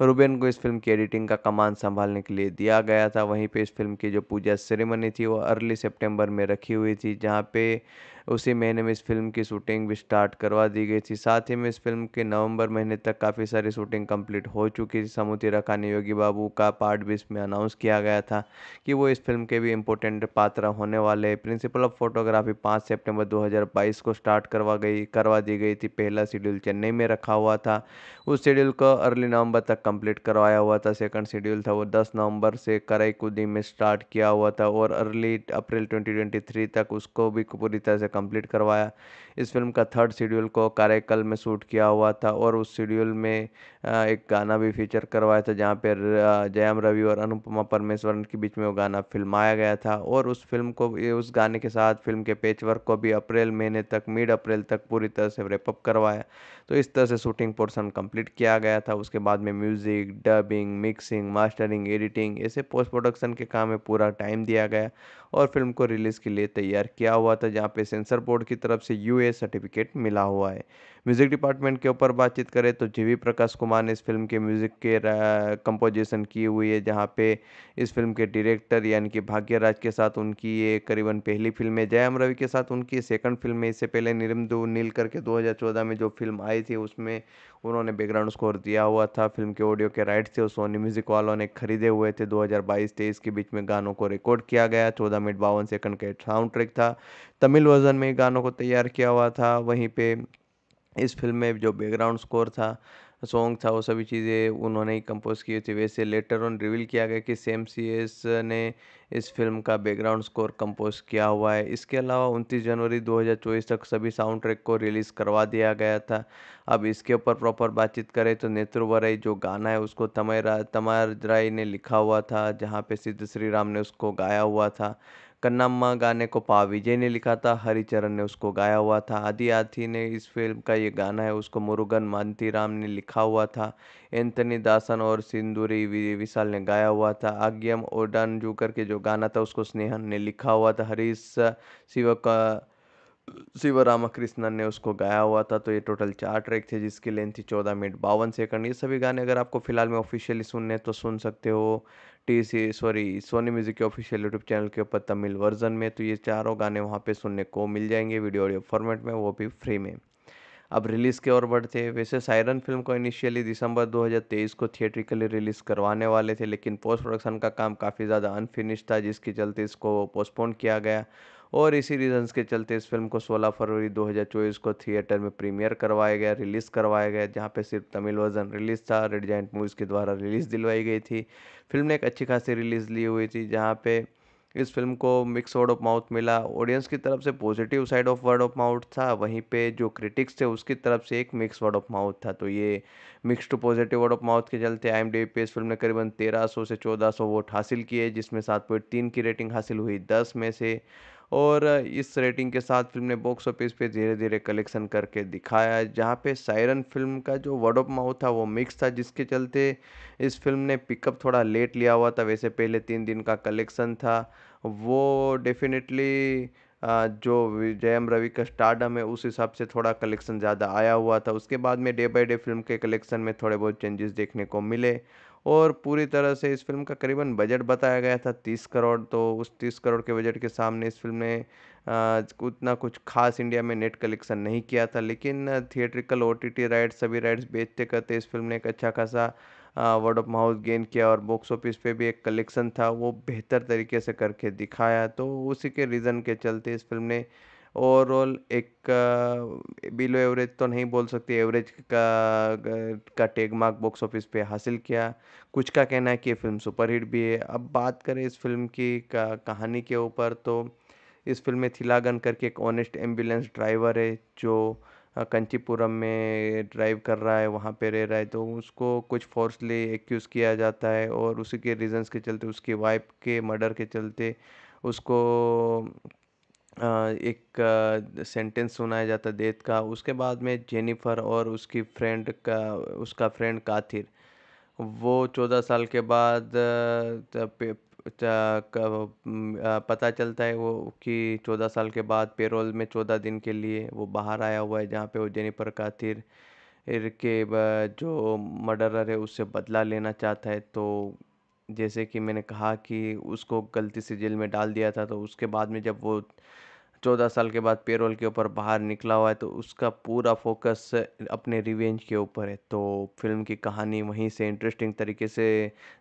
रूबेन को इस फिल्म की एडिटिंग का कमान संभालने के लिए दिया गया था वहीं पे इस फिल्म की जो पूजा सेरेमनी थी वो अर्ली सितंबर में रखी हुई थी जहाँ पे उसी महीने में इस फिल्म की शूटिंग भी स्टार्ट करवा दी गई थी साथ ही में इस फिल्म के नवंबर महीने तक काफ़ी सारी शूटिंग कंप्लीट हो चुकी थी समुति रखा ने योगी बाबू का पार्ट भी इसमें अनाउंस किया गया था कि वो इस फिल्म के भी इम्पोर्टेंट पात्र होने वाले प्रिंसिपल ऑफ फोटोग्राफी पाँच सेप्टेम्बर दो को स्टार्ट करवा गई करवा दी गई थी पहला शेड्यूल चेन्नई में रखा हुआ था उस शेड्यूल को अर्ली नवंबर तक कंप्लीट करवाया हुआ था सेकंड शेड्यूल था वो 10 नवंबर से कुदी में स्टार्ट किया हुआ था और अर्ली अप्रैल 2023 तक उसको भी पूरी तरह से कंप्लीट करवाया इस फिल्म का थर्ड शेड्यूल को कार्यकल में शूट किया हुआ था और उस शेड्यूल में एक गाना भी फीचर करवाया था जहाँ पर जयम रवि और अनुपमा परमेश्वरन के बीच में वो गाना फिल्माया गया था और उस फिल्म को उस गाने के साथ फिल्म के पेचवर्क को भी अप्रैल महीने तक मिड अप्रैल तक पूरी तरह से रेपअप करवाया तो इस तरह से शूटिंग पोर्सन कंप्लीट किया गया था उसके बाद में music dubbing mixing mastering editing ऐसे पोस्ट प्रोडक्शन के काम में पूरा टाइम दिया गया और फिल्म को रिलीज़ के लिए तैयार किया हुआ था जहाँ पे सेंसर बोर्ड की तरफ से यू सर्टिफिकेट मिला हुआ है म्यूज़िक डिपार्टमेंट के ऊपर बातचीत करें तो जी प्रकाश कुमार ने इस फिल्म के म्यूज़िक के कंपोजिशन की हुई है जहाँ पे इस फिल्म के डायरेक्टर यानी कि भाग्यराज के साथ उनकी ये करीबन पहली फिल्म है जयम रवि के साथ उनकी सेकंड फिल्म है इससे पहले निरमदू नील करके 2014 में जो फिल्म आई आई थी उसमें उन्होंने बैकग्राउंड स्कोर दिया हुआ था फिल्म के ऑडियो के राइट्स थे और सोनी म्यूज़िक वालों ने खरीदे हुए थे 2022-23 के बीच में गानों को रिकॉर्ड किया गया चौदह मिनट बावन सेकंड के साउंड ट्रैक था तमिल वर्जन में गानों को तैयार किया हुआ था वहीं पर इस फिल्म में जो बैकग्राउंड स्कोर था सॉन्ग था वो सभी चीज़ें उन्होंने ही कंपोज़ की थी वैसे लेटर ऑन रिवील किया गया कि सेम सी एस ने इस फिल्म का बैकग्राउंड स्कोर कंपोज़ किया हुआ है इसके अलावा उनतीस जनवरी 2024 तक सभी साउंड ट्रैक को रिलीज़ करवा दिया गया था अब इसके ऊपर प्रॉपर बातचीत करें तो नेत्रवरई जो गाना है उसको तमय तमार राय ने लिखा हुआ था जहाँ पे सिद्ध श्री राम ने उसको गाया हुआ था कन्नाम्मा गाने को पा विजय ने लिखा था हरिचरण ने उसको गाया हुआ था आदि आथी ने इस फिल्म का ये गाना है उसको मुरुगन राम ने लिखा हुआ था एंथनी दासन और सिंदूरी विशाल ने गाया हुआ था आग्यम ओडान जूकर के जो गाना था उसको स्नेहन ने लिखा हुआ था हरीश शिव का शिव रामाकृष्णन ने उसको गाया हुआ था तो ये टोटल चार ट्रैक थे जिसकी लेंथ थी चौदह मिनट बावन सेकंड ये सभी गाने अगर आपको फिलहाल में ऑफिशियली सुनने तो सुन सकते हो T C sorry Sony music के ऑफिशियल यूट्यूब चैनल के ऊपर तमिल वर्जन में तो ये चारों गाने वहाँ पे सुनने को मिल जाएंगे वीडियो ऑडियो फॉर्मेट में वो भी फ्री में अब रिलीज़ के ओर बढ़ते हैं वैसे सायरन फिल्म को इनिशियली दिसंबर 2023 को थिएट्रिकली रिलीज़ करवाने वाले थे लेकिन पोस्ट प्रोडक्शन का काम काफ़ी ज़्यादा अनफिनिश था जिसके चलते इसको पोस्टपोन किया गया और इसी रीजंस के चलते इस फिल्म को 16 फरवरी 2024 को थिएटर में प्रीमियर करवाया गया रिलीज़ करवाया गया जहाँ पे सिर्फ तमिल वर्जन रिलीज़ था रेड जैंट मूवीज़ के द्वारा रिलीज़ दिलवाई गई थी फिल्म ने एक अच्छी खासी रिलीज़ ली हुई थी जहाँ पे इस फिल्म को मिक्स वर्ड ऑफ माउथ मिला ऑडियंस की तरफ से positive side of word of mouth था वहीं पे जो क्रिटिक्स थे उसकी तरफ से एक मिक्स वर्ड ऑफ माउथ था तो ये mix to positive word of mouth के चलते आई एम डी पे इस फिल्म ने करीबन 1300 से 1400 वोट हासिल किए जिसमें सात पॉइंट तीन की रेटिंग हासिल हुई दस में से और इस रेटिंग के साथ फिल्म ने बॉक्स ऑफिस पे धीरे धीरे कलेक्शन करके दिखाया जहाँ पे सायरन फिल्म का जो वर्ड ऑफ माउथ था वो मिक्स था जिसके चलते इस फिल्म ने पिकअप थोड़ा लेट लिया हुआ था वैसे पहले तीन दिन का कलेक्शन था वो डेफिनेटली जो जयम रवि का स्टार्डम है उस हिसाब से थोड़ा कलेक्शन ज़्यादा आया हुआ था उसके बाद में डे बाय डे फिल्म के कलेक्शन में थोड़े बहुत चेंजेस देखने को मिले और पूरी तरह से इस फ़िल्म का करीबन बजट बताया गया था तीस करोड़ तो उस तीस करोड़ के बजट के सामने इस फ़िल्म ने उतना कुछ खास इंडिया में नेट कलेक्शन नहीं किया था लेकिन थिएट्रिकल ओ टी राइट्स सभी राइट्स बेचते करते इस फिल्म ने एक अच्छा खासा वर्ड ऑफ माउथ गेन किया और बॉक्स ऑफिस पे भी एक कलेक्शन था वो बेहतर तरीके से करके दिखाया तो उसी के रीज़न के चलते इस फिल्म ने ओवरऑल एक बिलो एवरेज तो नहीं बोल सकते एवरेज का का टेग मार्क बॉक्स ऑफिस पे हासिल किया कुछ का कहना है कि ये फिल्म सुपरहिट भी है अब बात करें इस फिल्म की कहानी के ऊपर तो इस फिल्म में थिलागन करके एक ऑनेस्ट एम्बुलेंस ड्राइवर है जो कंचीपुरम में ड्राइव कर रहा है वहाँ पे रह रहा है तो उसको कुछ फोर्सली एक्यूज़ किया जाता है और उसी के रीजंस के चलते उसकी वाइफ के मर्डर के चलते उसको एक सेंटेंस सुनाया जाता है डेथ का उसके बाद में जेनिफर और उसकी फ्रेंड का उसका फ्रेंड काथिर वो चौदह साल के बाद पता चलता है वो कि चौदह साल के बाद पेरोल में चौदह दिन के लिए वो बाहर आया हुआ है जहाँ पे वो जेनिफर काथिर के जो मर्डरर है उससे बदला लेना चाहता है तो जैसे कि मैंने कहा कि उसको गलती से जेल में डाल दिया था तो उसके बाद में जब वो चौदह साल के बाद पेरोल के ऊपर बाहर निकला हुआ है तो उसका पूरा फोकस अपने रिवेंज के ऊपर है तो फिल्म की कहानी वहीं से इंटरेस्टिंग तरीके से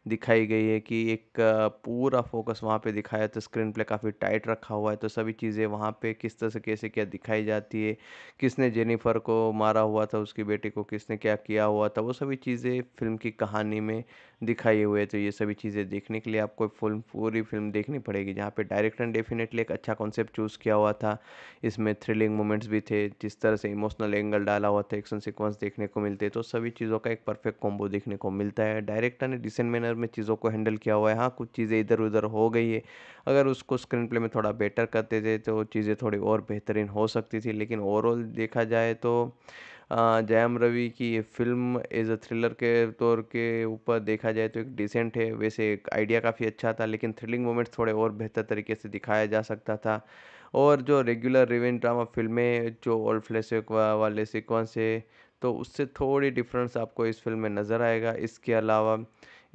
दिखाई गई है कि एक पूरा फोकस वहाँ पे दिखाया तो स्क्रीन प्ले काफ़ी टाइट रखा हुआ है तो सभी चीज़ें वहाँ पे किस तरह से कैसे क्या दिखाई जाती है किसने जेनिफर को मारा हुआ था उसकी बेटी को किसने क्या किया हुआ था वो सभी चीज़ें फिल्म की कहानी में दिखाई हुए तो ये सभी चीज़ें देखने के लिए आपको फुल पूरी फिल्म देखनी पड़ेगी जहाँ पे डायरेक्टर ने डेफिनेटली एक अच्छा कॉन्सेप्ट चूज़ किया हुआ था इसमें थ्रिलिंग मोमेंट्स भी थे जिस तरह से इमोशनल एंगल डाला हुआ था एक्शन सिक्वेंस देखने को मिलते तो सभी चीज़ों का एक परफेक्ट कॉम्बो देखने को मिलता है डायरेक्टर ने डिसेंट मैनर में चीज़ों को हैंडल किया हुआ है हाँ कुछ चीज़ें इधर उधर हो गई है अगर उसको स्क्रीन प्ले में थोड़ा बेटर करते थे तो चीज़ें थोड़ी और बेहतरीन हो सकती थी लेकिन ओवरऑल देखा जाए तो जयम रवि की फ़िल्म एज़ अ थ्रिलर के तौर के ऊपर देखा जाए तो एक डिसेंट है वैसे एक आइडिया काफ़ी अच्छा था लेकिन थ्रिलिंग मोमेंट्स थोड़े और बेहतर तरीके से दिखाया जा सकता था और जो रेगुलर रिवेंट ड्रामा फ़िल्में जो ओल्ड फ्लैश वाले सिक्वेंस है तो उससे थोड़ी डिफरेंस आपको इस फ़िल्म में नज़र आएगा इसके अलावा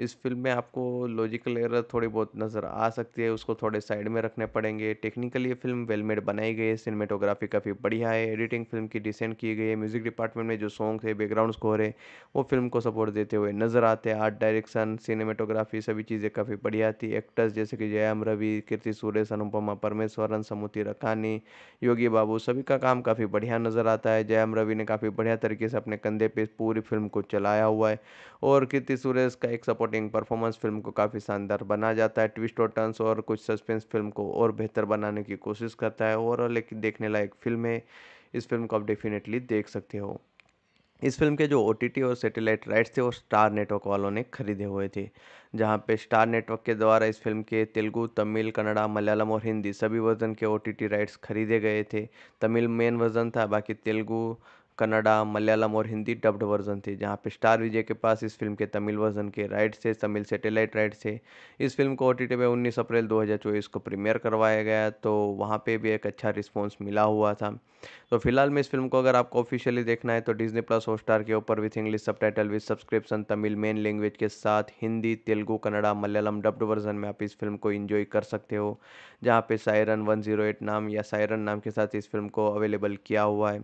इस फ़िल्म में आपको लॉजिकल एरर थोड़ी बहुत नज़र आ सकती है उसको थोड़े साइड में रखने पड़ेंगे टेक्निकली ये फिल्म वेल मेड बनाई गई है सिनेमेटोग्राफी काफ़ी बढ़िया है एडिटिंग फिल्म की डिसेंट की गई है म्यूज़िक डिपार्टमेंट में जो सॉन्ग है बैकग्राउंड स्कोर है वो फिल्म को सपोर्ट देते हुए नज़र आते हैं आर्ट डायरेक्शन सिनेमेटोग्राफी सभी चीज़ें काफ़ी बढ़िया थी एक्टर्स जैसे कि जयाम रवि कीर्ति सुरेश अनुपमा परमेश्वरन समुति रखानी योगी बाबू सभी का काम काफ़ी बढ़िया नज़र आता है जयाम रवि ने काफ़ी बढ़िया तरीके से अपने कंधे पर पूरी फिल्म को चलाया हुआ है और कीर्ति सुरेश का एक सपोर्ट सपोर्टिंग परफॉर्मेंस फिल्म को काफ़ी शानदार बना जाता है ट्विस्ट और टर्न्स और कुछ सस्पेंस फिल्म को और बेहतर बनाने की कोशिश करता है ओवरऑल लेकिन देखने लायक फिल्म है इस फिल्म को आप डेफिनेटली देख सकते हो इस फिल्म के जो ओ और सैटेलाइट राइट्स थे वो स्टार नेटवर्क वालों ने खरीदे हुए थे जहाँ पे स्टार नेटवर्क के द्वारा इस फिल्म के तेलुगु तमिल कन्नड़ा मलयालम और हिंदी सभी वर्जन के ओ राइट्स खरीदे गए थे तमिल मेन वर्जन था बाकी तेलुगु कन्नड़ा मलयालम और हिंदी डब्ड वर्जन थे जहाँ पे स्टार विजय के पास इस फिल्म के तमिल वर्जन के राइट्स थे तमिल सैटेलाइट राइट्स थे इस फिल्म को ओ टी पे उन्नीस अप्रैल चौबीस को प्रीमियर करवाया गया तो वहाँ पे भी एक अच्छा रिस्पॉन्स मिला हुआ था तो फिलहाल में इस फिल्म को अगर आपको ऑफिशियली देखना है तो डिजनी प्लस स्टार के ऊपर with English subtitle with subscription Tamil main language के साथ हिंदी तेलुगु कन्नड़ा मलयालम डब्ड वर्जन में आप इस फिल्म को इन्जॉय कर सकते हो जहाँ पे सायरन 108 नाम या सायरन नाम के साथ इस फिल्म को अवेलेबल किया हुआ है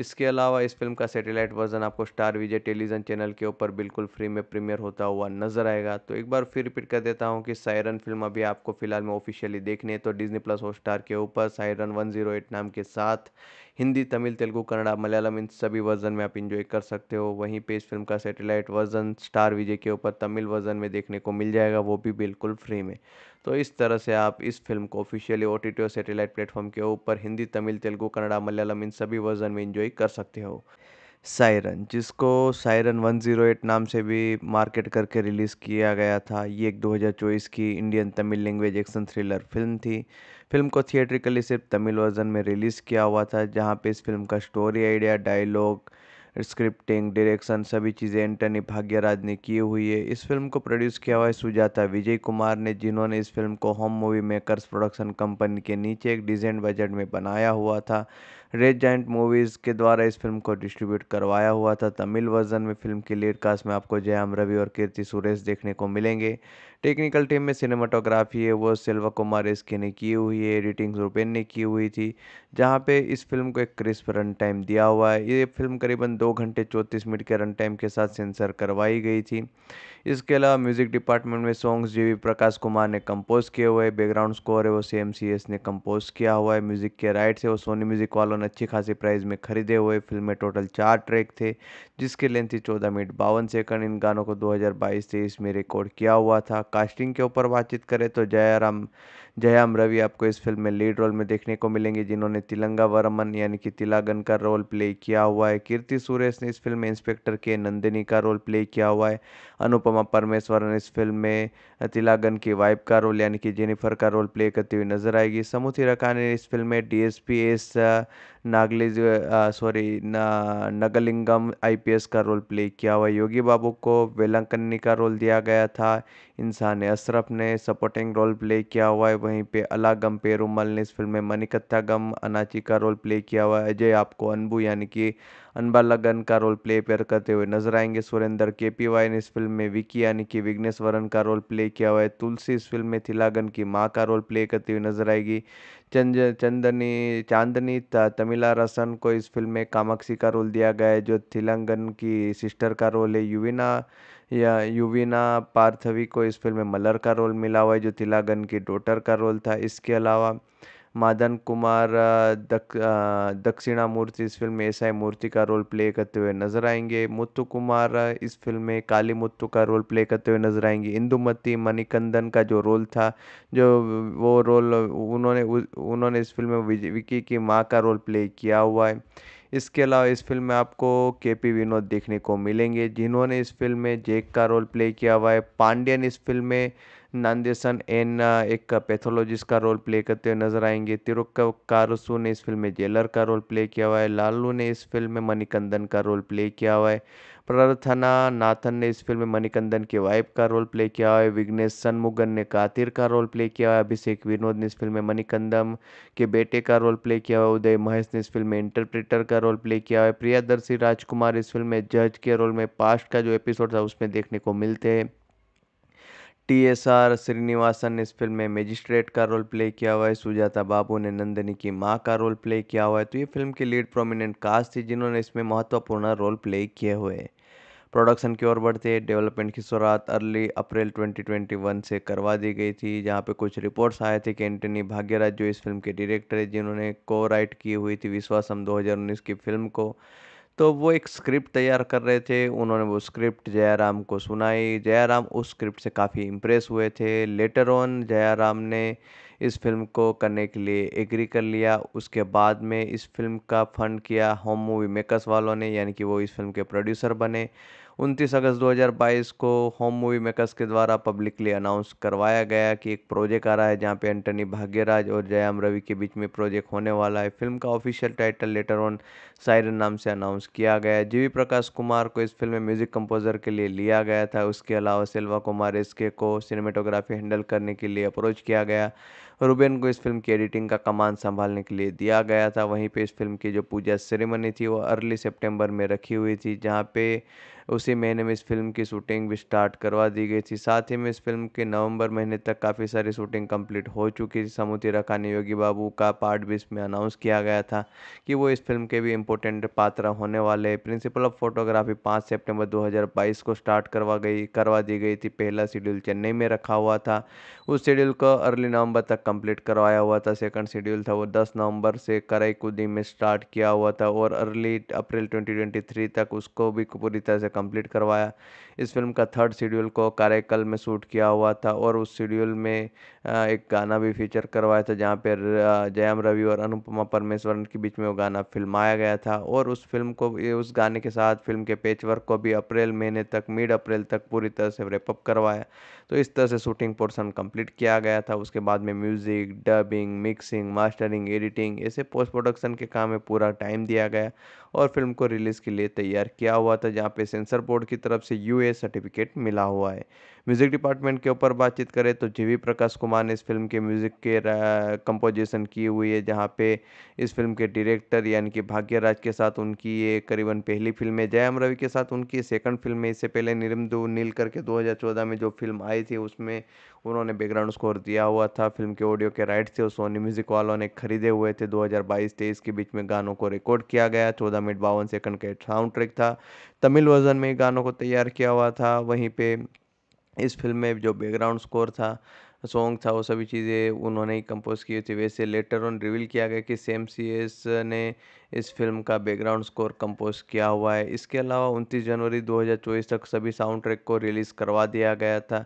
इसके अलावा इस फिल्म का सैटेलाइट वर्जन आपको स्टार विजय टेलीविज़न चैनल के ऊपर बिल्कुल फ्री में प्रीमियर होता हुआ नजर आएगा तो एक बार फिर रिपीट कर देता हूँ कि सायरन फिल्म अभी आपको फिलहाल में ऑफिशियली देखने तो डिजनी प्लस हॉट स्टार के ऊपर सायरन वन जीरो एट नाम के साथ हिंदी तमिल तेलुगू कन्नड़ा मलयालम इन सभी वर्जन में आप इन्जॉय कर सकते हो वहीं पे इस फिल्म का सैटेलाइट वर्जन स्टार विजय के ऊपर तमिल वर्जन में देखने को मिल जाएगा वो भी बिल्कुल फ्री में तो इस तरह से आप इस फिल्म को ऑफिशियली ओ टी और सेटेलाइट प्लेटफॉर्म के ऊपर हिंदी तमिल तेलुगु कन्नड़ा मलयालम इन सभी वर्जन में इंजॉय कर सकते हो सायरन जिसको सायरन 108 नाम से भी मार्केट करके रिलीज़ किया गया था ये एक 2024 की Indian Tamil language action thriller film थी फिल्म को थिएट्रिकली सिर्फ तमिल वर्जन में रिलीज़ किया हुआ था जहाँ पे इस फिल्म का story idea dialogue scripting direction सभी चीज़ें एंटनी भाग्यराज ने की हुई है इस फिल्म को प्रोड्यूस किया हुआ है सुजाता विजय कुमार ने जिन्होंने इस फिल्म को Home Movie Makers production company के नीचे एक डिजेंट बजट में बनाया हुआ था रेड जॉइंट मूवीज़ के द्वारा इस फिल्म को डिस्ट्रीब्यूट करवाया हुआ था तमिल वर्जन में फिल्म की लेड कास्ट में आपको जयाम रवि और कीर्ति सुरेश देखने को मिलेंगे टेक्निकल टीम में सिनेमाटोग्राफी है वो सिल्वा कुमार एसके ने की हुई है एडिटिंग रुपेन ने की हुई थी जहाँ पे इस फिल्म को एक क्रिस्प रन टाइम दिया हुआ है ये फिल्म करीबन दो घंटे चौंतीस मिनट के रन टाइम के साथ सेंसर करवाई गई थी इसके अलावा म्यूज़िक डिपार्टमेंट में सॉन्ग्स जी प्रकाश कुमार ने कंपोज़ किए हुए बैकग्राउंड स्कोर है वो सी एम सी एस ने कंपोज़ किया हुआ है म्यूज़िक के राइट्स है वो सोनी म्यूज़िक वालों ने अच्छी खासी प्राइस में खरीदे हुए फिल्म में टोटल चार ट्रैक थे जिसकी लेंथ थी चौदह मिनट बावन सेकंड इन गानों को 2022 हज़ार में रिकॉर्ड किया हुआ था कास्टिंग के ऊपर बातचीत करें तो जयराम जयाम रवि आपको इस फिल्म में लीड रोल में देखने को मिलेंगे जिन्होंने तिलंगा वर्मन यानी कि तिलागन का रोल प्ले किया हुआ है कीर्ति सुरेश ने इस फिल्म में इंस्पेक्टर के नंदिनी का रोल प्ले किया हुआ है अनुपमा परमेश्वर ने इस फिल्म में तिलागन की वाइफ का रोल यानी कि जेनिफर का रोल प्ले करती हुई नजर आएगी समूथी ने इस फिल्म में डी एस पी एस नागली सॉरी नगलिंगम आई का रोल प्ले किया हुआ योगी बाबू को वेलंकन्नी का रोल दिया गया था इंसान अशरफ ने सपोर्टिंग रोल प्ले किया हुआ है वहीं पे अलागम पेरूमल ने इस फिल्म में मनिकथा गम अनाची का रोल प्ले किया हुआ है अजय आपको अनबू यानी कि अनबा लगन का रोल प्ले पेयर करते हुए नजर आएंगे सुरेंद्र के पी वाई ने इस फिल्म में विकी यानी कि विघ्नेश्वरन का रोल प्ले किया हुआ है तुलसी इस फिल्म में थिलागन की माँ का रोल प्ले करती हुई नजर आएगी चंद चंदनी चांदनी तमिला रसन को इस फिल्म में कामाक्षी का रोल दिया गया है जो थिलंगन की सिस्टर का रोल है युविना या युवीना पार्थवी को इस फ़िल्म में मलर का रोल मिला हुआ है जो तिलागन की डॉटर का रोल था इसके अलावा मादन कुमार दक, दक्षिणा मूर्ति इस फिल्म में एस आई मूर्ति का रोल प्ले करते हुए नजर आएंगे मुत्तु कुमार इस फिल्म में काली मुत्तु का रोल प्ले करते हुए नजर आएंगे इंदुमती मणिकंदन का जो रोल था जो वो रोल उन्होंने उन्होंने इस फिल्म में विकी की माँ का रोल प्ले किया हुआ है इसके अलावा इस फ़िल्म में आपको के पी विनोद देखने को मिलेंगे जिन्होंने इस फ़िल्म में जैक का रोल प्ले किया हुआ है पांड्यन इस फ़िल्म में नंदेसन एन एक पैथोलॉजिस्ट का रोल प्ले करते हुए नजर आएंगे कारसु ने इस फिल्म में जेलर का रोल प्ले किया हुआ है लालू ने इस फिल्म में मणिकंदन का रोल प्ले किया हुआ है प्रार्थना नाथन ने इस फिल्म में मणिकंदन के वाइफ का रोल प्ले किया है विग्नेश सनमुगन ने कातिर का रोल प्ले किया है अभिषेक विनोद ने इस फिल्म में मणिकंदम के बेटे का रोल प्ले किया है उदय महेश ने इस फिल्म में इंटरप्रेटर का रोल प्ले किया है प्रियादर्शी राजकुमार इस फिल्म में जज के रोल में पास्ट का जो एपिसोड था उसमें देखने को मिलते हैं टी एस आर श्रीनिवासन ने इस फिल्म में मजिस्ट्रेट का रोल प्ले किया हुआ है सुजाता बाबू ने नंदनी की माँ का रोल प्ले किया हुआ है तो ये फिल्म की लीड प्रोमिनेंट कास्ट थी जिन्होंने इसमें महत्वपूर्ण रोल प्ले किए हुए हैं प्रोडक्शन की ओर बढ़ते डेवलपमेंट की शुरुआत अर्ली अप्रैल 2021 से करवा दी गई थी जहाँ पे कुछ रिपोर्ट्स आए थे कि एंटनी भाग्यराज जो इस फिल्म के डायरेक्टर है जिन्होंने को राइट की हुई थी विश्वासम 2019 की फिल्म को तो वो एक स्क्रिप्ट तैयार कर रहे थे उन्होंने वो स्क्रिप्ट जयाराम को सुनाई जयाराम उस स्क्रिप्ट से काफ़ी इम्प्रेस हुए थे लेटर ऑन जयाराम ने इस फ़िल्म को करने के लिए एग्री कर लिया उसके बाद में इस फ़िल्म का फंड किया होम मूवी मेकर्स वालों ने यानी कि वो इस फिल्म के प्रोड्यूसर बने उनतीस अगस्त 2022 को होम मूवी मेकर्स के द्वारा पब्लिकली अनाउंस करवाया गया कि एक प्रोजेक्ट आ रहा है जहाँ पे एंटनी भाग्यराज और जयाम रवि के बीच में प्रोजेक्ट होने वाला है फिल्म का official title letter on siren नाम से अनाउंस किया गया जी वी प्रकाश कुमार को इस फिल्म में म्यूजिक कंपोजर के लिए लिया गया था उसके अलावा सिल्वा कुमार एसके को सिनेमेटोग्राफी हैंडल करने के लिए अप्रोच किया गया रूबेन को इस फिल्म की एडिटिंग का कमान संभालने के लिए दिया गया था वहीं पे इस फिल्म की जो पूजा सेरेमनी थी वो अर्ली सेप्टेम्बर में रखी हुई थी जहाँ पे उसी महीने में इस फिल्म की शूटिंग भी स्टार्ट करवा दी गई थी साथ ही में इस फिल्म के नवंबर महीने तक काफ़ी सारी शूटिंग कंप्लीट हो चुकी थी समूति रखा ने योगी बाबू का पार्ट भी इसमें अनाउंस किया गया था कि वो इस फिल्म के भी इम्पोर्टेंट पात्र होने वाले प्रिंसिपल ऑफ फोटोग्राफी पाँच सेप्टेम्बर दो को स्टार्ट करवा गई करवा दी गई थी पहला शेड्यूल चेन्नई में रखा हुआ था उस शेड्यूल को अर्ली नवंबर तक कंप्लीट करवाया हुआ था सेकंड शेड्यूल था वो 10 नवंबर से कराईकुदी में स्टार्ट किया हुआ था और अर्ली अप्रैल 2023 तक उसको भी पूरी तरह से कंप्लीट करवाया इस फिल्म का थर्ड शेड्यूल को कार्यकाल में शूट किया हुआ था और उस शेड्यूल में एक गाना भी फीचर करवाया था जहाँ पर जयम रवि और अनुपमा परमेश्वरन के बीच में वो गाना फिल्माया गया था और उस फिल्म को उस गाने के साथ फिल्म के पेच वर्क को भी अप्रैल महीने तक मिड अप्रैल तक पूरी तरह से रेपअप करवाया तो इस तरह से शूटिंग पोर्सन कंप्लीट किया गया था उसके बाद में music dubbing mixing mastering editing ऐसे पोस्ट प्रोडक्शन के काम में पूरा टाइम दिया गया और फिल्म को रिलीज़ के लिए तैयार किया हुआ था जहाँ पे सेंसर बोर्ड की तरफ से यू ये सर्टिफिकेट मिला हुआ है म्यूज़िक डिपार्टमेंट के ऊपर बातचीत करें तो जी प्रकाश कुमार ने इस फिल्म के म्यूज़िक के कंपोजिशन की हुई है जहाँ पे इस फिल्म के डायरेक्टर यानी कि भाग्यराज के साथ उनकी ये करीबन पहली फिल्म है जयम रवि के साथ उनकी सेकंड फिल्म है इससे पहले निरमदू नीलकर के 2014 में जो फिल्म आई थी उसमें उन्होंने बैकग्राउंड स्कोर दिया हुआ था फिल्म के ऑडियो के राइट थे सोनी म्यूजिक वालों ने खरीदे हुए थे 2022-23 के बीच में गानों को रिकॉर्ड किया गया चौदह मिनट बावन सेकंड के साउंड ट्रैक था तमिल वर्जन में गानों को तैयार किया हुआ था वहीं पे इस फिल्म में जो बैकग्राउंड स्कोर था सॉन्ग था वो सभी चीज़ें उन्होंने ही कंपोज़ की थी वैसे लेटर ऑन रिवील किया गया कि सेम सी एस ने इस फिल्म का बैकग्राउंड स्कोर कंपोज़ किया हुआ है इसके अलावा उनतीस जनवरी 2024 तक सभी साउंड ट्रैक को रिलीज़ करवा दिया गया था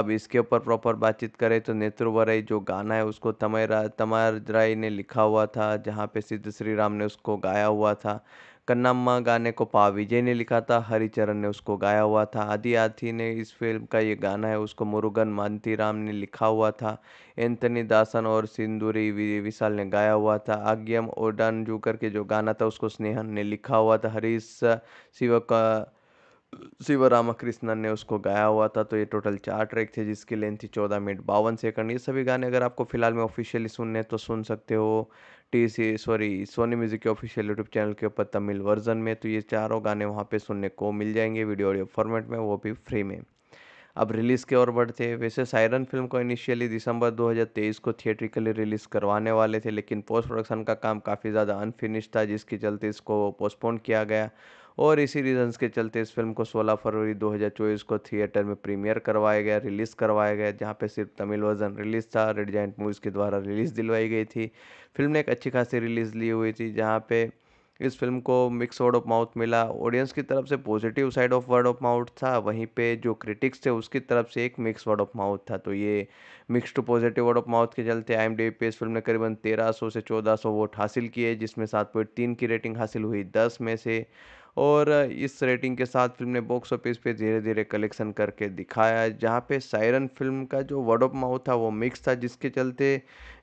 अब इसके ऊपर प्रॉपर बातचीत करें तो नेत्रुवराई जो गाना है उसको तमय तमार राय ने लिखा हुआ था जहाँ पे सिद्ध श्री राम ने उसको गाया हुआ था कन्नाम्मा गाने को पा विजय ने लिखा था हरिचरण ने उसको गाया हुआ था आदि आथी ने इस फिल्म का ये गाना है उसको मुरुगन राम ने लिखा हुआ था एंथनी दासन और सिंदूरी विशाल ने गाया हुआ था आग्यम ओडान जूकर के जो गाना था उसको स्नेहन ने लिखा हुआ था हरीश शिव का शिव रामाकृष्णन ने उसको गाया हुआ था तो ये टोटल चार ट्रैक थे जिसकी लेंथ थी चौदह मिनट बावन सेकंड ये सभी गाने अगर आपको फिलहाल में ऑफिशियली सुनने तो सुन सकते हो T C sorry Sony music के ऑफिशियल यूट्यूब चैनल के ऊपर तमिल वर्जन में तो ये चारों गाने वहाँ पे सुनने को मिल जाएंगे वीडियो ऑडियो फॉर्मेट में वो भी फ्री में अब रिलीज़ के ओर बढ़ते हैं वैसे सायरन फिल्म को इनिशियली दिसंबर 2023 को थिएट्रिकली रिलीज़ करवाने वाले थे लेकिन पोस्ट प्रोडक्शन का काम काफ़ी ज़्यादा अनफिनिश था जिसके चलते इसको पोस्टपोन किया गया और इसी रीजंस के चलते इस फिल्म को 16 फरवरी 2024 को थिएटर में प्रीमियर करवाया गया रिलीज़ करवाया गया जहाँ पे सिर्फ तमिल वर्जन रिलीज़ था रेड जैंट मूवीज़ के द्वारा रिलीज़ दिलवाई गई थी फिल्म ने एक अच्छी खासी रिलीज़ ली हुई थी जहाँ पे इस फिल्म को मिक्स वर्ड ऑफ माउथ मिला ऑडियंस की तरफ से positive side of word of mouth था वहीं पे जो क्रिटिक्स थे उसकी तरफ से एक मिक्स वर्ड ऑफ माउथ था तो ये mix to positive word of mouth के चलते आई एम डी पे इस फिल्म ने करीबन 1300 से 1400 वोट हासिल किए जिसमें सात पॉइंट तीन की रेटिंग हासिल हुई दस में से और इस रेटिंग के साथ फ़िल्म ने बॉक्स ऑफिस पे धीरे धीरे कलेक्शन करके दिखाया जहाँ पे सायरन फ़िल्म का जो वर्ड ऑफ माउथ था वो मिक्स था जिसके चलते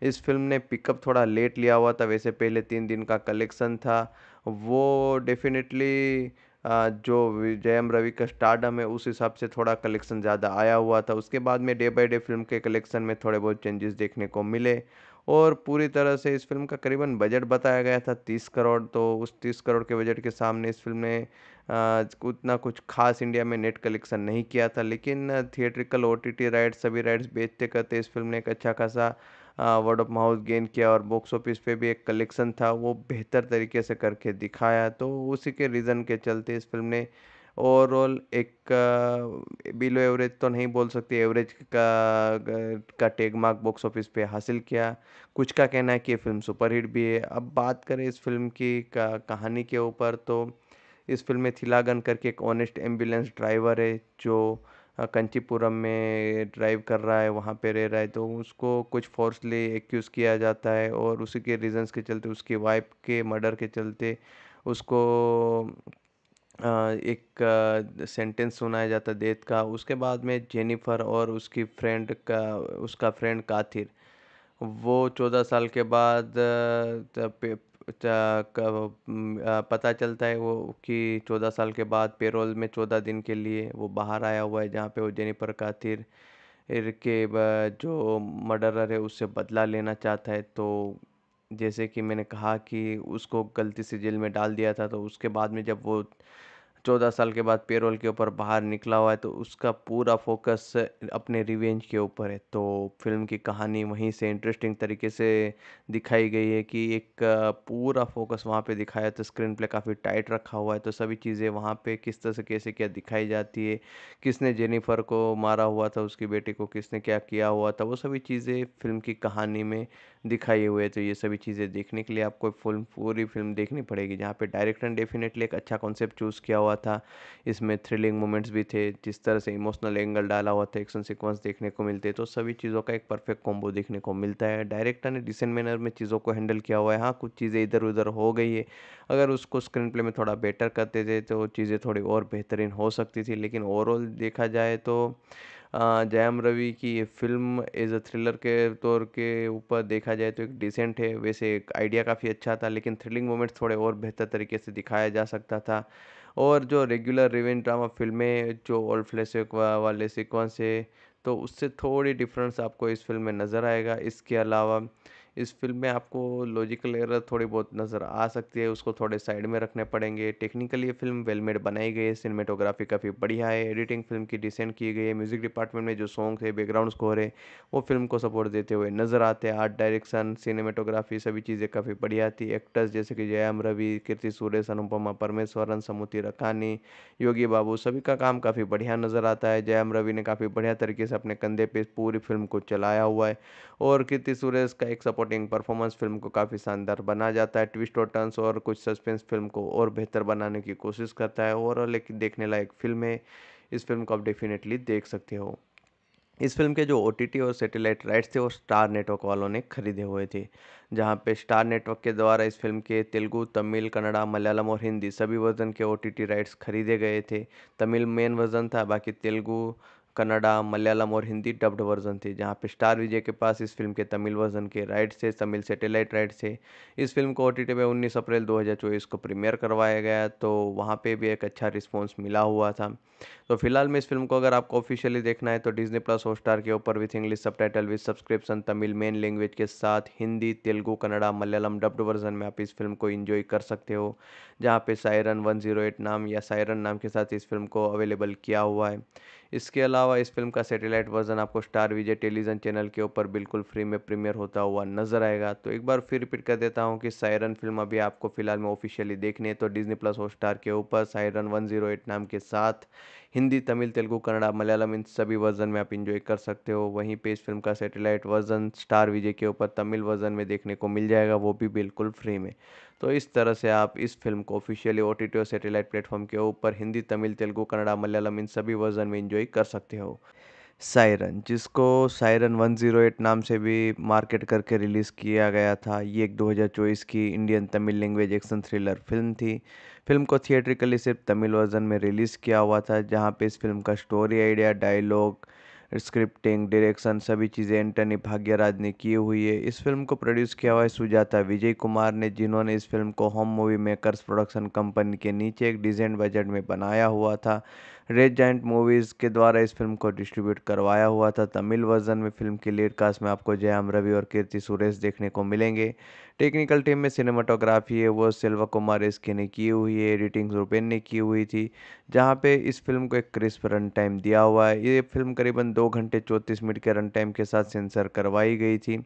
इस फिल्म ने पिकअप थोड़ा लेट लिया हुआ था वैसे पहले तीन दिन का कलेक्शन था वो डेफिनेटली जो जयम रवि का स्टार्डम है उस हिसाब से थोड़ा कलेक्शन ज़्यादा आया हुआ था उसके बाद में डे बाय डे फिल्म के कलेक्शन में थोड़े बहुत चेंजेस देखने को मिले और पूरी तरह से इस फ़िल्म का करीबन बजट बताया गया था तीस करोड़ तो उस तीस करोड़ के बजट के सामने इस फ़िल्म ने उतना कुछ खास इंडिया में नेट कलेक्शन नहीं किया था लेकिन theatrical O T T rights सभी राइट्स बेचते करते इस फिल्म ने एक अच्छा खासा वर्ड ऑफ माउथ गेन किया और बॉक्स ऑफिस पे भी एक कलेक्शन था वो बेहतर तरीके से करके दिखाया तो उसी के रीज़न के चलते इस फिल्म ने ओवरऑल एक बिलो एवरेज तो नहीं बोल सकते एवरेज का का टेग मार्क बॉक्स ऑफिस पे हासिल किया कुछ का कहना है कि ये फिल्म सुपरहिट भी है अब बात करें इस फिल्म की का, कहानी के ऊपर तो इस फिल्म में थिलागन करके एक ऑनेस्ट एम्बुलेंस ड्राइवर है जो कंचीपुरम में ड्राइव कर रहा है वहाँ पे रह रहा है तो उसको कुछ फोर्सली एक्यूज़ किया जाता है और उसी के रीजंस के चलते उसकी वाइफ के मर्डर के चलते उसको एक सेंटेंस सुनाया जाता है देत का उसके बाद में जेनिफ़र और उसकी फ्रेंड का उसका फ्रेंड काथिर वो चौदह साल के बाद पता चलता है वो कि चौदह साल के बाद पेरोल में चौदह दिन के लिए वो बाहर आया हुआ है जहाँ पे वो जेनिफ़र काथिर के जो मर्डरर है उससे बदला लेना चाहता है तो जैसे कि मैंने कहा कि उसको गलती से जेल में डाल दिया था तो उसके बाद में जब वो चौदह साल के बाद पेरोल के ऊपर बाहर निकला हुआ है तो उसका पूरा फोकस अपने रिवेंज के ऊपर है तो फिल्म की कहानी वहीं से इंटरेस्टिंग तरीके से दिखाई गई है कि एक पूरा फोकस वहाँ पे दिखाया तो स्क्रीन प्ले काफ़ी टाइट रखा हुआ है तो सभी चीज़ें वहाँ पे किस तरह से कैसे क्या दिखाई जाती है किसने जेनिफर को मारा हुआ था उसकी बेटी को किसने क्या किया हुआ था वो सभी चीज़ें फिल्म की कहानी में दिखाई हुई है तो ये सभी चीज़ें देखने के लिए आपको फिल्म पूरी फिल्म देखनी पड़ेगी जहाँ पर डायरेक्टर ने डेफिनेटली एक अच्छा कॉन्सेप्ट चूज़ किया हुआ हुआ था इसमें थ्रिलिंग मोमेंट्स भी थे जिस तरह से इमोशनल एंगल डाला हुआ था एक्शन सिक्वेंस देखने को मिलते तो सभी चीज़ों का एक परफेक्ट कॉम्बो देखने को मिलता है डायरेक्टर ने डिसेंट मैनर में चीज़ों को हैंडल किया हुआ है हाँ कुछ चीज़ें इधर उधर हो गई है अगर उसको स्क्रीन प्ले में थोड़ा बेटर करते थे तो चीज़ें थोड़ी और बेहतरीन हो सकती थी लेकिन ओवरऑल देखा जाए तो जयम रवि की ये फिल्म एज अ थ्रिलर के तौर के ऊपर देखा जाए तो एक डिसेंट है वैसे एक आइडिया काफ़ी अच्छा था लेकिन थ्रिलिंग मोमेंट्स थोड़े और बेहतर तरीके से दिखाया जा सकता था और जो रेगुलर रिवेंज ड्रामा फ़िल्में जो ओल्ड फ्लैश वाले सिक्वेंस है तो उससे थोड़ी डिफरेंस आपको इस फ़िल्म में नज़र आएगा इसके अलावा इस फ़िल्म में आपको लॉजिकल एरर थोड़ी बहुत नज़र आ सकती है उसको थोड़े साइड में रखने पड़ेंगे टेक्निकली ये फ़िल्म वेल मेड बनाई गई है सिनेमेटोग्राफी काफ़ी बढ़िया है एडिटिंग फिल्म की डिसेंट की गई है म्यूज़िक डिपार्टमेंट में जो सॉन्ग है बैकग्राउंड स्कोर है वो फिल्म को सपोर्ट देते हुए नज़र आते हैं आर्ट डायरेक्शन सिनेमेटोग्राफी सभी चीज़ें काफ़ी बढ़िया थी एक्टर्स जैसे कि जयाम रवि कीर्ति सुरेश अनुपमा परमेश्वरन समुति रखानी योगी बाबू सभी का काम काफ़ी बढ़िया नज़र आता है जयाम रवि ने काफ़ी बढ़िया तरीके से अपने कंधे पर पूरी फिल्म को चलाया हुआ है और कीर्ति सुरेश का एक सपोर्ट सपोर्टिंग परफॉर्मेंस फिल्म को काफ़ी शानदार बना जाता है ट्विस्ट और टर्न्स और कुछ सस्पेंस फिल्म को और बेहतर बनाने की कोशिश करता है ओवरऑल एक देखने लायक फिल्म है इस फिल्म को आप डेफिनेटली देख सकते हो इस फिल्म के जो ओ और सैटेलाइट राइट्स थे वो स्टार नेटवर्क वालों ने खरीदे हुए थे जहाँ पे स्टार नेटवर्क के द्वारा इस फिल्म के तेलुगु तमिल कन्नड़ा मलयालम और हिंदी सभी वर्जन के ओ राइट्स खरीदे गए थे तमिल मेन वर्जन था बाकी तेलुगू कन्नड़ा मलयालम और हिंदी डब्ड वर्जन थे जहाँ पे स्टार विजय के पास इस फिल्म के तमिल वर्जन के राइट्स थे तमिल सेटेलाइट राइट्स थे इस फिल्म को ओ टी पे उन्नीस अप्रैल चौबीस को प्रीमियर करवाया गया तो वहाँ पर भी एक अच्छा रिस्पॉन्स मिला हुआ था तो फिलहाल में इस फिल्म को अगर आपको ऑफिशियली देखना है तो डिजनी प्लस स्टार के ऊपर with English subtitle with subscription Tamil main language के साथ हिंदी तेलुगू कन्नड़ा मलयालम डब्ड वर्जन में आप इस फिल्म को इन्जॉय कर सकते हो जहाँ पे सायरन 108 नाम या सायरन नाम के साथ इस फिल्म को अवेलेबल किया हुआ है इसके अलावा इस फिल्म का सैटेलाइट वर्जन आपको स्टार विजय टेलीविज़न चैनल के ऊपर बिल्कुल फ्री में प्रीमियर होता हुआ नजर आएगा तो एक बार फिर रिपीट कर देता हूँ कि सायरन फिल्म अभी आपको फिलहाल में ऑफिशियली देखने तो डिजनी प्लस हॉट स्टार के ऊपर सायरन वन जीरो एट नाम के साथ हिंदी तमिल तेलुगु कन्नड़ा मलयालम इन सभी वर्जन में आप इंजॉय कर सकते हो वहीं पे इस फिल्म का सैटेलाइट वर्जन स्टार विजय के ऊपर तमिल वर्जन में देखने को मिल जाएगा वो भी बिल्कुल फ्री में तो इस तरह से आप इस फिल्म को ऑफिशियली ओ टी टी और सैटेलाइट प्लेटफॉर्म के ऊपर हिंदी तमिल तेलुगु कन्नड़ा मलयालम इन सभी वर्जन में इंजॉय कर सकते हो सायरन जिसको सायरन 108 नाम से भी मार्केट करके रिलीज़ किया गया था ये एक 2024 की Indian Tamil language action thriller film थी फिल्म को थिएट्रिकली सिर्फ तमिल वर्जन में रिलीज़ किया हुआ था जहाँ पे इस फिल्म का story idea dialogue scripting direction सभी चीज़ें एंटनी भाग्यराज ने की हुई है इस फिल्म को प्रोड्यूस किया हुआ है सुजाता विजय कुमार ने जिन्होंने इस फिल्म को Home Movie Makers production company के नीचे एक डिजाइन बजट में बनाया हुआ था रेड जाइंट मूवीज़ के द्वारा इस फिल्म को डिस्ट्रीब्यूट करवाया हुआ था तमिल वर्जन में फिल्म की लीड कास्ट में आपको जयाम रवि और कीर्ति सुरेश देखने को मिलेंगे टेक्निकल टीम में सिनेमाटोग्राफी है वो सिल्वा कुमार एसके ने की हुई है एडिटिंग रुपेन ने की हुई थी जहाँ पे इस फिल्म को एक क्रिस्प रन टाइम दिया हुआ है ये फिल्म करीबन दो घंटे चौंतीस मिनट के रन टाइम के साथ सेंसर करवाई गई थी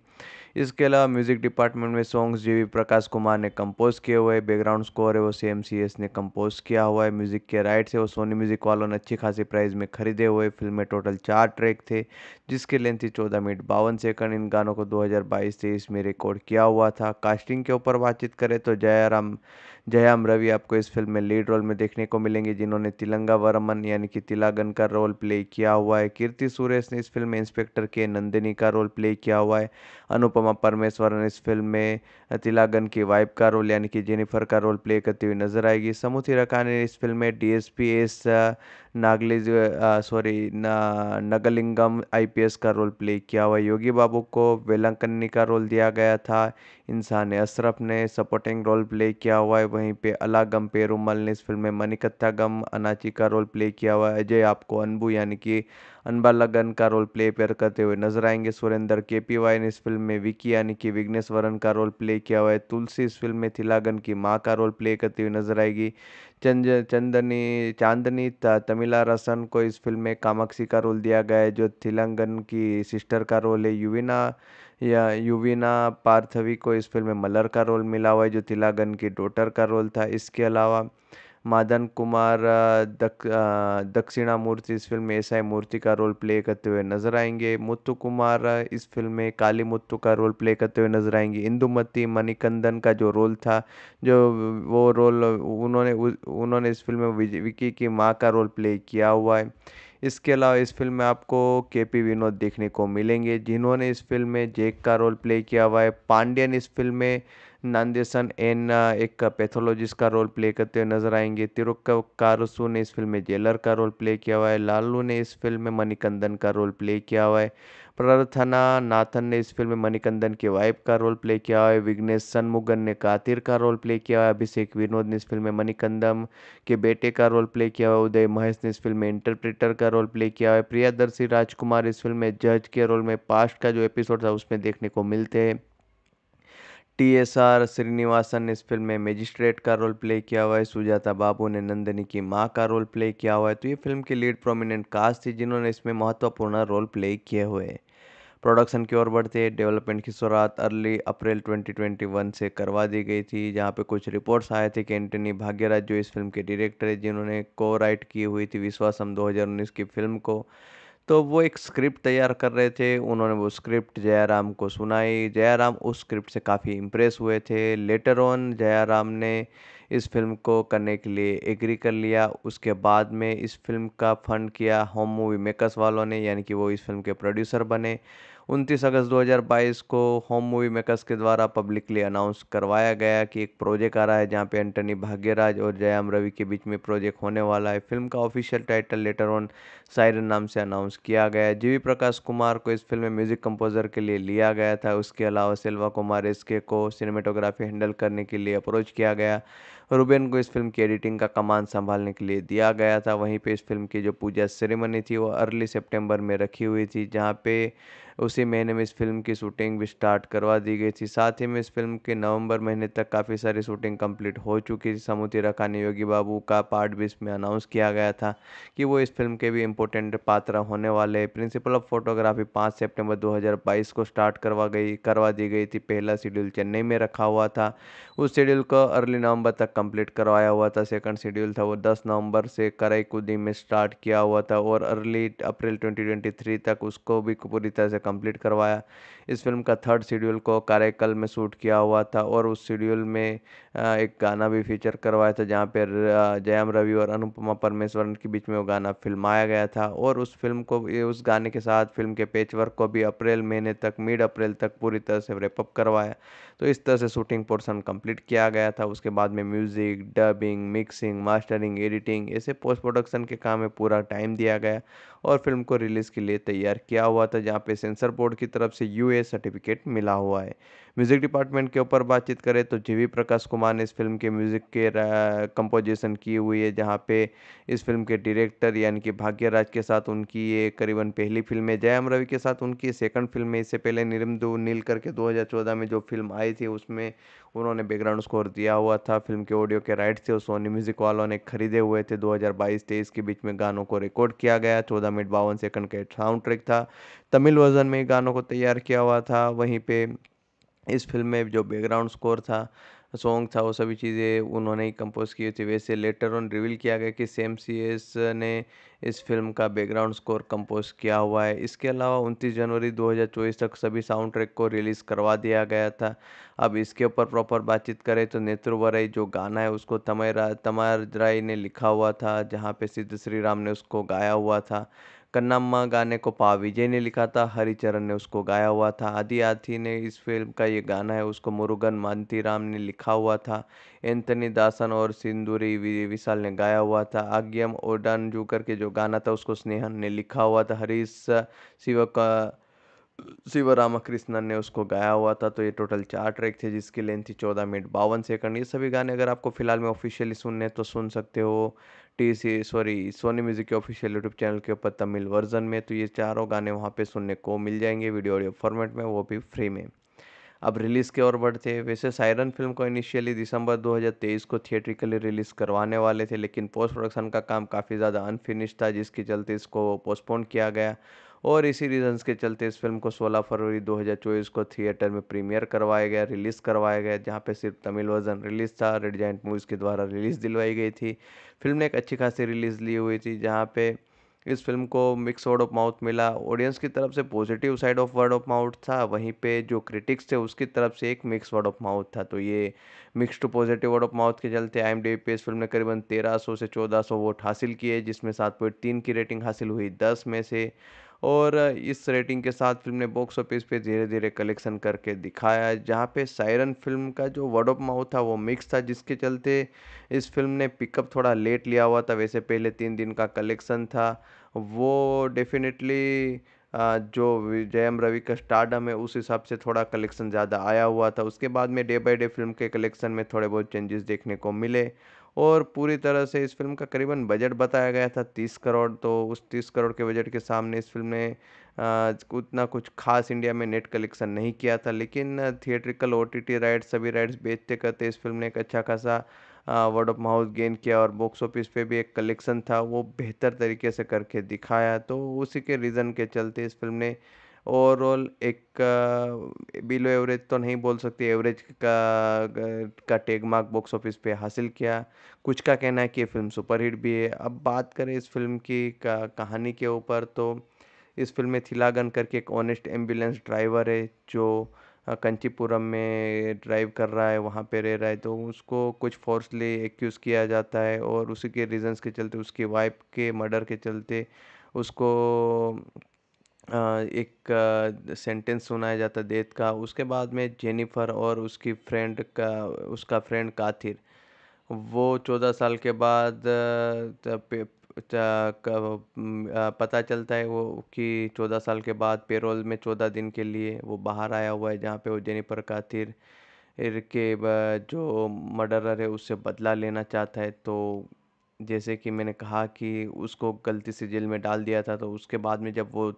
इसके अलावा म्यूज़िक डिपार्टमेंट में songs G V Prakash Kumar ने कंपोज़ किए हुए बैकग्राउंड स्कोर है वो सी एम सी एस ने कंपोज़ किया हुआ है म्यूज़िक के राइट्स है वो सोनी म्यूज़िक वालों ने अच्छी खासी प्राइस में खरीदे हुए फिल्म में टोटल चार ट्रैक थे जिसकी लेंथ थी चौदह मिनट बावन सेकंड इन गानों को दो हज़ार बाईस तेईस में रिकॉर्ड किया हुआ था कास्टिंग के ऊपर बातचीत करें तो जयराम जयाम रवि आपको इस फिल्म में लीड रोल में देखने को मिलेंगे जिन्होंने तिलंगा वर्मन यानी कि तिलागन का रोल प्ले किया हुआ है कीर्ति सुरेश ने इस फिल्म में इंस्पेक्टर के नंदिनी का रोल प्ले किया हुआ है अनुपमा परमेश्वर ने इस फिल्म में तिलागन की वाइफ का रोल यानी कि जेनिफर का रोल प्ले करती हुई नजर आएगी समूथी रखा ने इस फिल्म में D S नागलिज sorry Nagalingam IPS का रोल प्ले किया हुआ योगी बाबू को वेलंकन्नी का रोल दिया गया था इंसान अशरफ ने सपोर्टिंग रोल प्ले किया हुआ है वहीं पे अलागम पेरूमल ने इस फिल्म में मनिकत्था गम अनाची का रोल प्ले किया हुआ है अजय आपको अनबू यानी कि अनबा लगन का रोल प्ले पेयर करते हुए नजर आएंगे सुरेंद्र के पी वाई ने इस फिल्म में विकी यानी कि विघ्नेश्वरन का रोल प्ले किया हुआ है तुलसी इस फिल्म में थिलागन की माँ का रोल प्ले करती हुई नजर आएगी चंद चंदनी चांदनी तमिला रसन को इस फिल्म में कामाक्षी का रोल दिया गया है जो थिलंगन की सिस्टर का रोल है युविना या युविना पार्थवी को इस फिल्म में मलर का रोल मिला हुआ है जो तिलागन की डोटर का रोल था इसके अलावा मदन कुमार दक, दक्षिणामूर्ति इस फिल्म में ऐसा मूर्ति का रोल प्ले करते हुए नजर आएंगे मुत्तु कुमार इस फिल्म में काली मुत्तु का रोल प्ले करते हुए नजर आएंगे इंदुमती मणिकंदन का जो रोल था जो वो रोल उन्होंने उन्होंने इस फिल्म में विकी की माँ का रोल प्ले किया हुआ है इसके अलावा इस फिल्म में आपको के पी विनोद देखने को मिलेंगे जिन्होंने इस फिल्म में जेक का रोल प्ले किया हुआ है पांड्यन इस फिल्म में नांदेसन एन एक पैथोलॉजिस्ट का रोल प्ले करते हुए नजर आएंगे कारसू ने इस फिल्म में जेलर का रोल प्ले किया हुआ है लालू ने इस फिल्म में मणिकंदन का रोल प्ले किया हुआ है प्रार्थना नाथन ने इस फिल्म में मणिकंदन के वाइफ का रोल प्ले किया है विघ्नेश सनमुगन ने कातिर का रोल प्ले किया है अभिषेक विनोद ने इस फिल्म में मणिकंदम के बेटे का रोल प्ले किया है उदय महेश ने इस फिल्म में इंटरप्रेटर का रोल प्ले किया है प्रियादर्शी राजकुमार इस फिल्म में जज के रोल में पास्ट का जो एपिसोड था उसमें देखने को मिलते हैं टीएसआर एस आर श्रीनिवासन ने इस फिल्म में मेजिस्ट्रेट का रोल प्ले किया हुआ है सुजाता बाबू ने नंदिनी की माँ का रोल प्ले किया हुआ है तो ये फिल्म की लीड प्रोमिनेंट कास्ट थी जिन्होंने इसमें महत्वपूर्ण रोल प्ले किए हुए प्रोडक्शन की ओर बढ़ते डेवलपमेंट की शुरुआत अर्ली अप्रैल 2021 से करवा दी गई थी जहाँ पे कुछ रिपोर्ट्स आए थे कि एंटनी भाग्यराज जो इस फिल्म के डायरेक्टर है जिन्होंने को राइट की हुई थी विश्वासम 2019 की फिल्म को तो वो एक स्क्रिप्ट तैयार कर रहे थे उन्होंने वो स्क्रिप्ट जयाराम को सुनाई जयाराम उस स्क्रिप्ट से काफ़ी इम्प्रेस हुए थे लेटर ऑन जयाराम ने इस फिल्म को करने के लिए एग्री कर लिया उसके बाद में इस फिल्म का फंड किया होम मूवी मेकर्स वालों ने यानी कि वो इस फिल्म के प्रोड्यूसर बने उनतीस अगस्त 2022 को होम मूवी मेकर्स के द्वारा पब्लिकली अनाउंस करवाया गया कि एक प्रोजेक्ट आ रहा है जहां पे एंटनी भाग्यराज और जयाम रवि के बीच में प्रोजेक्ट होने वाला है फिल्म का official title letter on siren नाम से अनाउंस किया गया जीवी प्रकाश कुमार को इस फिल्म में म्यूजिक कंपोजर के लिए लिया गया था उसके अलावा सिल्वा कुमार इसके को सिनेमेटोग्राफी हैंडल करने के लिए अप्रोच किया गया रूबेन को इस फिल्म की एडिटिंग का कमान संभालने के लिए दिया गया था वहीं पे इस फिल्म की जो पूजा सेरेमनी थी वो अर्ली सितंबर में रखी हुई थी जहाँ पे उसी महीने में इस फिल्म की शूटिंग भी स्टार्ट करवा दी गई थी साथ ही में इस फिल्म के नवंबर महीने तक काफ़ी सारी शूटिंग कंप्लीट हो चुकी थी समुति रखा ने योगी बाबू का पार्ट भी इसमें अनाउंस किया गया था कि वो इस फिल्म के भी इम्पोर्टेंट पात्र होने वाले प्रिंसिपल ऑफ फोटोग्राफी पाँच सेप्टेम्बर दो को स्टार्ट करवा गई करवा दी गई थी पहला शेड्यूल चेन्नई में रखा हुआ था उस शेड्यूल को अर्ली नवंबर तक कंप्लीट करवाया हुआ था सेकंड शेड्यूल था वो 10 नवंबर से कुदी में स्टार्ट किया हुआ था और अर्ली अप्रैल 2023 तक उसको भी पूरी तरह से कंप्लीट करवाया इस फिल्म का थर्ड शेड्यूल को कार्यकल में शूट किया हुआ था और उस शेड्यूल में एक गाना भी फीचर करवाया था जहाँ पर जयाम रवि और अनुपमा परमेश्वरन के बीच में वो गाना फिल्माया गया था और उस फिल्म को उस गाने के साथ फिल्म के पेचवर्क को भी अप्रैल महीने तक मिड अप्रैल तक पूरी तरह से रेपअप करवाया तो इस तरह से शूटिंग पोर्सन कंप्लीट किया गया था उसके बाद में music dubbing mixing mastering editing ऐसे पोस्ट प्रोडक्शन के काम में पूरा टाइम दिया गया और फिल्म को रिलीज़ के लिए तैयार किया हुआ था जहाँ पे सेंसर बोर्ड की तरफ से यू सर्टिफिकेट मिला हुआ है म्यूज़िक डिपार्टमेंट के ऊपर बातचीत करें तो जीवी प्रकाश कुमार ने इस फिल्म के म्यूज़िक के कंपोजिशन की हुई है जहां पे इस फिल्म के डायरेक्टर यानी कि भाग्यराज के साथ उनकी ये करीबन पहली फिल्म है जयम रवि के साथ उनकी सेकंड फिल्म है इससे पहले दो नील करके 2014 में जो फिल्म आई थी उसमें उन्होंने बैकग्राउंड स्कोर दिया हुआ था फिल्म के ऑडियो के राइट थे और सोनी म्यूजिक वालों ने खरीदे हुए थे 2022-23 के बीच में गानों को रिकॉर्ड किया गया चौदह मिनट बावन सेकंड के साउंड ट्रैक था तमिल वर्जन में गानों को तैयार किया हुआ था वहीं पर इस फिल्म में जो बैकग्राउंड स्कोर था सॉन्ग था वो सभी चीज़ें उन्होंने ही कंपोज़ की थी वैसे लेटर ऑन रिवील किया गया कि सेम सी एस ने इस फिल्म का बैकग्राउंड स्कोर कंपोज़ किया हुआ है इसके अलावा उनतीस जनवरी 2024 तक सभी साउंड ट्रैक को रिलीज़ करवा दिया गया था अब इसके ऊपर प्रॉपर बातचीत करें तो नेत्रवरई जो गाना है उसको तमय तमार राय ने लिखा हुआ था जहाँ पे सिद्ध श्री राम ने उसको गाया हुआ था कन्नाम्मा गाने को पा विजय ने लिखा था हरिचरण ने उसको गाया हुआ था आदि आथी ने इस फिल्म का ये गाना है उसको मुरुगन राम ने लिखा हुआ था एंथनी दासन और सिंदूरी विशाल ने गाया हुआ था आग्यम ओडान जूकर के जो गाना था उसको स्नेहन ने लिखा हुआ था हरीश शिव का शिव रामाकृष्णन ने उसको गाया हुआ था तो ये टोटल चार ट्रैक थे जिसकी लेंथ थी चौदह मिनट बावन सेकंड ये सभी गाने अगर आपको फिलहाल में ऑफिशियली सुनने तो सुन सकते हो T C sorry Sony music के ऑफिशियल यूट्यूब चैनल के ऊपर तमिल वर्जन में तो ये चारों गाने वहाँ पे सुनने को मिल जाएंगे वीडियो ऑडियो फॉर्मेट में वो भी फ्री में अब रिलीज़ के ओर बढ़ते हैं वैसे सायरन फिल्म को इनिशियली दिसंबर 2023 को थिएट्रिकली रिलीज़ करवाने वाले थे लेकिन पोस्ट प्रोडक्शन का काम काफ़ी ज़्यादा अनफिनिश था जिसके चलते इसको पोस्टपोन किया गया और इसी रीजंस के चलते इस फिल्म को 16 फरवरी 2024 को थिएटर में प्रीमियर करवाया गया रिलीज़ करवाया गया जहाँ पे सिर्फ तमिल वर्जन रिलीज़ था रेड जैंट मूवीज़ के द्वारा रिलीज़ दिलवाई गई थी फिल्म ने एक अच्छी खासी रिलीज़ ली हुई थी जहाँ पे इस फिल्म को मिक्स वर्ड ऑफ माउथ मिला ऑडियंस की तरफ से positive side of word of mouth था वहीं पे जो क्रिटिक्स थे उसकी तरफ से एक मिक्स वर्ड ऑफ माउथ था तो ये mix to positive word of mouth के चलते आई एम डी पे इस फिल्म ने करीबन 1300 से 1400 वोट हासिल किए जिसमें सात पॉइंट तीन की रेटिंग हासिल हुई दस में से और इस रेटिंग के साथ फिल्म ने बॉक्स ऑफिस पे धीरे धीरे कलेक्शन करके दिखाया जहाँ पे सायरन फिल्म का जो वर्ड ऑफ माउथ था वो मिक्स था जिसके चलते इस फिल्म ने पिकअप थोड़ा लेट लिया हुआ था वैसे पहले तीन दिन का कलेक्शन था वो डेफिनेटली जो जयम रवि का स्टार्डम है उस हिसाब से थोड़ा कलेक्शन ज़्यादा आया हुआ था उसके बाद में डे बाय डे फिल्म के कलेक्शन में थोड़े बहुत चेंजेस देखने को मिले और पूरी तरह से इस फ़िल्म का करीबन बजट बताया गया था तीस करोड़ तो उस तीस करोड़ के बजट के सामने इस फ़िल्म ने उतना कुछ खास इंडिया में नेट कलेक्शन नहीं किया था लेकिन थिएट्रिकल ओ टी राइट्स सभी राइट्स बेचते करते इस फिल्म ने एक अच्छा खासा वर्ड ऑफ माउथ गेन किया और बॉक्स ऑफिस पे भी एक कलेक्शन था वो बेहतर तरीके से करके दिखाया तो उसी के रीज़न के चलते इस फिल्म ने ओवरऑल एक बिलो एवरेज तो नहीं बोल सकते एवरेज का का टेग मार्क बॉक्स ऑफिस पे हासिल किया कुछ का कहना है कि ये फिल्म सुपरहिट भी है अब बात करें इस फिल्म की कहानी के ऊपर तो इस फिल्म में थिलागन करके एक ऑनेस्ट एम्बुलेंस ड्राइवर है जो कंचीपुरम में ड्राइव कर रहा है वहाँ पे रह रहा है तो उसको कुछ फोर्सली एक्यूज़ किया जाता है और उसी के रीजंस के चलते उसकी वाइफ के मर्डर के चलते उसको एक सेंटेंस सुनाया जाता है डेथ का उसके बाद में जेनिफ़र और उसकी फ्रेंड का उसका फ्रेंड काथिर वो चौदह साल के बाद पता चलता है वो कि चौदह साल के बाद पेरोल में चौदह दिन के लिए वो बाहर आया हुआ है जहाँ पे वो जेनिफ़र काथिर के जो मर्डरर है उससे बदला लेना चाहता है तो जैसे कि मैंने कहा कि उसको गलती से जेल में डाल दिया था तो उसके बाद में जब वो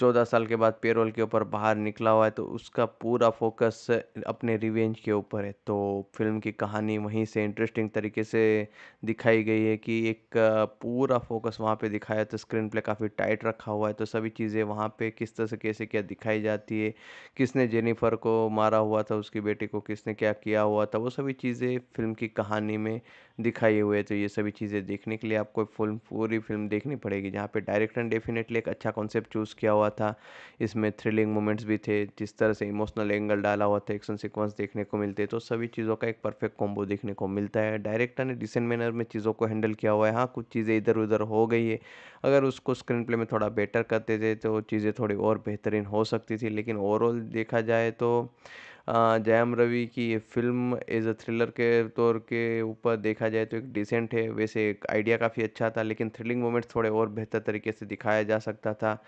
चौदह साल के बाद पेरोल के ऊपर बाहर निकला हुआ है तो उसका पूरा फोकस अपने रिवेंज के ऊपर है तो फिल्म की कहानी वहीं से इंटरेस्टिंग तरीके से दिखाई गई है कि एक पूरा फोकस वहाँ पे दिखाया तो स्क्रीन प्ले काफ़ी टाइट रखा हुआ है तो सभी चीज़ें वहाँ पे किस तरह से कैसे क्या दिखाई जाती है किसने जेनिफर को मारा हुआ था उसकी बेटी को किसने क्या किया हुआ था वो सभी चीज़ें फिल्म की कहानी में दिखाई हुई है तो ये सभी चीज़ें देखने के लिए आपको फिल्म पूरी फिल्म देखनी पड़ेगी जहाँ पे डायरेक्टर ने डेफिनेटली एक अच्छा कॉन्सेप्ट चूज़ किया हुआ हुआ था इसमें थ्रिलिंग मोमेंट्स भी थे जिस तरह से इमोशनल एंगल डाला हुआ था एक्शन सीक्वेंस देखने को मिलते तो सभी चीज़ों का एक परफेक्ट कॉम्बो देखने को मिलता है डायरेक्टर ने डिसेंट मैनर में चीज़ों को हैंडल किया हुआ है हाँ कुछ चीज़ें इधर उधर हो गई है अगर उसको स्क्रीन प्ले में थोड़ा बेटर करते थे तो चीज़ें थोड़ी और बेहतरीन हो सकती थी लेकिन ओवरऑल देखा जाए तो जयम रवि की ये फिल्म एज अ थ्रिलर के तौर के ऊपर देखा जाए तो एक डिसेंट है वैसे एक आइडिया काफ़ी अच्छा था लेकिन थ्रिलिंग मोमेंट्स थोड़े और बेहतर तरीके से दिखाया जा सकता था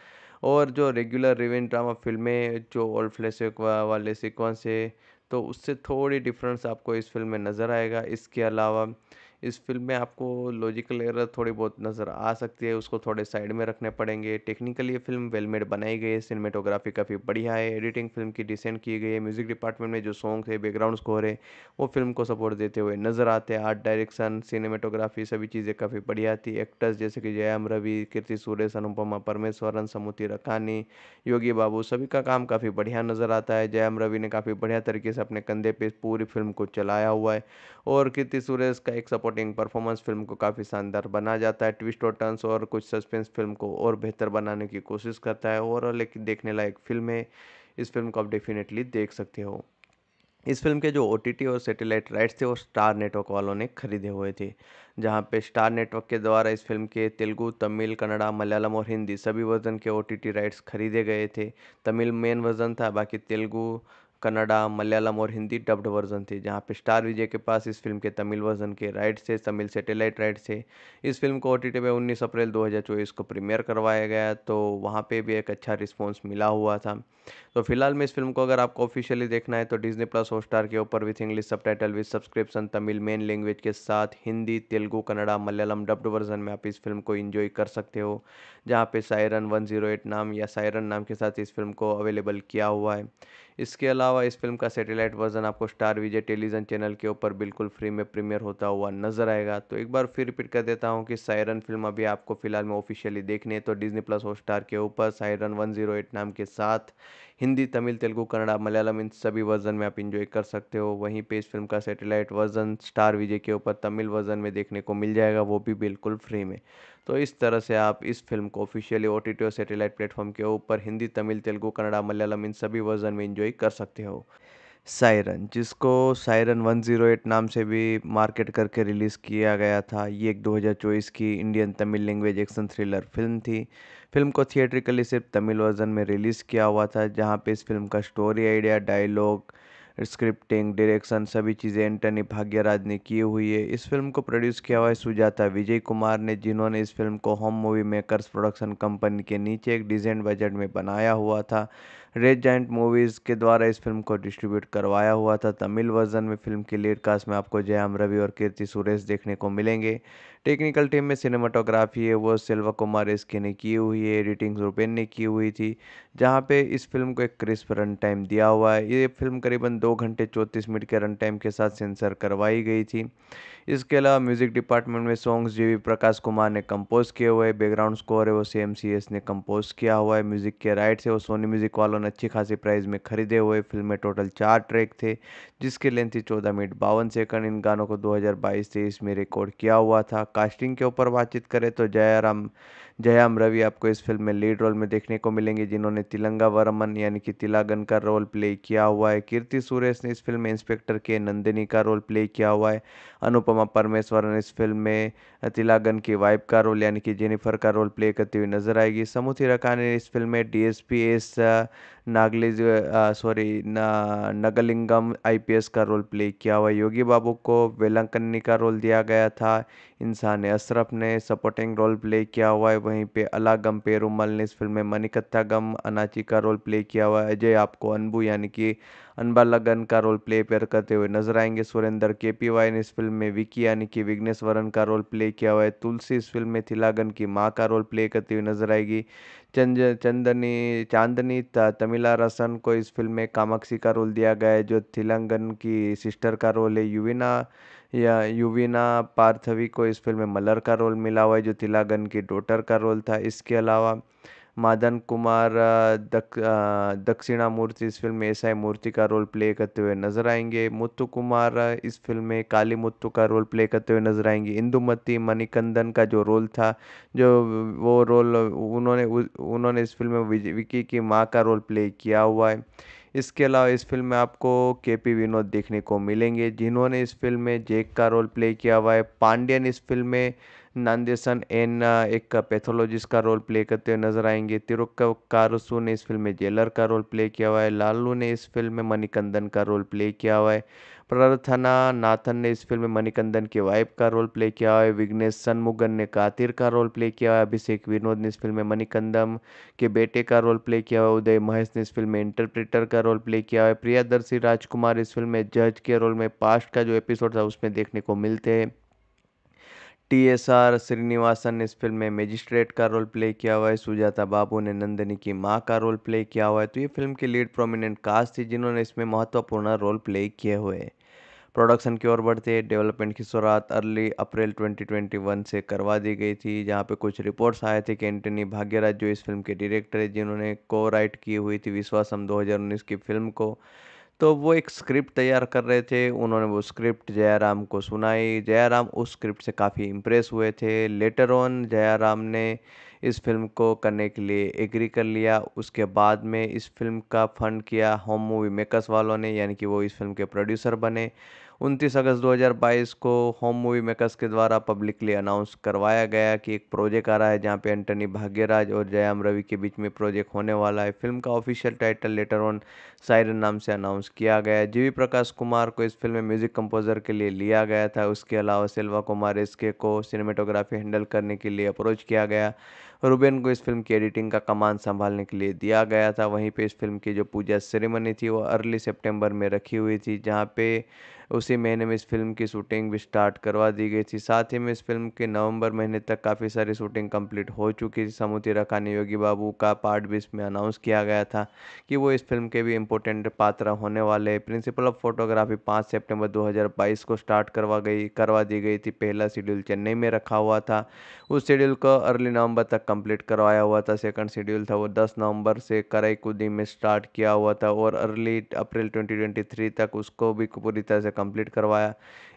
और जो रेगुलर रिवेंज ड्रामा फ़िल्में जो ओल्ड फ्लैश वाले सिक्वेंस है तो उससे थोड़ी डिफरेंस आपको इस फ़िल्म में नज़र आएगा इसके अलावा इस फ़िल्म में आपको लॉजिकल एरर थोड़ी बहुत नज़र आ सकती है उसको थोड़े साइड में रखने पड़ेंगे टेक्निकली ये फिल्म वेल मेड बनाई गई है सिनेमेटोग्राफी काफ़ी बढ़िया है एडिटिंग फिल्म की डिसेंट की गई है म्यूज़िक डिपार्टमेंट में जो सॉन्ग है बैकग्राउंड स्कोर है वो फिल्म को सपोर्ट देते हुए नज़र आते हैं आर्ट डायरेक्शन सिनेमेटोग्राफी सभी चीज़ें काफ़ी बढ़िया थी एक्टर्स जैसे कि जयाम रवि कीर्ति सुरेश अनुपमा परमेश्वरन समुति रखानी योगी बाबू सभी का काम काफ़ी बढ़िया नज़र आता है जयाम रवि ने काफ़ी बढ़िया तरीके से अपने कंधे पर पूरी फिल्म को चलाया हुआ है और कीर्ति सुरेश का एक सपोर्ट सपोर्टिंग परफॉर्मेंस फिल्म को काफ़ी शानदार बना जाता है ट्विस्ट और टर्न्स और कुछ सस्पेंस फिल्म को और बेहतर बनाने की कोशिश करता है और लेकिन देखने लायक फिल्म है इस फिल्म को आप डेफिनेटली देख सकते हो इस फिल्म के जो ओ और सैटेलाइट राइट्स थे वो स्टार नेटवर्क वालों ने खरीदे हुए थे जहाँ पे स्टार नेटवर्क के द्वारा इस फिल्म के तेलुगु तमिल कन्नड़ा मलयालम और हिंदी सभी वर्जन के ओ राइट्स खरीदे गए थे तमिल मेन वर्जन था बाकी तेलुगु कन्नड़ा मलयालम और हिंदी डब्ड वर्जन थे जहाँ पे स्टार विजय के पास इस फिल्म के तमिल वर्जन के राइट्स थे तमिल सेटेलाइट राइट्स थे इस फिल्म को ओ टी पे उन्नीस अप्रैल चौबीस को प्रीमियर करवाया गया तो वहाँ पर भी एक अच्छा रिस्पॉन्स मिला हुआ था तो फिलहाल में इस फिल्म को अगर आपको ऑफिशियली देखना है तो डिजनी प्लस स्टार के ऊपर with English subtitle with subscription Tamil main language के साथ हिंदी तेलुगु कन्नड़ा मलयालम डब्ड वर्जन में आप इस फिल्म को इन्जॉय कर सकते हो जहाँ पे सायरन 108 नाम या सायरन नाम के साथ इस फिल्म को अवेलेबल किया हुआ है इसके अलावा इस फिल्म का सैटेलाइट वर्जन आपको स्टार विजय टेलीविज़न चैनल के ऊपर बिल्कुल फ्री में प्रीमियर होता हुआ नजर आएगा तो एक बार फिर रिपीट कर देता हूँ कि सायरन फिल्म अभी आपको फिलहाल में ऑफिशियली देखने तो डिजनी प्लस हॉट स्टार के ऊपर सायरन वन जीरो एट नाम के साथ हिंदी तमिल तेलुगू कन्नड़ा मलयालम इन सभी वर्जन में आप इन्जॉय कर सकते हो वहीं पर इस फिल्म का सैटेलाइट वर्जन स्टार विजय के ऊपर तमिल वर्जन में देखने को मिल जाएगा वो भी बिल्कुल फ्री में तो इस तरह से आप इस फिल्म को ऑफिशियली ओ टी और सेटेलाइट प्लेटफॉर्म के ऊपर हिंदी तमिल तेलुगु कन्नड़ा मलयालम इन सभी वर्जन में इंजॉय कर सकते हो सायरन जिसको सायरन 108 नाम से भी मार्केट करके रिलीज़ किया गया था ये एक 2024 की Indian Tamil language action thriller film थी फिल्म को थिएट्रिकली सिर्फ तमिल वर्जन में रिलीज़ किया हुआ था जहाँ पे इस फिल्म का story idea dialogue scripting direction सभी चीज़ें एंटनी भाग्यराज ने की हुई है इस फिल्म को प्रोड्यूस किया हुआ है सुजाता विजय कुमार ने जिन्होंने इस फिल्म को Home Movie Makers production company के नीचे एक डिजेंट बजट में बनाया हुआ था रेड जाइंट मूवीज़ के द्वारा इस फिल्म को डिस्ट्रीब्यूट करवाया हुआ था तमिल वर्जन में फिल्म की लीड कास्ट में आपको जयाम रवि और कीर्ति सुरेश देखने को मिलेंगे टेक्निकल टीम में सिनेमाटोग्राफी है वो सिल्वा कुमार एसके ने की हुई है एडिटिंग रुपेन ने की हुई थी जहाँ पे इस फिल्म को एक क्रिस्प रन टाइम दिया हुआ है ये फिल्म करीबन दो घंटे चौंतीस मिनट के रन टाइम के साथ सेंसर करवाई गई थी इसके अलावा म्यूज़िक डिपार्टमेंट में सॉन्ग्स जी प्रकाश कुमार ने कंपोज़ किए हुए बैकग्राउंड स्कोर है वो सी एम सी एस ने कंपोज़ किया हुआ है म्यूज़िक के राइट्स है वो सोनी म्यूज़िक वालों ने अच्छी खासी प्राइस में खरीदे हुए फिल्म में टोटल चार ट्रैक थे जिसकी लेंथ थी चौदह मिनट बावन सेकंड इन गानों को 2022 हज़ार में रिकॉर्ड किया हुआ था कास्टिंग के ऊपर बातचीत करें तो जयाराम जयाम रवि आपको इस फिल्म में लीड रोल में देखने को मिलेंगे जिन्होंने तिलंगा वर्मन यानी कि तिलागन का रोल प्ले किया हुआ है कीर्ति सुरेश ने इस फिल्म में इंस्पेक्टर के नंदिनी का रोल प्ले किया हुआ है अनुपमा ने इस फिल्म में तिलागन की वाइफ का रोल यानी कि जेनिफर का रोल प्ले करती हुई नजर आएगी समूथी रखा ने इस फिल्म में D S नागले sorry Nagalingam IPS का रोल प्ले किया हुआ योगी बाबू को वेलंकन्नी का रोल दिया गया था इंसान अशरफ ने सपोर्टिंग रोल प्ले किया हुआ है वहीं पे अलागम पेरूमल ने इस फिल्म में मनिकत्था गम अनाची का रोल प्ले किया हुआ है अजय आपको अनबू यानी कि अनबा लगन का रोल प्ले पेयर करते हुए नजर आएंगे सुरेंद्र के पी वाई ने इस फिल्म में विकी यानी कि विघ्नेश्वरन का रोल प्ले किया हुआ है तुलसी इस फिल्म में थिलागन की माँ का रोल प्ले करती हुई नजर आएगी चंद चंदनी चांदनी तमिला रसन को इस फिल्म में कामाक्षी का रोल दिया गया है जो थिलंगन की सिस्टर का रोल है युविना या युविना पार्थवी को इस फिल्म में मलर का रोल मिला हुआ है जो थिलागन की डॉटर का रोल था इसके अलावा मदन कुमार दक दक्षिणा मूर्ति इस फ़िल्म में एस आई मूर्ति का रोल प्ले करते हुए नज़र आएंगे मुत्तु कुमार इस फ़िल्म में काली मुत्तु का रोल प्ले करते हुए नज़र आएंगे इंदुमती मणिकंदन का जो रोल था जो वो रोल उन्होंने उन्होंने इस फिल्म में विकी की माँ का रोल प्ले किया हुआ है इसके अलावा इस फिल्म में आपको के पी विनोद देखने को मिलेंगे जिन्होंने इस फिल्म में जेक का रोल प्ले किया हुआ है पांड्यन इस फिल्म में नांदेसन एन एक पैथोलॉजिस्ट का रोल प्ले करते हुए नजर आएंगे तिरुक्कारुसु ने इस फिल्म में जेलर का रोल प्ले किया हुआ है लालू ने इस फिल्म में मणिकंदन का रोल प्ले किया हुआ है प्रार्थना नाथन ने इस फिल्म में मणिकंदन के वाइफ का रोल प्ले किया है विघ्नेश सनमुगन ने कातिर का रोल प्ले किया है अभिषेक विनोद ने इस फिल्म में मणिकंदम के बेटे का रोल प्ले किया है उदय महेश ने इस फिल्म में इंटरप्रेटर का रोल प्ले किया है प्रियादर्शी राजकुमार इस फिल्म में जज के रोल में पास्ट का जो एपिसोड था उसमें देखने को मिलते हैं टी एस आर श्रीनिवासन ने इस फिल्म में मेजिस्ट्रेट का रोल प्ले किया हुआ है सुजाता बाबू ने नंदिनी की माँ का रोल प्ले किया हुआ है तो ये फिल्म की लीड प्रोमिनेंट कास्ट थी जिन्होंने इसमें महत्वपूर्ण रोल प्ले किए हुए प्रोडक्शन की ओर बढ़ते डेवलपमेंट की शुरुआत अर्ली अप्रैल 2021 से करवा दी गई थी जहाँ पे कुछ रिपोर्ट्स आए थे कि एंटनी भाग्यराज जो इस फिल्म के डायरेक्टर है जिन्होंने को राइट की हुई थी विश्वासम 2019 की फिल्म को तो वो एक स्क्रिप्ट तैयार कर रहे थे उन्होंने वो स्क्रिप्ट जयाराम को सुनाई जयाराम उस स्क्रिप्ट से काफ़ी इम्प्रेस हुए थे लेटर ऑन जयाराम ने इस फिल्म को करने के लिए एग्री कर लिया उसके बाद में इस फिल्म का फंड किया होम मूवी मेकर्स वालों ने यानी कि वो इस फिल्म के प्रोड्यूसर बने उनतीस अगस्त 2022 को होम मूवी मेकर्स के द्वारा पब्लिकली अनाउंस करवाया गया कि एक प्रोजेक्ट आ रहा है जहां पे एंटनी भाग्यराज और जयाम रवि के बीच में प्रोजेक्ट होने वाला है फिल्म का official title letter on siren नाम से अनाउंस किया गया है जीवी प्रकाश कुमार को इस फिल्म में म्यूजिक कंपोजर के लिए लिया गया था उसके अलावा सिल्वा कुमार एसके को सिनेमेटोग्राफी हैंडल करने के लिए अप्रोच किया गया रूबेन को इस फिल्म की एडिटिंग का कमान संभालने के लिए दिया गया था वहीं पे इस फिल्म की जो पूजा सेरेमनी थी वो अर्ली सितंबर में रखी हुई थी जहाँ पे उसी महीने में इस फिल्म की शूटिंग भी स्टार्ट करवा दी गई थी साथ ही में इस फिल्म के नवंबर महीने तक काफ़ी सारी शूटिंग कंप्लीट हो चुकी थी समूति रखा ने योगी बाबू का पार्ट भी इसमें अनाउंस किया गया था कि वो इस फिल्म के भी इम्पोर्टेंट पात्र होने वाले प्रिंसिपल ऑफ फोटोग्राफी पाँच सेप्टेम्बर दो को स्टार्ट करवा गई करवा दी गई थी पहला शेड्यूल चेन्नई में रखा हुआ था उस शेड्यूल को अर्ली नवंबर तक कंप्लीट करवाया हुआ था सेकंड शेड्यूल था वो 10 नवंबर से कराईकुदी में स्टार्ट किया हुआ था और अर्ली अप्रैल 2023 तक उसको भी पूरी तरह से कंप्लीट करवाया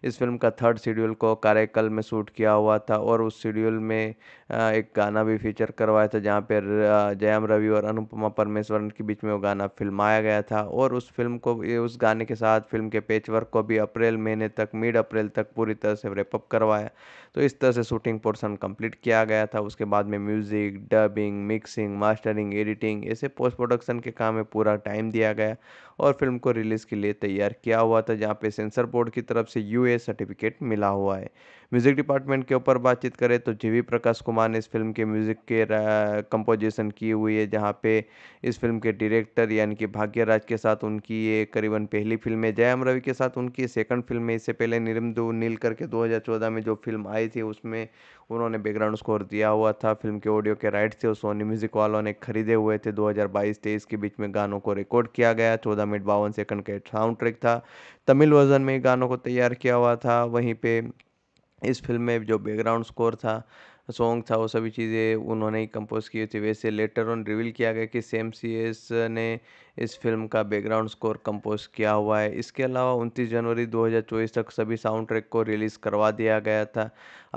इस फिल्म का थर्ड शेड्यूल को कार्यकल में शूट किया हुआ था और उस शेड्यूल में एक गाना भी फीचर करवाया था जहाँ पर जयम रवि और अनुपमा परमेश्वरन के बीच में वो गाना फिल्माया गया था और उस फिल्म को उस गाने के साथ फिल्म के पेच वर्क को भी अप्रैल महीने तक मिड अप्रैल तक पूरी तरह से रेपअप करवाया तो इस तरह से शूटिंग पोर्सन कम्प्लीट किया गया था उसके बाद में music dubbing mixing mastering editing ऐसे पोस्ट प्रोडक्शन के काम में पूरा टाइम दिया गया और फिल्म को रिलीज़ के लिए तैयार किया हुआ था जहाँ पे सेंसर बोर्ड की तरफ से यू सर्टिफिकेट मिला हुआ है म्यूज़िक डिपार्टमेंट के ऊपर बातचीत करें तो जी वी प्रकाश कुमार ने इस फिल्म के म्यूज़िक के कंपोजिशन की हुई है जहाँ पे इस फिल्म के डायरेक्टर यानी कि भाग्यराज के साथ उनकी ये करीबन पहली फिल्म है जयम रवि के साथ उनकी सेकंड फिल्म है इससे पहले निरमदू नील करके दो में जो फिल्म आई थी उसमें उन्होंने बैकग्राउंड स्कोर दिया हुआ था फिल्म के ऑडियो के राइट्स थे सोनी म्यूज़िक वालों ने खरीदे हुए थे 2022-23 के बीच में गानों को रिकॉर्ड किया गया चौदह मिनट बावन सेकंड का साउंड ट्रैक था तमिल वर्जन में गानों को तैयार किया हुआ था वहीं पे इस फ़िल्म में जो बैकग्राउंड स्कोर था सॉन्ग था वो सभी चीज़ें उन्होंने ही कंपोज़ की थी वैसे लेटर ऑन रिवील किया गया कि सेम सी एस ने इस फिल्म का बैकग्राउंड स्कोर कंपोज़ किया हुआ है इसके अलावा उनतीस जनवरी 2024 तक सभी साउंड ट्रैक को रिलीज़ करवा दिया गया था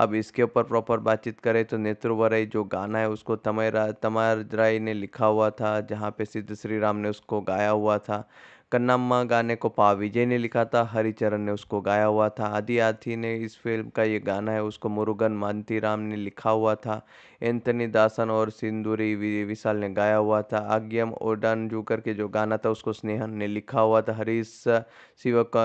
अब इसके ऊपर प्रॉपर बातचीत करें तो नेत्रवराई जो गाना है उसको तमय तमर राय ने लिखा हुआ था जहाँ पे सिद्ध श्री राम ने उसको गाया हुआ था कन्नाम्मा गाने को पा विजय ने लिखा था हरिचरण ने उसको गाया हुआ था आदि आथी ने इस फिल्म का ये गाना है उसको मुरुगन राम ने लिखा हुआ था एंथनी दासन और सिंदूरी विशाल ने गाया हुआ था आग्यम ओडान जूकर के जो गाना था उसको स्नेहन ने लिखा हुआ था हरीश शिव का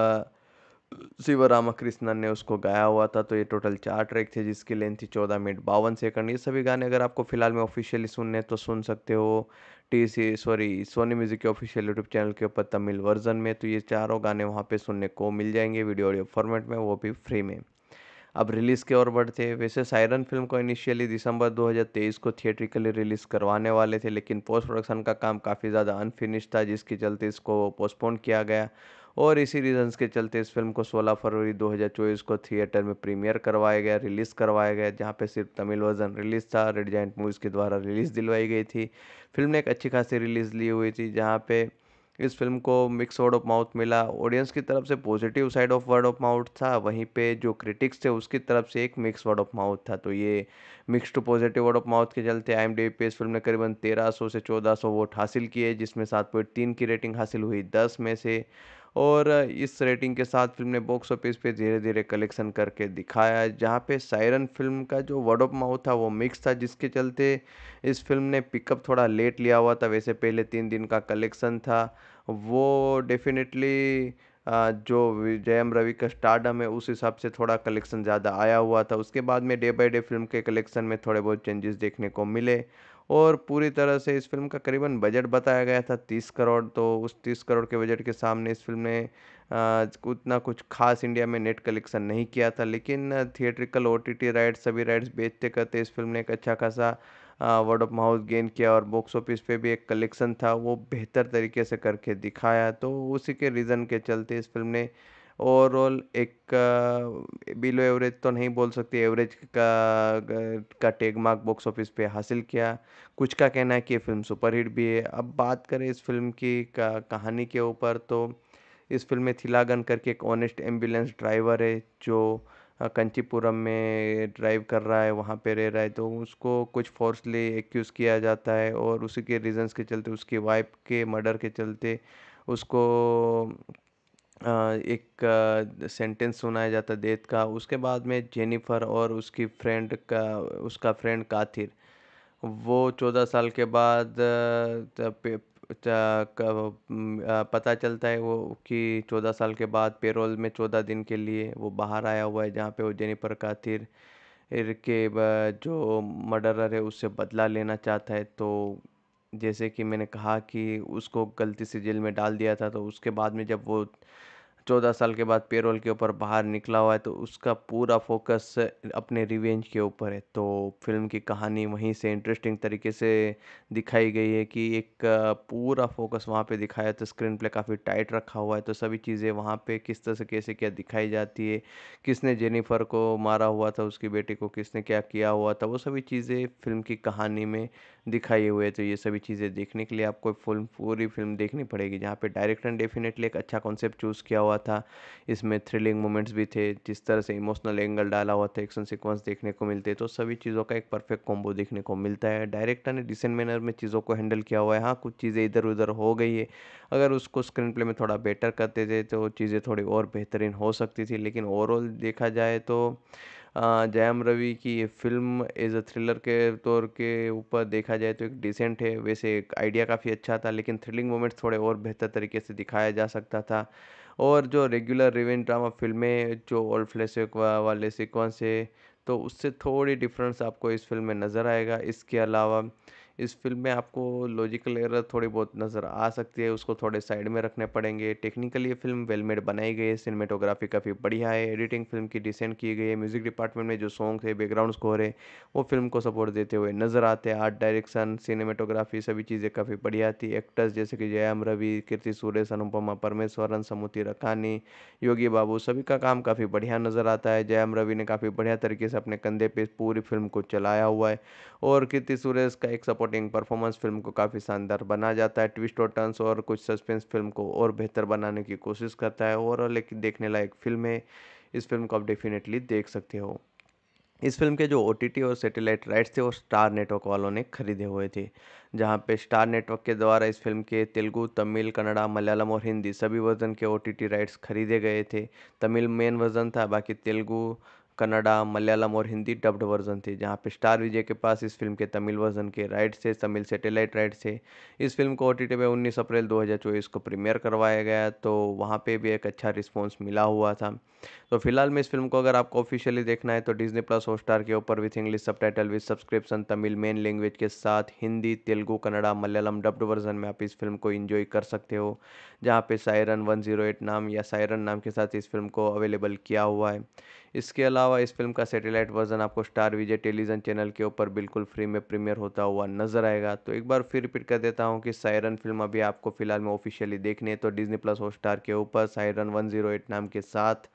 शिव रामाकृष्णन ने उसको गाया हुआ था तो ये टोटल चार ट्रैक थे जिसकी लेंथ थी चौदह मिनट बावन सेकंड ये सभी गाने अगर आपको फिलहाल में ऑफिशियली सुनने तो सुन सकते हो T C sorry Sony music के ऑफिशियल यूट्यूब चैनल के ऊपर तमिल वर्जन में तो ये चारों गाने वहाँ पे सुनने को मिल जाएंगे वीडियो ऑडियो फॉर्मेट में वो भी फ्री में अब रिलीज़ की ओर बढ़ते हैं वैसे सायरन फिल्म को इनिशियली दिसंबर 2023 को थिएट्रिकली रिलीज़ करवाने वाले थे लेकिन पोस्ट प्रोडक्शन का काम काफ़ी ज़्यादा अनफिनिश था जिसके चलते इसको पोस्टपोन किया गया और इसी रीजंस के चलते इस फिल्म को 16 फरवरी 2024 को थिएटर में प्रीमियर करवाया गया रिलीज़ करवाया गया जहाँ पे सिर्फ तमिल वर्जन रिलीज़ था रेड जैंट मूवीज़ के द्वारा रिलीज़ दिलवाई गई थी फिल्म ने एक अच्छी खासी रिलीज़ ली हुई थी जहाँ पे इस फिल्म को मिक्स वर्ड ऑफ माउथ मिला ऑडियंस की तरफ से positive side of word of mouth था वहीं पे जो क्रिटिक्स थे उसकी तरफ से एक मिक्स वर्ड ऑफ माउथ था तो ये mix to positive word of mouth के चलते आई एम डी पे इस फिल्म ने करीबन 1300 से 1400 वोट हासिल किए जिसमें सात पॉइंट तीन की रेटिंग हासिल हुई दस में से और इस रेटिंग के साथ फ़िल्म ने बॉक्स ऑफिस पे धीरे धीरे कलेक्शन करके दिखाया जहाँ पे सायरन फ़िल्म का जो वर्ड ऑफ माउथ था वो मिक्स था जिसके चलते इस फिल्म ने पिकअप थोड़ा लेट लिया हुआ था वैसे पहले तीन दिन का कलेक्शन था वो डेफिनेटली जो जयम रवि का स्टार्डम है उस हिसाब से थोड़ा कलेक्शन ज़्यादा आया हुआ था उसके बाद में डे बाय डे फिल्म के कलेक्शन में थोड़े बहुत चेंजेस देखने को मिले और पूरी तरह से इस फ़िल्म का करीबन बजट बताया गया था तीस करोड़ तो उस तीस करोड़ के बजट के सामने इस फ़िल्म ने उतना कुछ खास इंडिया में नेट कलेक्शन नहीं किया था लेकिन theatrical O T T rights सभी राइट्स बेचते करते इस फिल्म ने एक अच्छा खासा वर्ड ऑफ माउथ गेन किया और बॉक्स ऑफिस पे भी एक कलेक्शन था वो बेहतर तरीके से करके दिखाया तो उसी के रीज़न के चलते इस फिल्म ने ओवरऑल एक बिलो एवरेज तो नहीं बोल सकते एवरेज का का टेग मार्क बॉक्स ऑफिस पे हासिल किया कुछ का कहना है कि ये फिल्म सुपरहिट भी है अब बात करें इस फिल्म की का, कहानी के ऊपर तो इस फिल्म में थिलागन करके एक ऑनेस्ट एम्बुलेंस ड्राइवर है जो कंचीपुरम में ड्राइव कर रहा है वहाँ पे रह रहा है तो उसको कुछ फोर्सली एक्यूज़ किया जाता है और उसी के रीजंस के चलते उसकी वाइफ के मर्डर के चलते उसको एक सेंटेंस सुनाया जाता है देत का उसके बाद में जेनिफ़र और उसकी फ्रेंड का उसका फ्रेंड काथिर वो चौदह साल के बाद पता चलता है वो कि चौदह साल के बाद पेरोल में चौदह दिन के लिए वो बाहर आया हुआ है जहाँ पे वो जेनिफ़र काथिर के जो मर्डरर है उससे बदला लेना चाहता है तो जैसे कि मैंने कहा कि उसको गलती से जेल में डाल दिया था तो उसके बाद में जब वो चौदह साल के बाद पेरोल के ऊपर बाहर निकला हुआ है तो उसका पूरा फोकस अपने रिवेंज के ऊपर है तो फिल्म की कहानी वहीं से इंटरेस्टिंग तरीके से दिखाई गई है कि एक पूरा फोकस वहाँ पे दिखाया तो स्क्रीन प्ले काफ़ी टाइट रखा हुआ है तो सभी चीज़ें वहाँ पे किस तरह से कैसे क्या दिखाई जाती है किसने जेनिफर को मारा हुआ था उसकी बेटी को किसने क्या किया हुआ था वो सभी चीज़ें फिल्म की कहानी में दिखाई हुए तो ये सभी चीज़ें देखने के लिए आपको फुल पूरी फिल्म देखनी पड़ेगी जहाँ पे डायरेक्टर ने डेफिनेटली एक अच्छा कॉन्सेप्ट चूज़ किया हुआ था इसमें थ्रिलिंग मोमेंट्स भी थे जिस तरह से इमोशनल एंगल डाला हुआ था एक्शन सिक्वेंस देखने को मिलते तो सभी चीज़ों का एक परफेक्ट कॉम्बो देखने को मिलता है डायरेक्टर ने डिसेंट मैनर में चीज़ों को हैंडल किया हुआ है हाँ कुछ चीज़ें इधर उधर हो गई है अगर उसको स्क्रीन प्ले में थोड़ा बेटर करते थे तो चीज़ें थोड़ी और बेहतरीन हो सकती थी लेकिन ओवरऑल देखा जाए तो जयम रवि की ये फ़िल्म एज़ अ थ्रिलर के तौर के ऊपर देखा जाए तो एक डिसेंट है वैसे एक आइडिया काफ़ी अच्छा था लेकिन थ्रिलिंग मोमेंट्स थोड़े और बेहतर तरीके से दिखाया जा सकता था और जो रेगुलर रिवेंट ड्रामा फिल्में जो ओल्ड फ्लैश वाले सिक्वेंस है तो उससे थोड़ी डिफरेंस आपको इस फिल्म में नज़र आएगा इसके अलावा इस फ़िल्म में आपको लॉजिकल एरर थोड़ी बहुत नज़र आ सकती है उसको थोड़े साइड में रखने पड़ेंगे टेक्निकली ये फ़िल्म वेल मेड बनाई गई है सिनेमेटोग्राफी काफ़ी बढ़िया है एडिटिंग फिल्म की डिसेंट की गई है म्यूज़िक डिपार्टमेंट में जो सॉन्ग है बैकग्राउंड स्कोर है वो फिल्म को सपोर्ट देते हुए नज़र आते हैं आर्ट डायरेक्शन सिनेमेटोग्राफी सभी चीज़ें काफ़ी बढ़िया थी एक्टर्स जैसे कि जयाम रवि कीर्ति सुरेश अनुपमा परमेश्वरन समुति रखानी योगी बाबू सभी का काम काफ़ी बढ़िया नज़र आता है जयाम रवि ने काफ़ी बढ़िया तरीके से अपने कंधे पर पूरी फिल्म को चलाया हुआ है और कीर्ति सुरेश का एक सपोर्ट शॉटिंग परफॉर्मेंस फिल्म को काफ़ी शानदार बना जाता है ट्विस्ट और टर्न्स और कुछ सस्पेंस फिल्म को और बेहतर बनाने की कोशिश करता है और लेकिन देखने लायक फिल्म है इस फिल्म को आप डेफिनेटली देख सकते हो इस फिल्म के जो ओ और सैटेलाइट राइट्स थे वो स्टार नेटवर्क वालों ने खरीदे हुए थे जहाँ पे स्टार नेटवर्क के द्वारा इस फिल्म के तेलुगु तमिल कन्नड़ा मलयालम और हिंदी सभी वर्जन के ओ राइट्स खरीदे गए थे तमिल मेन वर्जन था बाकी तेलुगू कन्नड़ा मलयालम और हिंदी डब्ड वर्जन थे जहाँ पे स्टार विजय के पास इस फिल्म के तमिल वर्जन के राइट्स थे तमिल सेटेलाइट राइट्स थे इस फिल्म को ओ टी पे उन्नीस अप्रैल चौबीस को प्रीमियर करवाया गया तो वहाँ पर भी एक अच्छा रिस्पॉन्स मिला हुआ था तो फिलहाल में इस फिल्म को अगर आपको ऑफिशियली देखना है तो डिजनी प्लस स्टार के ऊपर with English subtitle with subscription Tamil main language के साथ हिंदी तेलुगू कन्नड़ा मलयालम डब्ड वर्जन में आप इस फिल्म को इन्जॉय कर सकते हो जहाँ पे सायरन 108 नाम या सायरन नाम के साथ इस फिल्म को अवेलेबल किया हुआ है इसके अलावा इस फिल्म का सैटेलाइट वर्जन आपको स्टार विजय टेलीविज़न चैनल के ऊपर बिल्कुल फ्री में प्रीमियर होता हुआ नजर आएगा तो एक बार फिर रिपीट कर देता हूँ कि सायरन फिल्म अभी आपको फिलहाल में ऑफिशियली देखने तो डिजनी प्लस स्टार के ऊपर सायरन वन जीरो एट नाम के साथ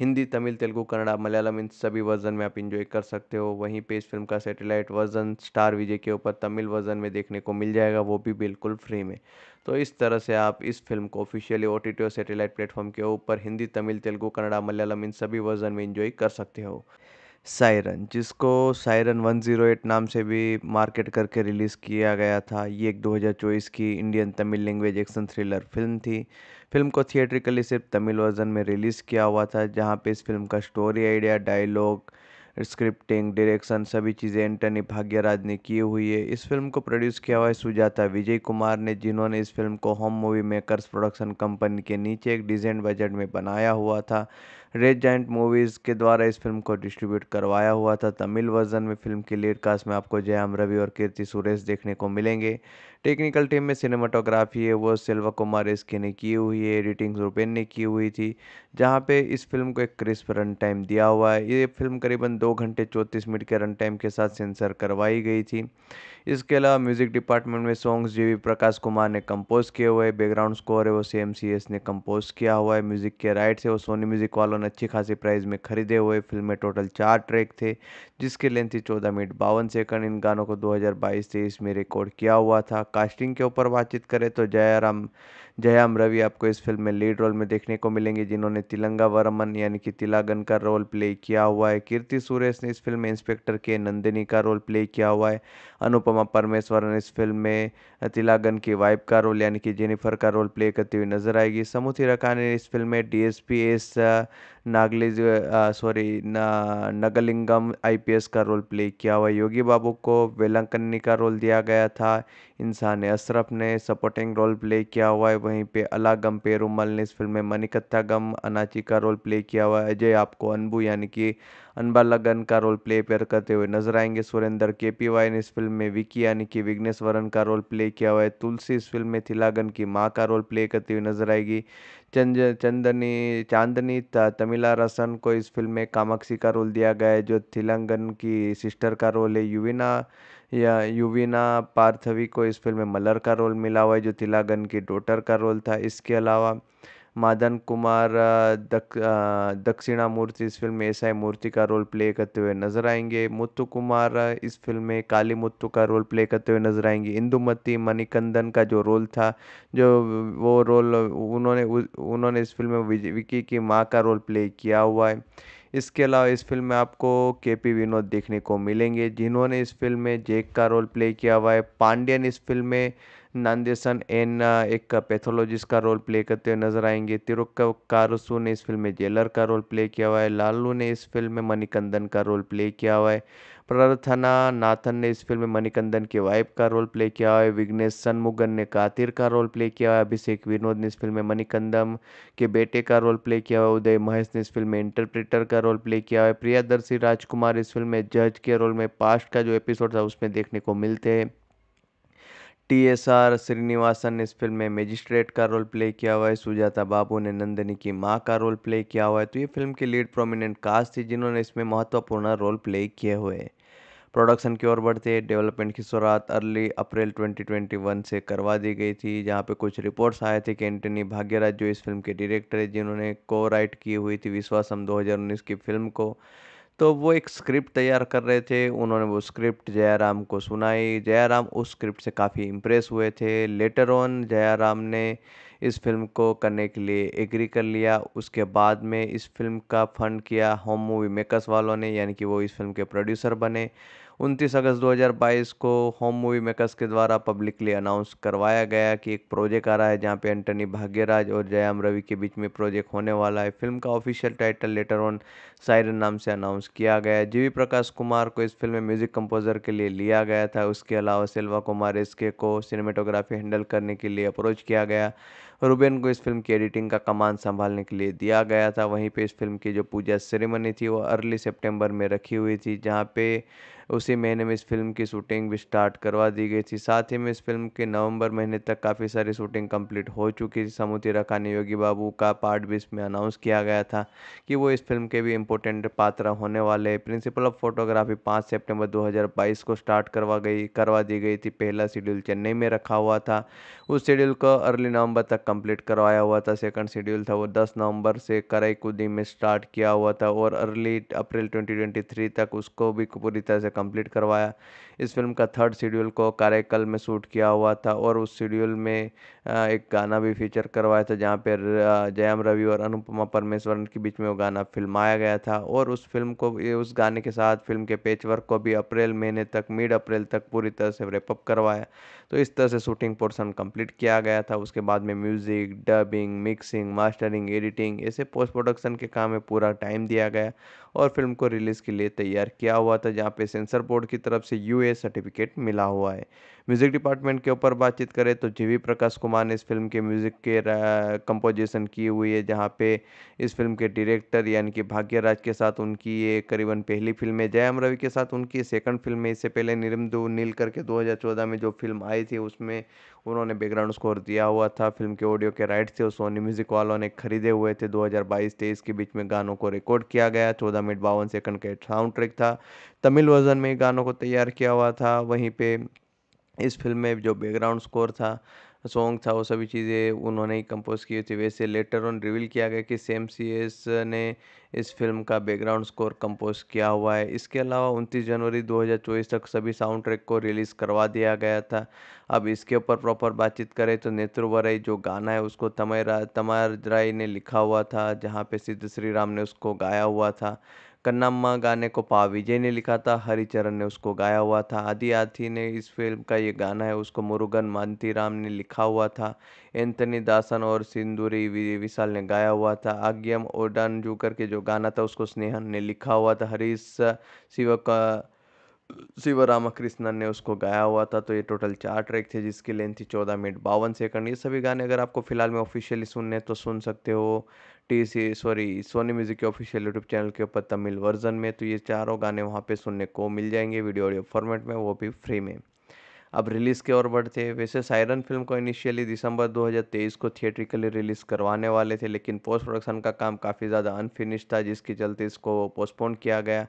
हिंदी तमिल तेलुगु कन्नड़ा मलयालम इन सभी वर्जन में आप इंजॉय कर सकते हो वहीं पे इस फिल्म का सैटेलाइट वर्जन स्टार विजय के ऊपर तमिल वर्जन में देखने को मिल जाएगा वो भी बिल्कुल फ्री में तो इस तरह से आप इस फिल्म को ऑफिशियली ओ टी और सैटेलाइट प्लेटफॉर्म के ऊपर हिंदी तमिल तेलुगू कन्नड़ा मलयालम इन सभी वर्जन में इंजॉय कर सकते हो सायरन जिसको सायरन 108 नाम से भी मार्केट करके रिलीज़ किया गया था ये एक 2024 की Indian Tamil language action thriller film थी फिल्म को थिएट्रिकली सिर्फ तमिल वर्जन में रिलीज़ किया हुआ था जहाँ पे इस फिल्म का story idea dialogue scripting direction सभी चीज़ें एंटनी भाग्यराज ने की हुई है इस फिल्म को प्रोड्यूस किया हुआ है सुजाता विजय कुमार ने जिन्होंने इस फिल्म को Home Movie Makers production company के नीचे एक डिजाइन बजट में बनाया हुआ था रेड जैंट मूवीज़ के द्वारा इस फिल्म को डिस्ट्रीब्यूट करवाया हुआ था तमिल वर्जन में फिल्म की लेड कास्ट में आपको जयाम रवि और कीर्ति सुरेश देखने को मिलेंगे टेक्निकल टीम में सिनेमाटोग्राफी है वो सिल्वा कुमार एसके ने की हुई है एडिटिंग रुपेन ने की हुई थी जहाँ पे इस फिल्म को एक क्रिस्प रन टाइम दिया हुआ है ये फिल्म करीबन दो घंटे चौंतीस मिनट के रन टाइम के साथ सेंसर करवाई गई थी इसके अलावा म्यूज़िक डिपार्टमेंट में सॉन्ग्स जे वी प्रकाश कुमार ने कंपोज़ किए हुए बैकग्राउंड स्कोर है वो सी एम सी एस ने कंपोज़ किया हुआ है म्यूज़िक के राइट्स है वो सोनी म्यूज़िक वालों ने अच्छी खासी प्राइस में खरीदे हुए फिल्म में टोटल चार ट्रैक थे जिसकी लेंथ थी चौदह मिनट बावन सेकंड इन गानों को दो हज़ार बाईस तेईस में रिकॉर्ड किया हुआ था कास्टिंग के ऊपर बातचीत करें तो जयराम जयाम रवि आपको इस फिल्म में लीड रोल में देखने को मिलेंगे जिन्होंने तिलंगा वर्मन यानी कि तिलागन का रोल प्ले किया हुआ है कीर्ति सुरेश ने इस फिल्म में इंस्पेक्टर के नंदिनी का रोल प्ले किया हुआ है अनुपमा परमेश्वर ने इस फिल्म में तिलागन की वाइफ का रोल यानी कि जेनिफर का रोल प्ले करती हुई नजर आएगी समूथी रखा ने इस फिल्म में D S नागलिज sorry Nagalingam IPS का रोल प्ले किया हुआ योगी बाबू को वेलंकन्नी का रोल दिया गया था इंसान अशरफ ने सपोर्टिंग रोल प्ले किया हुआ है वहीं पे अलागम पेरूमल ने इस फिल्म में मनिकत्था गम अनाची का रोल प्ले किया हुआ है अजय आपको अनबू यानी कि अनबा लगन का रोल प्ले पेयर करते हुए नजर आएंगे सुरेंद्र के पी वाई ने इस फिल्म में विकी यानी कि विघ्नेश्वरन का रोल प्ले किया हुआ है तुलसी इस फिल्म में थिलागन की माँ का रोल प्ले करती हुई नजर आएगी चंद चंदनी चांदनी तमिला रसन को इस फिल्म में कामाक्षी का रोल दिया गया है जो थिलंगन की सिस्टर का रोल है युविना या युविना पार्थवी को इस फिल्म में मलर का रोल मिला हुआ है जो थिलागन की डोटर का रोल था इसके अलावा मदन कुमार दक दक्षिणामूर्ति इस फ़िल्म में ऐसा मूर्ति का रोल प्ले करते हुए नज़र आएंगे मुत्तु कुमार इस फ़िल्म में काली मुत्तु का रोल प्ले करते हुए नज़र आएंगे इंदुमती मणिकंदन का जो रोल था जो वो रोल उन्होंने उन्होंने इस फिल्म में विकी की माँ का रोल प्ले किया हुआ है इसके अलावा इस फिल्म में आपको के पी विनोद देखने को मिलेंगे जिन्होंने इस फिल्म में जेक का रोल प्ले किया हुआ है पांड्यन इस फिल्म में नांदेसन एन एक पैथोलॉजिस्ट का रोल प्ले करते हुए नजर आएंगे कारसू ने इस फिल्म में जेलर का रोल प्ले किया हुआ है लालू ने इस फिल्म में मणिकंदन का रोल प्ले किया हुआ है प्रार्थना नाथन ने इस फिल्म में मणिकंदन के वाइफ का रोल प्ले किया है विघ्नेश सनमुगन ने कातिर का रोल प्ले किया है अभिषेक विनोद ने इस फिल्म में मणिकंदम के बेटे का रोल प्ले किया है उदय महेश ने इस फिल्म में इंटरप्रेटर का रोल प्ले किया है प्रियादर्शी राजकुमार इस फिल्म में जज के रोल में पास्ट का जो एपिसोड था उसमें देखने को मिलते हैं टी एस आर श्रीनिवासन ने इस फिल्म में मेजिस्ट्रेट का रोल प्ले किया हुआ है सुजाता बाबू ने नंदिनी की माँ का रोल प्ले किया हुआ है तो ये फिल्म की लीड प्रोमिनेंट कास्ट थी जिन्होंने इसमें महत्वपूर्ण रोल प्ले किए हुए प्रोडक्शन की ओर बढ़ते डेवलपमेंट की शुरुआत अर्ली अप्रैल 2021 से करवा दी गई थी जहाँ पे कुछ रिपोर्ट्स आए थे कि एंटनी भाग्यराज जो इस फिल्म के डायरेक्टर है जिन्होंने को राइट की हुई थी विश्वासम 2019 की फिल्म को तो वो एक स्क्रिप्ट तैयार कर रहे थे उन्होंने वो स्क्रिप्ट जयाराम को सुनाई जयाराम उस स्क्रिप्ट से काफ़ी इम्प्रेस हुए थे लेटर ऑन जयाराम ने इस फिल्म को करने के लिए एग्री कर लिया उसके बाद में इस फिल्म का फंड किया होम मूवी मेकर्स वालों ने यानी कि वो इस फिल्म के प्रोड्यूसर बने उनतीस अगस्त 2022 को होम मूवी मेकर्स के द्वारा पब्लिकली अनाउंस करवाया गया कि एक प्रोजेक्ट आ रहा है जहां पे एंटनी भाग्यराज और जयाम रवि के बीच में प्रोजेक्ट होने वाला है फिल्म का official title letter on siren नाम से अनाउंस किया गया जीवी प्रकाश कुमार को इस फिल्म में म्यूजिक कंपोजर के लिए लिया गया था उसके अलावा सिल्वा कुमार इसके को सिनेमेटोग्राफी हैंडल करने के लिए अप्रोच किया गया रूबेन को इस फिल्म की एडिटिंग का कमान संभालने के लिए दिया गया था वहीं पे इस फिल्म की जो पूजा सेरेमनी थी वो अर्ली सितंबर में रखी हुई थी जहाँ पे उसी महीने में इस फिल्म की शूटिंग भी स्टार्ट करवा दी गई थी साथ ही में इस फिल्म के नवंबर महीने तक काफ़ी सारी शूटिंग कंप्लीट हो चुकी थी समुति रखा ने योगी बाबू का पार्ट भी इसमें अनाउंस किया गया था कि वो इस फिल्म के भी इम्पोर्टेंट पात्र होने वाले प्रिंसिपल ऑफ फोटोग्राफी पाँच सेप्टेम्बर दो को स्टार्ट करवा गई करवा दी गई थी पहला शेड्यूल चेन्नई में रखा हुआ था उस शेड्यूल को अर्ली नवंबर तक कंप्लीट करवाया हुआ था सेकंड शेड्यूल था वो 10 नवंबर से कुदी में स्टार्ट किया हुआ था और अर्ली अप्रैल 2023 तक उसको भी पूरी तरह से कंप्लीट करवाया इस फिल्म का थर्ड शेड्यूल को कार्यकाल में शूट किया हुआ था और उस शेड्यूल में एक गाना भी फीचर करवाया था जहाँ पर जयम रवि और अनुपमा परमेश्वरन के बीच में वो गाना फिल्माया गया था और उस फिल्म को उस गाने के साथ फिल्म के पेचवर्क को भी अप्रैल महीने तक मिड अप्रैल तक पूरी तरह से रेपअप करवाया तो इस तरह से शूटिंग पोर्सन कंप्लीट किया गया था उसके बाद में music dubbing mixing mastering editing ऐसे पोस्ट प्रोडक्शन के काम में पूरा टाइम दिया गया और फिल्म को रिलीज़ के लिए तैयार किया हुआ था जहाँ पे सेंसर बोर्ड की तरफ से यू ए सर्टिफिकेट मिला हुआ है म्यूज़िक डिपार्टमेंट के ऊपर बातचीत करें तो जीवी प्रकाश कुमार ने इस फिल्म के म्यूज़िक के कंपोजिशन की हुई है जहां पे इस फिल्म के डायरेक्टर यानी कि भाग्यराज के साथ उनकी ये करीबन पहली फिल्म है जयम रवि के साथ उनकी सेकंड फिल्म है इससे पहले निरम दो नील करके 2014 में जो फिल्म आई थी उसमें उन्होंने बैकग्राउंड स्कोर दिया हुआ था फिल्म के ऑडियो के राइट थे और सोनी म्यूजिक वालों ने खरीदे हुए थे 2022-23 के बीच में गानों को रिकॉर्ड किया गया चौदह मिनट बावन सेकंड के साउंड ट्रैक था तमिल वर्जन में गानों को तैयार किया हुआ था वहीं पर इस फिल्म में जो बैकग्राउंड स्कोर था सॉन्ग था वो सभी चीज़ें उन्होंने ही कंपोज़ की थी वैसे लेटर ऑन रिवील किया गया कि सेम सी एस ने इस फिल्म का बैकग्राउंड स्कोर कंपोज़ किया हुआ है इसके अलावा उनतीस जनवरी 2024 तक सभी साउंड ट्रैक को रिलीज़ करवा दिया गया था अब इसके ऊपर प्रॉपर बातचीत करें तो नेत्रवरई जो गाना है उसको तमय तमार राय ने लिखा हुआ था जहाँ पे सिद्ध श्री राम ने उसको गाया हुआ था कन्नम्मा गाने को पा विजय ने लिखा था हरिचरण ने उसको गाया हुआ था आदि आथी ने इस फिल्म का ये गाना है उसको मुरुगन राम ने लिखा हुआ था एंथनी दासन और सिंदूरी विशाल ने गाया हुआ था आज्ञम ओडन जूकर के जो गाना था उसको स्नेहन ने लिखा हुआ था हरीश शिव का शिव रामाकृष्णन ने उसको गाया हुआ था तो ये टोटल चार ट्रैक थे जिसकी लेंथ थी चौदह मिनट बावन सेकंड ये सभी गाने अगर आपको फिलहाल में ऑफिशियली सुनने तो सुन सकते हो T C sorry Sony music के ऑफिशियल यूट्यूब चैनल के ऊपर तमिल वर्जन में तो ये चारों गाने वहाँ पे सुनने को मिल जाएंगे वीडियो ऑडियो फॉर्मेट में वो भी फ्री में अब रिलीज़ के ओर बढ़ते हैं वैसे सायरन फिल्म को इनिशियली दिसंबर 2023 को थिएट्रिकली रिलीज़ करवाने वाले थे लेकिन पोस्ट प्रोडक्शन का काम काफ़ी ज़्यादा अनफिनिश था जिसके चलते इसको पोस्टपोन किया गया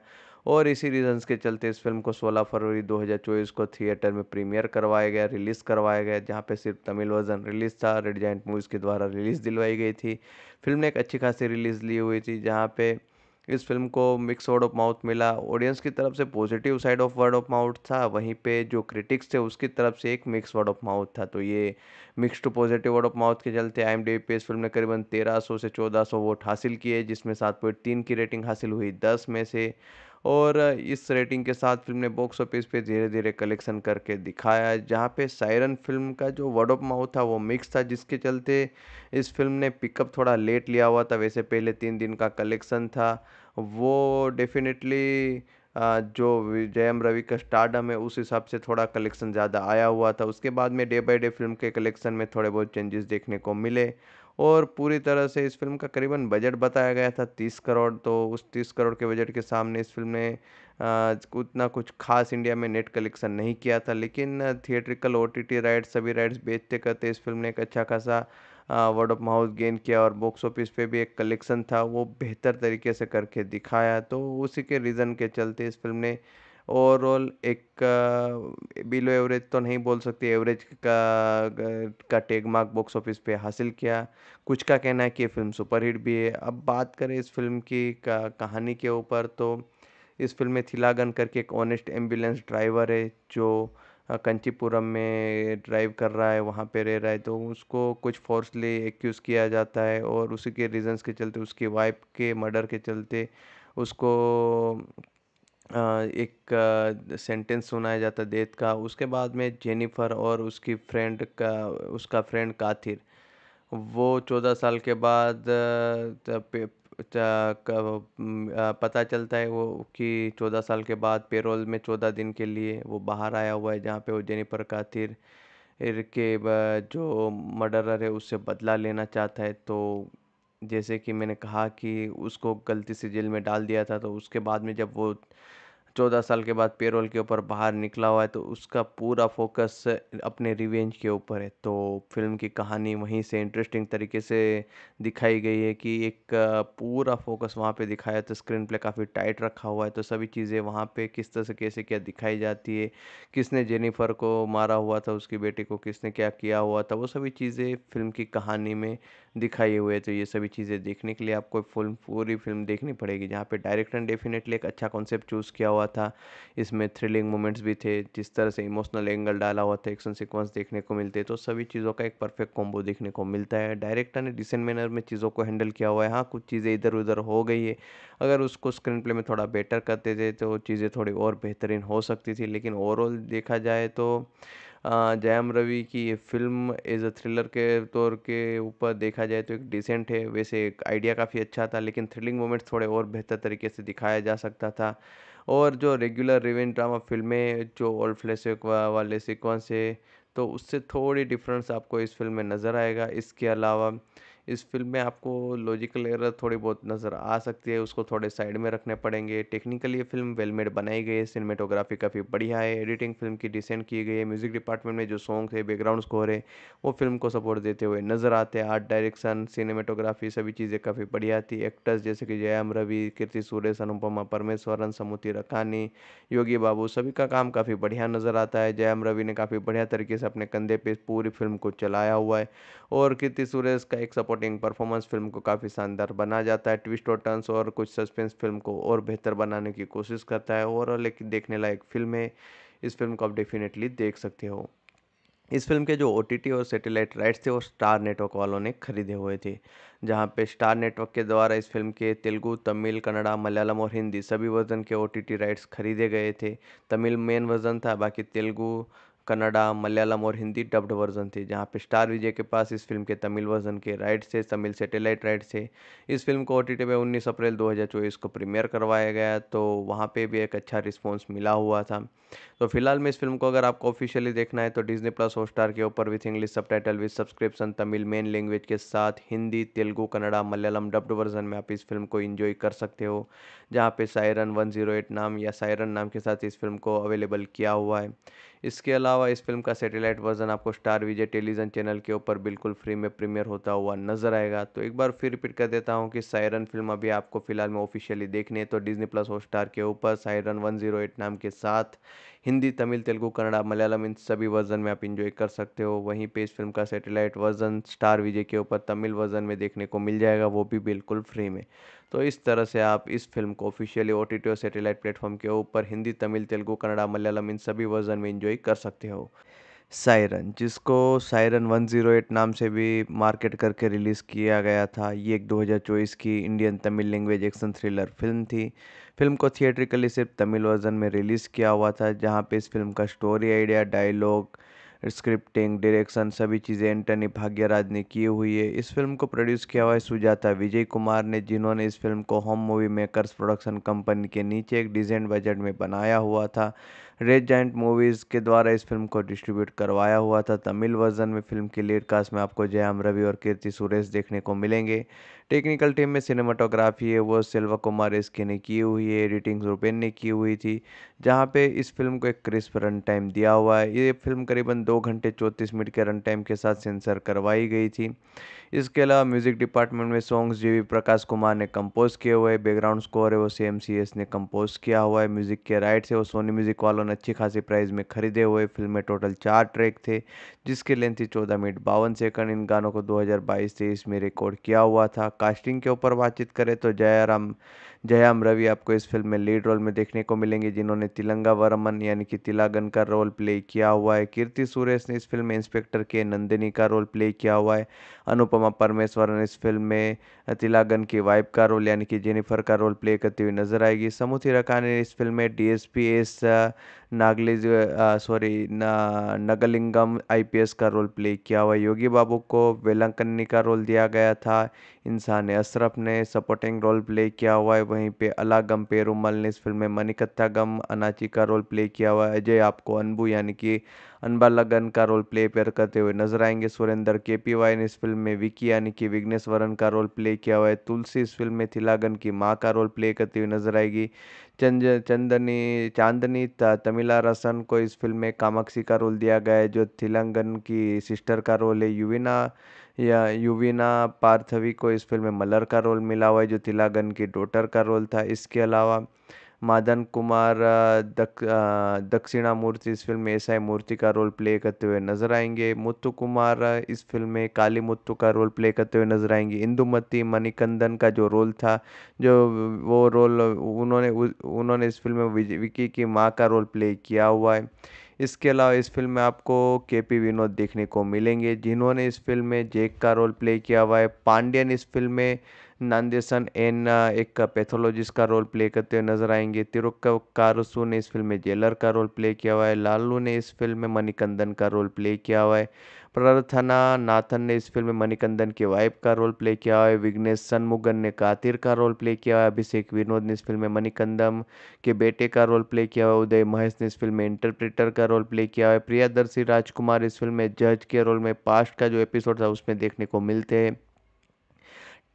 और इसी रीजंस के चलते इस फिल्म को 16 फरवरी 2024 को थिएटर में प्रीमियर करवाया गया रिलीज़ करवाया गया जहाँ पे सिर्फ तमिल वर्जन रिलीज़ था रेड जैंट मूवीज़ के द्वारा रिलीज़ दिलवाई गई थी फिल्म ने एक अच्छी खासी रिलीज़ ली हुई थी जहाँ पे इस फिल्म को मिक्स वर्ड ऑफ माउथ मिला ऑडियंस की तरफ से positive side of word of mouth था वहीं पे जो क्रिटिक्स थे उसकी तरफ से एक मिक्स वर्ड ऑफ माउथ था तो ये mix to positive word of mouth के चलते आई एम डी पे इस फिल्म ने करीबन तेरह सौ से चौदह सौ वोट हासिल किए जिसमें सात पॉइंट तीन की रेटिंग हासिल हुई दस में से और इस रेटिंग के साथ फिल्म ने बॉक्स ऑफिस पे धीरे धीरे कलेक्शन करके दिखाया जहाँ पे सायरन फिल्म का जो वर्ड ऑफ माउथ था वो मिक्स था जिसके चलते इस फिल्म ने पिकअप थोड़ा लेट लिया हुआ था वैसे पहले तीन दिन का कलेक्शन था वो डेफिनेटली जो जयम रवि का स्टार्डम है उस हिसाब से थोड़ा कलेक्शन ज़्यादा आया हुआ था उसके बाद में डे बाय डे फिल्म के कलेक्शन में थोड़े बहुत चेंजेस देखने को मिले और पूरी तरह से इस फ़िल्म का करीबन बजट बताया गया था तीस करोड़ तो उस तीस करोड़ के बजट के सामने इस फ़िल्म ने उतना कुछ खास इंडिया में नेट कलेक्शन नहीं किया था लेकिन थिएट्रिकल ओ टी राइट्स सभी राइट्स बेचते करते इस फिल्म ने एक अच्छा खासा वर्ड ऑफ माउथ गेन किया और बॉक्स ऑफिस पे भी एक कलेक्शन था वो बेहतर तरीके से करके दिखाया तो उसी के रीज़न के चलते इस फिल्म ने ओवरऑल एक बिलो एवरेज तो नहीं बोल सकते एवरेज का का टेग मार्क बॉक्स ऑफिस पे हासिल किया कुछ का कहना है कि ये फिल्म सुपरहिट भी है अब बात करें इस फिल्म की कहानी के ऊपर तो इस फिल्म में थिलागन करके एक ऑनेस्ट एम्बुलेंस ड्राइवर है जो कंचीपुरम में ड्राइव कर रहा है वहाँ पे रह रहा है तो उसको कुछ फोर्सली एक्यूज़ किया जाता है और उसी के रीजंस के चलते उसकी वाइफ के मर्डर के चलते उसको एक सेंटेंस सुनाया जाता है डेथ का उसके बाद में जेनिफर और उसकी फ्रेंड का उसका फ्रेंड काथिर वो चौदह साल के बाद पता चलता है वो कि चौदह साल के बाद पेरोल में चौदह दिन के लिए वो बाहर आया हुआ है जहाँ पे वो जेनिफर काथिर के जो मर्डरर है उससे बदला लेना चाहता है तो जैसे कि मैंने कहा कि उसको गलती से जेल में डाल दिया था तो उसके बाद में जब वो चौदह साल के बाद पेरोल के ऊपर बाहर निकला हुआ है तो उसका पूरा फोकस अपने रिवेंज के ऊपर है तो फिल्म की कहानी वहीं से इंटरेस्टिंग तरीके से दिखाई गई है कि एक पूरा फोकस वहाँ पे दिखाया तो स्क्रीन प्ले काफ़ी टाइट रखा हुआ है तो सभी चीज़ें वहाँ पे किस तरह से कैसे क्या दिखाई जाती है किसने जेनिफर को मारा हुआ था उसकी बेटी को किसने क्या किया हुआ था वो सभी चीज़ें फिल्म की कहानी में दिखाई हुए तो ये सभी चीज़ें देखने के लिए आपको फुल पूरी फिल्म देखनी पड़ेगी जहाँ पे डायरेक्टर ने डेफिनेटली एक अच्छा कॉन्सेप्ट चूज़ किया हुआ था इसमें थ्रिलिंग मोमेंट्स भी थे जिस तरह से इमोशनल एंगल डाला हुआ था एक्शन सिक्वेंस देखने को मिलते तो सभी चीज़ों का एक परफेक्ट कॉम्बो देखने को मिलता है डायरेक्टर ने डिसेंट मैनर में चीज़ों को हैंडल किया हुआ है हाँ कुछ चीज़ें इधर उधर हो गई है अगर उसको स्क्रीन प्ले में थोड़ा बेटर करते थे तो चीज़ें थोड़ी और बेहतरीन हो सकती थी लेकिन ओवरऑल देखा जाए तो जयम रवि की फ़िल्म एज़ अ थ्रिलर के तौर के ऊपर देखा जाए तो एक डिसेंट है वैसे एक आइडिया काफ़ी अच्छा था लेकिन थ्रिलिंग मोमेंट्स थोड़े और बेहतर तरीके से दिखाया जा सकता था और जो रेगुलर रिवेंट ड्रामा फ़िल्में जो ओल्ड फ्लैश वाले सिक्वेंस है तो उससे थोड़ी डिफरेंस आपको इस फ़िल्म में नज़र आएगा इसके अलावा इस फ़िल्म में आपको लॉजिकल एरर थोड़ी बहुत नज़र आ सकती है उसको थोड़े साइड में रखने पड़ेंगे टेक्निकली ये फिल्म वेल मेड बनाई गई है सिनेमेटोग्राफी काफ़ी बढ़िया है एडिटिंग फिल्म की डिसेंट की गई है म्यूज़िक डिपार्टमेंट में जो सॉन्ग है बैकग्राउंड स्कोर है वो फिल्म को सपोर्ट देते हुए नज़र आते हैं आर्ट डायरेक्शन सिनेमेटोग्राफी सभी चीज़ें काफ़ी बढ़िया थी एक्टर्स जैसे कि जयाम रवि कीर्ति सुरेश अनुपमा परमेश्वरन समुति रखानी योगी बाबू सभी का काम काफ़ी बढ़िया नज़र आता है जयाम रवि ने काफ़ी बढ़िया तरीके से अपने कंधे पर पूरी फिल्म को चलाया हुआ है और कीर्ति सुरेश का एक सपोर्ट सपोर्टिंग परफॉर्मेंस फिल्म को काफ़ी शानदार बना जाता है ट्विस्ट और टर्न्स और कुछ सस्पेंस फिल्म को और बेहतर बनाने की कोशिश करता है और लेकिन देखने लायक फिल्म है इस फिल्म को आप डेफिनेटली देख सकते हो इस फिल्म के जो ओ और सैटेलाइट राइट्स थे वो स्टार नेटवर्क वालों ने खरीदे हुए थे जहाँ पे स्टार नेटवर्क के द्वारा इस फिल्म के तेलुगु तमिल कन्नड़ा मलयालम और हिंदी सभी वर्जन के ओ राइट्स खरीदे गए थे तमिल मेन वर्जन था बाकी तेलुगु कन्नड़ा मलयालम और हिंदी डब्ड वर्जन थे जहाँ पे स्टार विजय के पास इस फिल्म के तमिल वर्जन के राइट्स थे तमिल सेटेलाइट राइट्स थे इस फिल्म को ओ टी पे उन्नीस अप्रैल चौबीस को प्रीमियर करवाया गया तो वहाँ पर भी एक अच्छा रिस्पॉन्स मिला हुआ था तो फिलहाल में इस फिल्म को अगर आपको ऑफिशियली देखना है तो डिजनी प्लस स्टार के ऊपर with English subtitle with subscription Tamil main language के साथ हिंदी तेलुगु कन्नड़ा मलयालम डब्ड वर्जन में आप इस फिल्म को इन्जॉय कर सकते हो जहाँ पे सायरन 108 नाम या सायरन नाम के साथ इस फिल्म को अवेलेबल किया हुआ है इसके अलावा इस फिल्म का सैटेलाइट वर्जन आपको स्टार विजय टेलीविज़न चैनल के ऊपर बिल्कुल फ्री में प्रीमियर होता हुआ नजर आएगा तो एक बार फिर रिपीट कर देता हूँ कि सायरन फिल्म अभी आपको फिलहाल में ऑफिशियली देखनी है तो डिजनी प्लस हॉट के ऊपर सायरन वन नाम के साथ हिंदी तमिल तेलुगू कन्नड़ा मलयालम इन सभी वर्ज़न में आप इंजॉय कर सकते हो वहीं पे इस फिल्म का सैटेलाइट वर्ज़न स्टार विजय के ऊपर तमिल वर्ज़न में देखने को मिल जाएगा वो भी बिल्कुल फ्री में तो इस तरह से आप इस फिल्म को ऑफिशियली ओ टी और सैटेलाइट प्लेटफॉर्म के ऊपर हिंदी तमिल तेलुगू कन्नड़ा मलयालम इन सभी वर्ज़न में इंजॉय कर सकते हो सायरन जिसको सायरन 108 नाम से भी मार्केट करके रिलीज़ किया गया था ये एक 2024 की Indian Tamil language action thriller film थी फिल्म को थिएट्रिकली सिर्फ तमिल वर्जन में रिलीज़ किया हुआ था जहाँ पे इस फिल्म का story idea dialogue scripting direction सभी चीज़ें एंटनी भाग्यराज ने की हुई है इस फिल्म को प्रोड्यूस किया हुआ है सुजाता विजय कुमार ने जिन्होंने इस फिल्म को Home Movie Makers production company के नीचे एक डिजेंट बजट में बनाया हुआ था रेड जाइंट मूवीज़ के द्वारा इस फिल्म को डिस्ट्रीब्यूट करवाया हुआ था तमिल वर्जन में फिल्म की लीड कास्ट में आपको जयम रवि और कीर्ति सुरेश देखने को मिलेंगे टेक्निकल टीम में सिनेमाटोग्राफी है वो सिल्वा कुमार इसके ने की हुई है एडिटिंग रुपेन ने की हुई थी जहाँ पे इस फिल्म को एक क्रिस्प रन टाइम दिया हुआ है ये फिल्म करीबन दो घंटे चौंतीस मिनट के रन टाइम के साथ सेंसर करवाई गई थी इसके अलावा म्यूज़िक डिपार्टमेंट में सॉन्ग्स जी प्रकाश कुमार ने कंपोज किए हुए बैकग्राउंड स्कोर है वो सी ने कंपोज किया हुआ है म्यूज़िक के राइट्स है वो सोनी म्यूज़िक वालों उन्होंने अच्छी खासी प्राइस में खरीदे हुए फिल्म में टोटल चार ट्रैक थे जिसके लेंथ थी चौदह मिनट बावन सेकंड इन गानों को 2022 हज़ार में रिकॉर्ड किया हुआ था कास्टिंग के ऊपर बातचीत करें तो जयराम जयाम रवि आपको इस फिल्म में लीड रोल में देखने को मिलेंगे जिन्होंने तिलंगा वर्मन यानी कि तिलागन का रोल प्ले किया हुआ है कीर्ति सुरेश ने इस फिल्म में इंस्पेक्टर के नंदिनी का रोल प्ले किया हुआ है अनुपमा परमेश्वर ने इस फिल्म में तिलागन की वाइफ का रोल यानी कि जेनिफर का रोल प्ले करती हुई नजर आएगी समूथी ने इस फिल्म में डी एस नागली सॉरी नगलिंगम आईपीएस का रोल प्ले किया हुआ योगी बाबू को वेलंकन्नी का रोल दिया गया था इंसान अशरफ ने सपोर्टिंग रोल प्ले किया हुआ है वहीं पे अलागम पेरूमल ने इस फिल्म में मणिकथा गम अनाची का रोल प्ले किया हुआ है अजय आपको अनबू यानी कि अनबा लगन का रोल प्ले पेयर करते हुए नजर आएंगे सुरेंद्र के पी वाई ने इस फिल्म में विकी यानी कि विघ्नेश्वरन का रोल प्ले किया हुआ है तुलसी इस फिल्म में थिलागन की माँ का रोल प्ले करती हुई नजर आएगी चंद चंदनी चांदनी तमिला रसन को इस फिल्म में कामाक्षी का रोल दिया गया है जो थिलंगन की सिस्टर का रोल है युविना या युवीना पार्थवी को इस फ़िल्म में मलर का रोल मिला हुआ है जो तिलागन की डॉटर का रोल था इसके अलावा मादन कुमार दक, दक्षिणा मूर्ति इस फिल्म में एस आई मूर्ति का रोल प्ले करते हुए नजर आएंगे मुत्तु कुमार इस फिल्म में काली मुत्तु का रोल प्ले करते हुए नजर आएंगे इंदुमती मणिकंदन का जो रोल था जो वो रोल उन्होंने उन्होंने इस फिल्म में विकी की माँ का रोल प्ले किया हुआ है इसके अलावा इस फ़िल्म में आपको के पी विनोद देखने को मिलेंगे जिन्होंने इस फ़िल्म में जैक का रोल प्ले किया हुआ है पांड्यन इस फ़िल्म में नंदेसन एन एक पैथोलॉजिस्ट का रोल प्ले करते हुए नजर आएंगे कारसु ने इस फिल्म में जेलर का रोल प्ले किया हुआ है लालू ने इस फिल्म में मणिकंदन का रोल प्ले किया हुआ है प्रार्थना नाथन ने इस फिल्म में मणिकंदन के वाइफ का रोल प्ले किया है विग्नेश सनमुगन ने कातिर का रोल प्ले किया है अभिषेक विनोद ने इस फिल्म में मणिकंदम के बेटे का रोल प्ले किया है उदय महेश ने इस फिल्म में इंटरप्रेटर का रोल प्ले किया है प्रियादर्शी राजकुमार इस फिल्म में जज के रोल में पास्ट का जो एपिसोड था उसमें देखने को मिलते हैं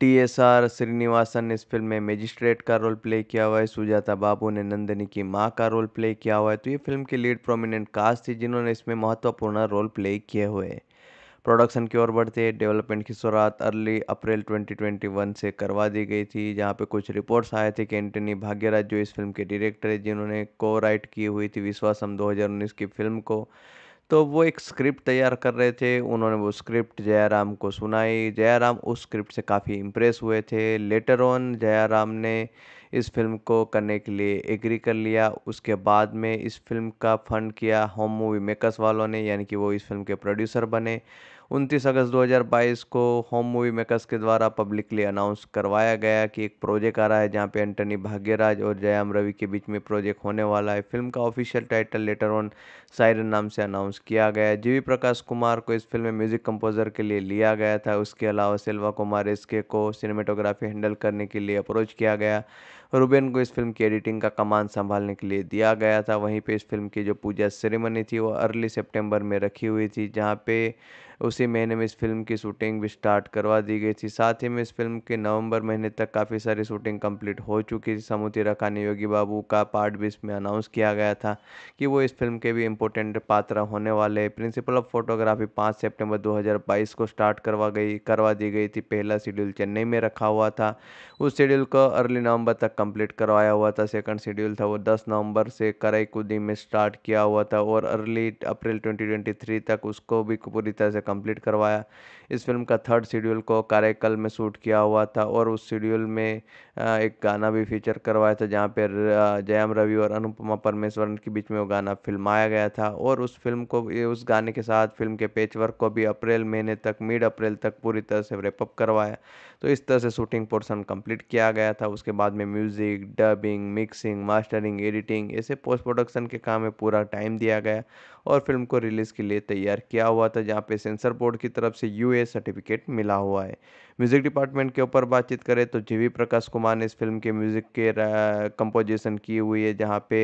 टी एस आर श्रीनिवासन ने इस फिल्म में मजिस्ट्रेट का रोल प्ले किया हुआ है सुजाता बाबू ने नंदनी की माँ का रोल प्ले किया हुआ है तो ये फिल्म की लीड प्रोमिनेंट कास्ट थी जिन्होंने इसमें महत्वपूर्ण रोल प्ले किए हुए हैं प्रोडक्शन की ओर बढ़ते डेवलपमेंट की शुरुआत अर्ली अप्रैल 2021 से करवा दी गई थी जहाँ पे कुछ रिपोर्ट्स आए थे कि एंटनी भाग्यराज जो इस फिल्म के डायरेक्टर है जिन्होंने को राइट की हुई थी विश्वासम 2019 की फिल्म को तो वो एक स्क्रिप्ट तैयार कर रहे थे उन्होंने वो स्क्रिप्ट जयाराम को सुनाई जयाराम उस स्क्रिप्ट से काफ़ी इम्प्रेस हुए थे लेटर ऑन जयाराम ने इस फिल्म को करने के लिए एग्री कर लिया उसके बाद में इस फिल्म का फंड किया होम मूवी मेकर्स वालों ने यानी कि वो इस फिल्म के प्रोड्यूसर बने उनतीस अगस्त 2022 को होम मूवी मेकर्स के द्वारा पब्लिकली अनाउंस करवाया गया कि एक प्रोजेक्ट आ रहा है जहां पे एंटनी भाग्यराज और जयाम रवि के बीच में प्रोजेक्ट होने वाला है फिल्म का official title letter on siren नाम से अनाउंस किया गया जी वी प्रकाश कुमार को इस फिल्म में म्यूजिक कंपोजर के लिए लिया गया था उसके अलावा सिल्वा कुमार एसके को सिनेमेटोग्राफी हैंडल करने के लिए अप्रोच किया गया रूबेन को इस फिल्म की एडिटिंग का कमान संभालने के लिए दिया गया था वहीं पे इस फिल्म की जो पूजा सेरेमनी थी वो अर्ली सेप्टेम्बर में रखी हुई थी जहाँ पे उसी महीने में इस फिल्म की शूटिंग भी स्टार्ट करवा दी गई थी साथ ही में इस फिल्म के नवंबर महीने तक काफ़ी सारी शूटिंग कंप्लीट हो चुकी थी समुति रखा ने योगी बाबू का पार्ट भी इसमें अनाउंस किया गया था कि वो इस फिल्म के भी इम्पोर्टेंट पात्र होने वाले प्रिंसिपल ऑफ फोटोग्राफी पाँच सेप्टेम्बर दो को स्टार्ट करवा गई करवा दी गई थी पहला शेड्यूल चेन्नई में रखा हुआ था उस शेड्यूल को अर्ली नवंबर तक कंप्लीट करवाया हुआ था सेकंड शेड्यूल था वो 10 नवंबर से कराईकुदी में स्टार्ट किया हुआ था और अर्ली अप्रैल 2023 तक उसको भी पूरी तरह से कंप्लीट करवाया इस फिल्म का थर्ड शेड्यूल को कराईकल में शूट किया हुआ था और उस शेड्यूल में एक गाना भी फीचर करवाया था जहाँ पर जयाम रवि और अनुपमा परमेश्वरन के बीच में वो गाना फिल्माया गया था और उस फिल्म को उस गाने के साथ फिल्म के पेच वर्क को भी अप्रैल महीने तक मिड अप्रैल तक पूरी तरह से रेपअप करवाया तो इस तरह से शूटिंग पोर्सन कंप्लीट कंप्लीट किया गया था उसके बाद में music dubbing mixing mastering editing ऐसे पोस्ट प्रोडक्शन के काम में पूरा टाइम दिया गया और फिल्म को रिलीज़ के लिए तैयार किया हुआ था जहाँ पे सेंसर बोर्ड की तरफ से यू सर्टिफिकेट मिला हुआ है म्यूज़िक डिपार्टमेंट के ऊपर बातचीत करें तो जी प्रकाश कुमार ने इस फिल्म के म्यूज़िक के कंपोजिशन की हुई है जहाँ पे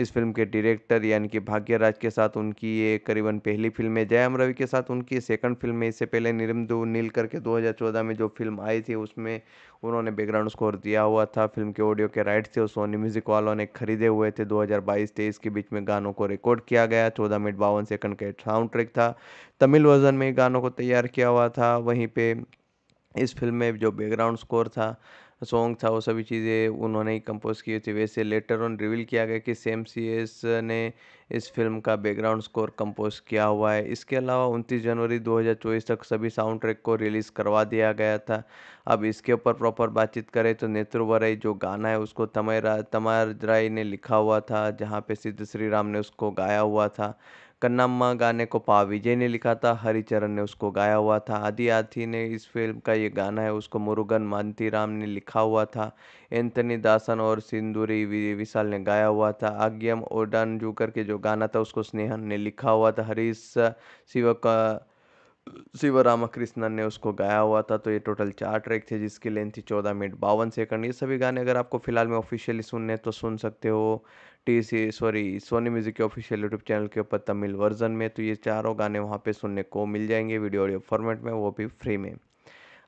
इस फिल्म के डायरेक्टर यानी कि भाग्यराज के साथ उनकी ये करीबन पहली फिल्म है जयम रवि के साथ उनकी सेकंड फिल्म है इससे पहले निरमदू नील करके 2014 में जो फिल्म आई थी उसमें उन्होंने बैकग्राउंड स्कोर दिया हुआ था फिल्म के ऑडियो के राइट्स थे सोनी म्यूज़िक वालों ने खरीदे हुए थे दो हज़ार के बीच में गानों को रिकॉर्ड किया गया चौदह था मिनट बावन सेकंड का साउंड ट्रैक था तमिल वर्जन में गानों को तैयार किया हुआ था वहीं पे इस फिल्म में जो बैकग्राउंड स्कोर था सॉन्ग था वो सभी चीज़ें उन्होंने ही कंपोज़ की थी वैसे लेटर ऑन रिवील किया गया कि सेम सी एस ने इस फिल्म का बैकग्राउंड स्कोर कंपोज़ किया हुआ है इसके अलावा उनतीस जनवरी 2024 तक सभी साउंड ट्रैक को रिलीज़ करवा दिया गया था अब इसके ऊपर प्रॉपर बातचीत करें तो नेत्रुवराई जो गाना है उसको तमय तमार राय ने लिखा हुआ था जहाँ पे सिद्ध श्री राम ने उसको गाया हुआ था कन्नाम्मा गाने को पा विजय ने लिखा था हरिचरण ने उसको गाया हुआ था आदि आथी ने इस फिल्म का ये गाना है उसको मुरुगन राम ने लिखा हुआ था एंथनी दासन और सिंदूरी विशाल ने गाया हुआ था आग्यम जूकर के जो गाना था उसको स्नेहन ने लिखा हुआ था हरीश शिव का शिव रामाकृष्णन ने उसको गाया हुआ था तो ये टोटल चार ट्रैक थे जिसकी लेंथ थी चौदह मिनट बावन सेकंड ये सभी गाने अगर आपको फिलहाल में ऑफिशियली सुनने तो सुन सकते हो T C sorry Sony music के ऑफिशियल यूट्यूब चैनल के ऊपर तमिल वर्जन में तो ये चारों गाने वहाँ पे सुनने को मिल जाएंगे वीडियो ऑडियो फॉर्मेट में वो भी फ्री में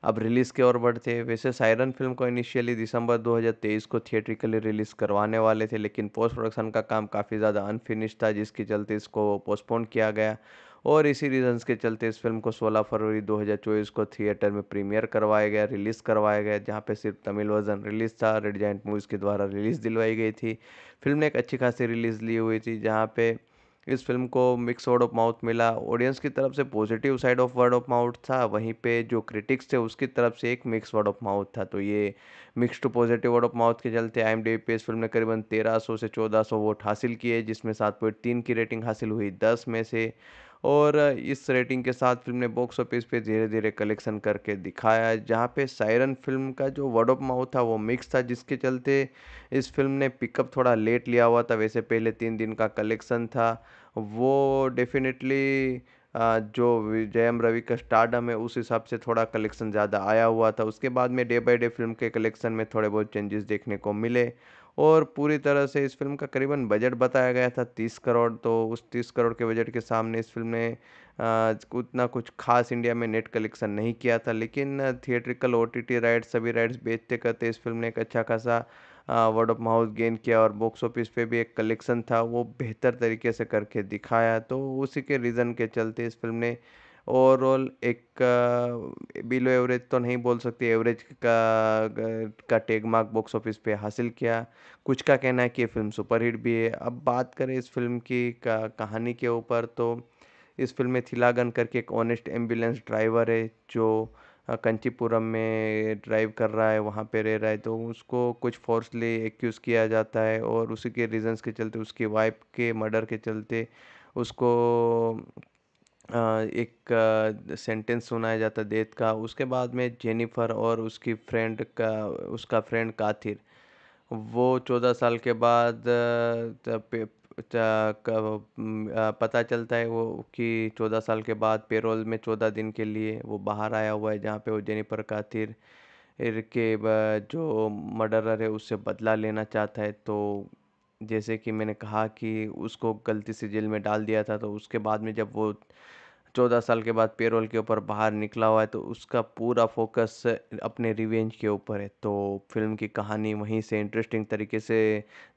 अब रिलीज़ के ओर बढ़ते हैं वैसे सायरन फिल्म को इनिशियली दिसंबर 2023 को थिएट्रिकली रिलीज़ करवाने वाले थे लेकिन पोस्ट प्रोडक्शन का काम काफ़ी ज़्यादा अनफिनिश था जिसके चलते इसको पोस्टपोन किया गया और इसी रीजंस के चलते इस फिल्म को 16 फरवरी 2024 को थिएटर में प्रीमियर करवाया गया रिलीज़ करवाया गया जहाँ पे सिर्फ तमिल वर्जन रिलीज़ था रेड जैंट मूवीज़ के द्वारा रिलीज़ दिलवाई गई थी फिल्म ने एक अच्छी खासी रिलीज़ ली हुई थी जहाँ पे इस फिल्म को मिक्स वर्ड ऑफ माउथ मिला ऑडियंस की तरफ से positive side of word of mouth था वहीं पे जो क्रिटिक्स थे उसकी तरफ से एक मिक्स वर्ड ऑफ माउथ था तो ये mix to positive word of mouth के चलते आई एम डी पे इस फिल्म ने करीबन 1300 से 1400 वोट हासिल किए जिसमें सात पॉइंट तीन की रेटिंग हासिल हुई दस में से और इस रेटिंग के साथ फ़िल्म ने बॉक्स ऑफिस पे धीरे धीरे कलेक्शन करके दिखाया जहाँ पे सायरन फ़िल्म का जो वर्ड ऑफ माउथ था वो मिक्स था जिसके चलते इस फिल्म ने पिकअप थोड़ा लेट लिया हुआ था वैसे पहले तीन दिन का कलेक्शन था वो डेफिनेटली जो जयम रवि का स्टार्डम है उस हिसाब से थोड़ा कलेक्शन ज़्यादा आया हुआ था उसके बाद में डे बाय डे फिल्म के कलेक्शन में थोड़े बहुत चेंजेस देखने को मिले और पूरी तरह से इस फ़िल्म का करीबन बजट बताया गया था तीस करोड़ तो उस तीस करोड़ के बजट के सामने इस फ़िल्म ने उतना कुछ खास इंडिया में नेट कलेक्शन नहीं किया था लेकिन theatrical O T T rights सभी राइट्स बेचते करते इस फिल्म ने एक अच्छा खासा वर्ड ऑफ माउथ गेन किया और बॉक्स ऑफिस पे भी एक कलेक्शन था वो बेहतर तरीके से करके दिखाया तो उसी के रीज़न के चलते इस फिल्म ने ओवरऑल एक बिलो एवरेज तो नहीं बोल सकते एवरेज का का टेग मार्क बॉक्स ऑफिस पे हासिल किया कुछ का कहना है कि ये फिल्म सुपरहिट भी है अब बात करें इस फिल्म की का, कहानी के ऊपर तो इस फिल्म में थिलागन करके एक ऑनेस्ट एम्बुलेंस ड्राइवर है जो कंचीपुरम में ड्राइव कर रहा है वहाँ पे रह रहा है तो उसको कुछ फोर्सली एक्यूज़ किया जाता है और उसी के रीजंस के चलते उसकी वाइफ के मर्डर के चलते उसको एक सेंटेंस सुनाया जाता है डेथ का उसके बाद में जेनिफ़र और उसकी फ्रेंड का उसका फ्रेंड काथिर वो चौदह साल के बाद पता चलता है वो कि चौदह साल के बाद पेरोल में चौदह दिन के लिए वो बाहर आया हुआ है जहाँ पे वो जेनिफ़र काथिर के जो मर्डरर है उससे बदला लेना चाहता है तो जैसे कि मैंने कहा कि उसको गलती से जेल में डाल दिया था तो उसके बाद में जब वो चौदह साल के बाद पेरोल के ऊपर बाहर निकला हुआ है तो उसका पूरा फोकस अपने रिवेंज के ऊपर है तो फिल्म की कहानी वहीं से इंटरेस्टिंग तरीके से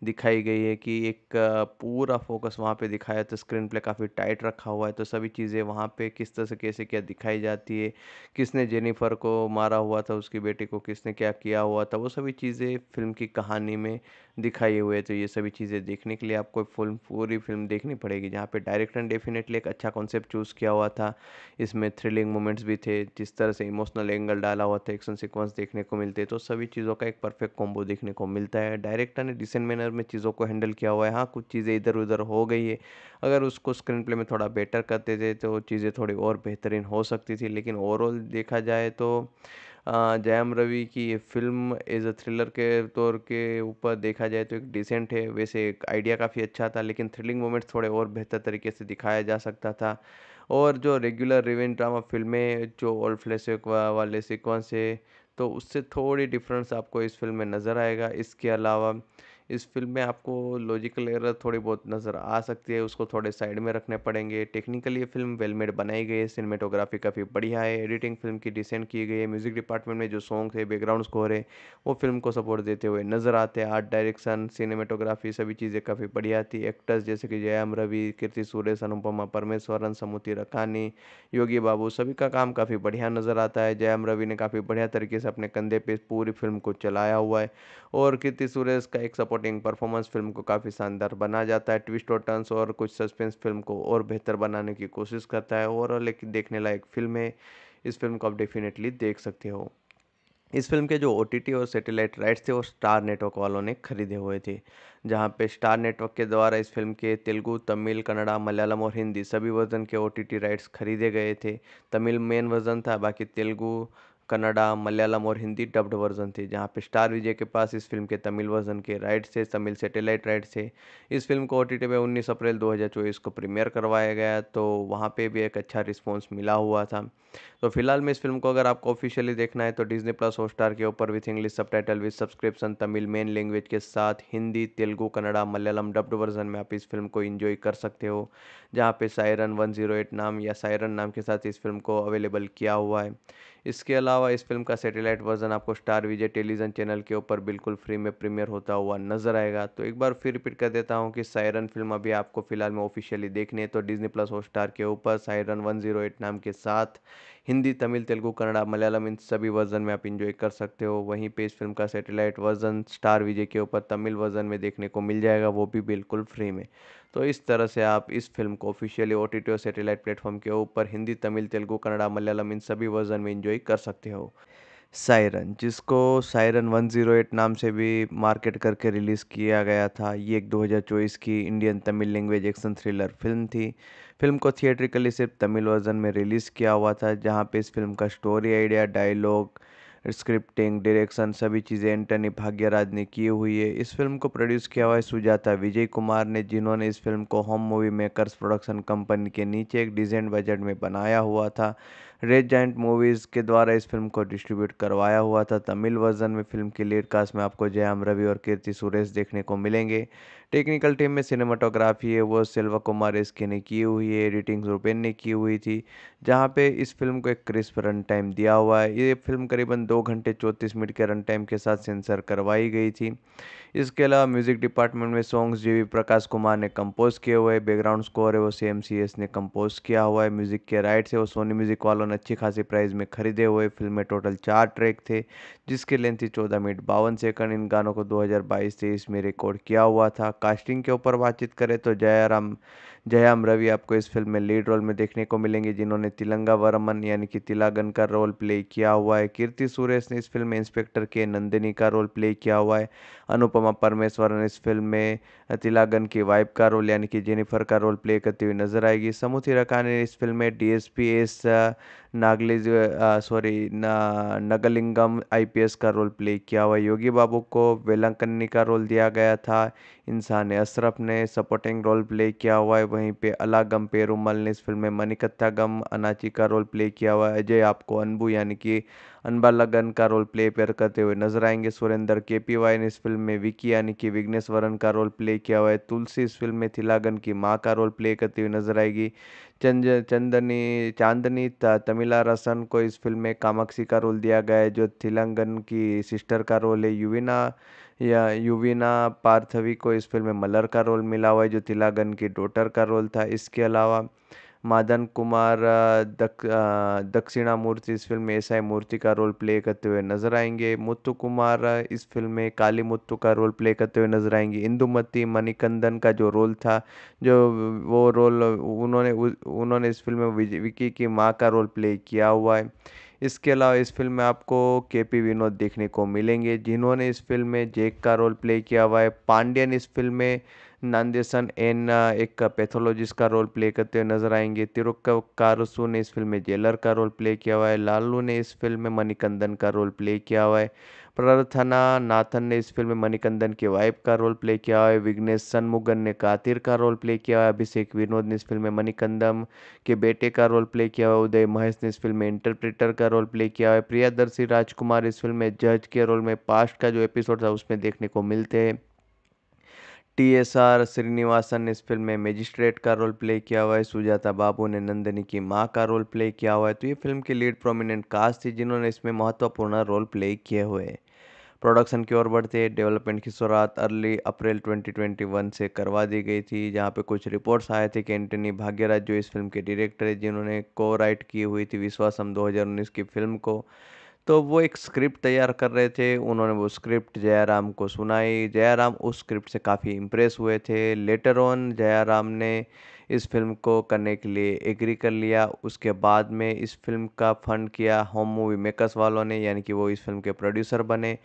दिखाई गई है कि एक पूरा फोकस वहाँ पे दिखाया तो स्क्रीन प्ले काफ़ी टाइट रखा हुआ है तो सभी चीज़ें वहाँ पे किस तरह से कैसे क्या दिखाई जाती है किसने जेनिफर को मारा हुआ था उसकी बेटी को किसने क्या किया हुआ था वो सभी चीज़ें फिल्म की कहानी में दिखाई हुए तो ये सभी चीज़ें देखने के लिए आपको फुल पूरी फिल्म देखनी पड़ेगी जहाँ पे डायरेक्टर ने डेफिनेटली एक अच्छा कॉन्सेप्ट चूज़ किया हुआ था इसमें थ्रिलिंग मोमेंट्स भी थे जिस तरह से इमोशनल एंगल डाला हुआ था एक्शन सिक्वेंस देखने को मिलते तो सभी चीज़ों का एक परफेक्ट कॉम्बो देखने को मिलता है डायरेक्टर ने डिसेंट मैनर में चीज़ों को हैंडल किया हुआ है हाँ कुछ चीज़ें इधर उधर हो गई है अगर उसको स्क्रीन प्ले में थोड़ा बेटर करते थे तो चीज़ें थोड़ी और बेहतरीन हो सकती थी लेकिन ओवरऑल देखा जाए तो जयम रवि की ये फ़िल्म एज़ अ थ्रिलर के तौर के ऊपर देखा जाए तो एक डिसेंट है वैसे एक आइडिया काफ़ी अच्छा था लेकिन थ्रिलिंग मोमेंट्स थोड़े और बेहतर तरीके से दिखाया जा सकता था और जो रेगुलर रिवेंट ड्रामा फिल्में जो ओल्ड फ्लैश वाले सिक्वेंस है तो उससे थोड़ी डिफरेंस आपको इस फिल्म में नज़र आएगा इसके अलावा इस फ़िल्म में आपको लॉजिकल एरर थोड़ी बहुत नज़र आ सकती है उसको थोड़े साइड में रखने पड़ेंगे टेक्निकली ये फ़िल्म वेल मेड बनाई गई है सिनेमेटोग्राफी काफ़ी बढ़िया है एडिटिंग फिल्म की डिसेंट की गई है म्यूज़िक डिपार्टमेंट में जो सॉन्ग थे बैकग्राउंड स्कोर है वो फिल्म को सपोर्ट देते हुए नज़र आते हैं आर्ट डायरेक्शन सिनेमेटोग्राफी सभी चीज़ें काफ़ी बढ़िया थी एक्टर्स जैसे कि जयाम रवि कीर्ति सुरेश अनुपमा परमेश्वरन समुति रखानी योगी बाबू सभी का काम काफ़ी बढ़िया नज़र आता है जयाम रवि ने काफ़ी बढ़िया तरीके से अपने कंधे पर पूरी फिल्म को चलाया हुआ है और कीर्ति सुरेश का एक सपोर्ट एक्सप्लोटिंग परफॉर्मेंस फिल्म को काफ़ी शानदार बना जाता है ट्विस्ट और टर्न्स और कुछ सस्पेंस फिल्म को और बेहतर बनाने की कोशिश करता है ओवरऑल एक देखने लायक फिल्म है इस फिल्म को आप डेफिनेटली देख सकते हो इस फिल्म के जो ओ और सैटेलाइट राइट्स थे वो स्टार नेटवर्क वालों ने खरीदे हुए थे जहाँ पे स्टार नेटवर्क के द्वारा इस फिल्म के तेलुगु तमिल कन्नड़ा मलयालम और हिंदी सभी वर्जन के ओ राइट्स खरीदे गए थे तमिल मेन वर्जन था बाकी तेलुगू कन्नड़ा मलयालम और हिंदी डब्ड वर्जन थे जहाँ पे स्टार विजय के पास इस फिल्म के तमिल वर्जन के राइट्स थे तमिल सेटेलाइट राइट थे इस फिल्म को ओ टी पे उन्नीस अप्रैल चौबीस को प्रीमियर करवाया गया तो वहां पर भी एक अच्छा रिस्पॉन्स मिला हुआ था तो फिलहाल में इस फिल्म को अगर आपको ऑफिशियली देखना है तो डिजनी प्लस स्टार के ऊपर with English subtitle with subscription Tamil main language के साथ हिंदी तेलुगू कन्नड़ा मलयालम डब्ड वर्जन में आप इस फिल्म को इन्जॉय कर सकते हो जहाँ पे सायरन वन जीरो एट नाम या सायरन नाम के साथ इस फिल्म को अवेलेबल किया हुआ है इसके अलावा इस फिल्म का सैटेलाइट वर्जन आपको स्टार विजय टेलीविज़न चैनल के ऊपर बिल्कुल फ्री में प्रीमियर होता हुआ नजर आएगा तो एक बार फिर रिपीट कर देता हूँ कि सायरन फिल्म अभी आपको फिलहाल में ऑफिशियली देखने तो डिजनी प्लस हॉट स्टार के ऊपर सायरन वन नाम के साथ हिंदी तमिल तेलुगु कन्नड़ा मलयालम इन सभी वर्जन में आप इंजॉय कर सकते हो वहीं पे इस फिल्म का सैटेलाइट वर्जन स्टार विजय के ऊपर तमिल वर्जन में देखने को मिल जाएगा वो भी बिल्कुल फ्री में तो इस तरह से आप इस फिल्म को ऑफिशियली ओ टी टी और सैटेलाइट प्लेटफॉर्म के ऊपर हिंदी तमिल तेलुगु कन्नड़ा मलयालम इन सभी वर्जन में इंजॉय कर सकते हो सायरन जिसको सायरन 108 नाम से भी मार्केट करके रिलीज़ किया गया था ये एक 2024 की Indian Tamil language action thriller film थी फिल्म को थिएट्रिकली सिर्फ तमिल वर्जन में रिलीज़ किया हुआ था जहाँ पे इस फिल्म का story idea dialogue scripting direction सभी चीज़ें एंटनी भाग्यराज ने की हुई है इस फिल्म को प्रोड्यूस किया हुआ है सुजाता विजय कुमार ने जिन्होंने इस फिल्म को Home Movie Makers production company के नीचे एक डिजाइन बजट में बनाया हुआ था रेड जाइंट मूवीज़ के द्वारा इस फिल्म को डिस्ट्रीब्यूट करवाया हुआ था तमिल वर्जन में फिल्म की लीड कास्ट में आपको जयाम रवि और कीर्ति सुरेश देखने को मिलेंगे टेक्निकल टीम में सिनेमाटोग्राफी है वो सिल्वा कुमार एसके ने की हुई है एडिटिंग रूपेन ने की हुई थी जहाँ पे इस फिल्म को एक क्रिस्प रन टाइम दिया हुआ है ये फिल्म करीबन दो घंटे चौंतीस मिनट के रन टाइम के साथ सेंसर करवाई गई थी इसके अलावा म्यूज़िक डिपार्टमेंट में सॉन्ग्स जी प्रकाश कुमार ने कंपोज किए हुए बैकग्राउंड स्कोर है वो सी एम सी एस ने कंपोज किया हुआ है म्यूज़िक के राइट्स है वो सोनी म्यूज़िक वालों ने अच्छी खासी प्राइस में खरीदे हुए फिल्म में टोटल चार ट्रैक थे जिसकी लेंथ थी चौदह मिनट बावन सेकंड इन गानों को बाईस तेईस में रिकॉर्ड किया हुआ था कास्टिंग के ऊपर बातचीत करें तो राम जयाम रवि आपको इस फिल्म में लीड रोल में देखने को मिलेंगे जिन्होंने तिलंगा वर्मन यानी कि तिलागन का रोल प्ले किया हुआ है कीर्ति सुरेश ने इस फिल्म में इंस्पेक्टर के नंदिनी का रोल प्ले किया हुआ है अनुपमा परमेश्वर ने इस फिल्म में तिलागन की वाइफ का रोल यानी कि जेनिफर का रोल प्ले करती हुई नजर आएगी समूथी रखा ने इस फिल्म में D S नागलिज sorry Nagalingam IPS का रोल प्ले किया हुआ योगी बाबू को वेलंकन्नी का रोल दिया गया था इंसान अशरफ ने सपोर्टिंग रोल प्ले किया हुआ है वहीं पे अलागम पेरूमल ने इस फिल्म में मनिकत्था गम अनाची का रोल प्ले किया हुआ है अजय आपको अनबू यानी कि अनबा लगन का रोल प्ले पेयर करते हुए नजर आएंगे सुरेंद्र के पी वाई ने इस फिल्म में विकी यानी कि विघ्नेश्वरन का रोल प्ले किया हुआ है तुलसी इस फिल्म में थिलागन की माँ का रोल प्ले करती हुई नजर आएगी चंद चंदनी चांदनी तमिला रसन को इस फिल्म में कामाक्षी का रोल दिया गया है जो थिलंगन की सिस्टर का रोल है युविना या युविना पार्थवी को इस फिल्म में मलर का रोल मिला हुआ है जो तिलागन की डोटर का रोल था इसके अलावा मदन कुमार दक दक्षिणामूर्ति इस फ़िल्म में ऐसा मूर्ति का रोल प्ले करते हुए नज़र आएंगे मुत्तु कुमार इस फ़िल्म में काली मुत्तु का रोल प्ले करते हुए नज़र आएंगे इंदुमती मणिकंदन का जो रोल था जो वो रोल उन्होंने उन्होंने इस फिल्म में विकी की माँ का रोल प्ले किया हुआ है इसके अलावा इस फिल्म में आपको के पी विनोद देखने को मिलेंगे जिन्होंने इस फिल्म में जेक का रोल प्ले किया हुआ है पांड्यन इस फिल्म में नांदेसन एन एक पैथोलॉजिस्ट का रोल प्ले करते हुए नजर आएंगे कारसू ने इस फिल्म में जेलर का रोल प्ले किया हुआ है लालू ने इस फिल्म में मणिकंदन का रोल प्ले किया हुआ है प्रार्थना नाथन ने इस फिल्म में मणिकंदन के वाइफ का रोल प्ले किया है विघ्नेश सनमुगन ने कातिर का रोल प्ले किया है अभिषेक विनोद ने इस फिल्म में मणिकंदम के बेटे का रोल प्ले किया है उदय महेश ने इस फिल्म में इंटरप्रेटर का रोल प्ले किया है प्रियादर्शी राजकुमार इस फिल्म में जज के रोल में पास्ट का जो एपिसोड था उसमें देखने को मिलते हैं टी एस आर श्रीनिवासन ने इस फिल्म में मेजिस्ट्रेट का रोल प्ले किया हुआ है सुजाता बाबू ने नंदिनी की माँ का रोल प्ले किया हुआ है तो ये फिल्म की लीड प्रोमिनेंट कास्ट थी जिन्होंने इसमें महत्वपूर्ण रोल प्ले किए हुए प्रोडक्शन की ओर बढ़ते डेवलपमेंट की शुरुआत अर्ली अप्रैल 2021 से करवा दी गई थी जहाँ पे कुछ रिपोर्ट्स आए थे कि एंटनी भाग्यराज जो इस फिल्म के डायरेक्टर है जिन्होंने को राइट की हुई थी विश्वासम 2019 की फिल्म को तो वो एक स्क्रिप्ट तैयार कर रहे थे उन्होंने वो स्क्रिप्ट जयाराम को सुनाई जयाराम उस स्क्रिप्ट से काफ़ी इम्प्रेस हुए थे लेटर ऑन जयाराम ने इस फिल्म को करने के लिए एग्री कर लिया उसके बाद में इस फिल्म का फंड किया होम मूवी मेकर्स वालों ने यानी कि वो इस फिल्म के प्रोड्यूसर बने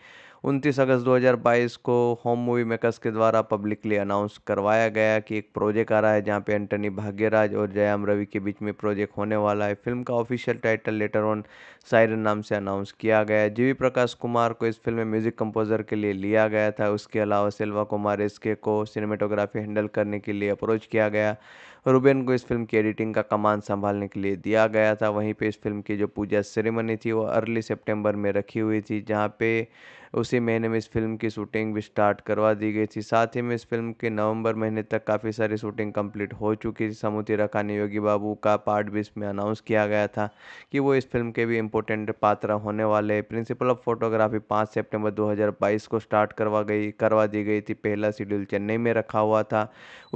उनतीस अगस्त 2022 को होम मूवी मेकर्स के द्वारा पब्लिकली अनाउंस करवाया गया कि एक प्रोजेक्ट आ रहा है जहां पे एंटनी भाग्यराज और जयाम रवि के बीच में प्रोजेक्ट होने वाला है फिल्म का official title letter on siren नाम से अनाउंस किया गया जीवी प्रकाश कुमार को इस फिल्म में म्यूजिक कंपोजर के लिए लिया गया था उसके अलावा सिल्वा कुमार इसके को सिनेमेटोग्राफी हैंडल करने के लिए अप्रोच किया गया रूबेन को इस फिल्म की एडिटिंग का कमान संभालने के लिए दिया गया था वहीं पे इस फिल्म की जो पूजा सेरेमनी थी वो अर्ली सितंबर में रखी हुई थी जहाँ पे उसी महीने में इस फिल्म की शूटिंग भी स्टार्ट करवा दी गई थी साथ ही में इस फिल्म के नवंबर महीने तक काफ़ी सारी शूटिंग कंप्लीट हो चुकी थी समुति रखा ने योगी बाबू का पार्ट भी इसमें अनाउंस किया गया था कि वो इस फिल्म के भी इम्पोर्टेंट पात्र होने वाले प्रिंसिपल ऑफ फोटोग्राफी पाँच सेप्टेम्बर दो को स्टार्ट करवा गई करवा दी गई थी पहला शेड्यूल चेन्नई में रखा हुआ था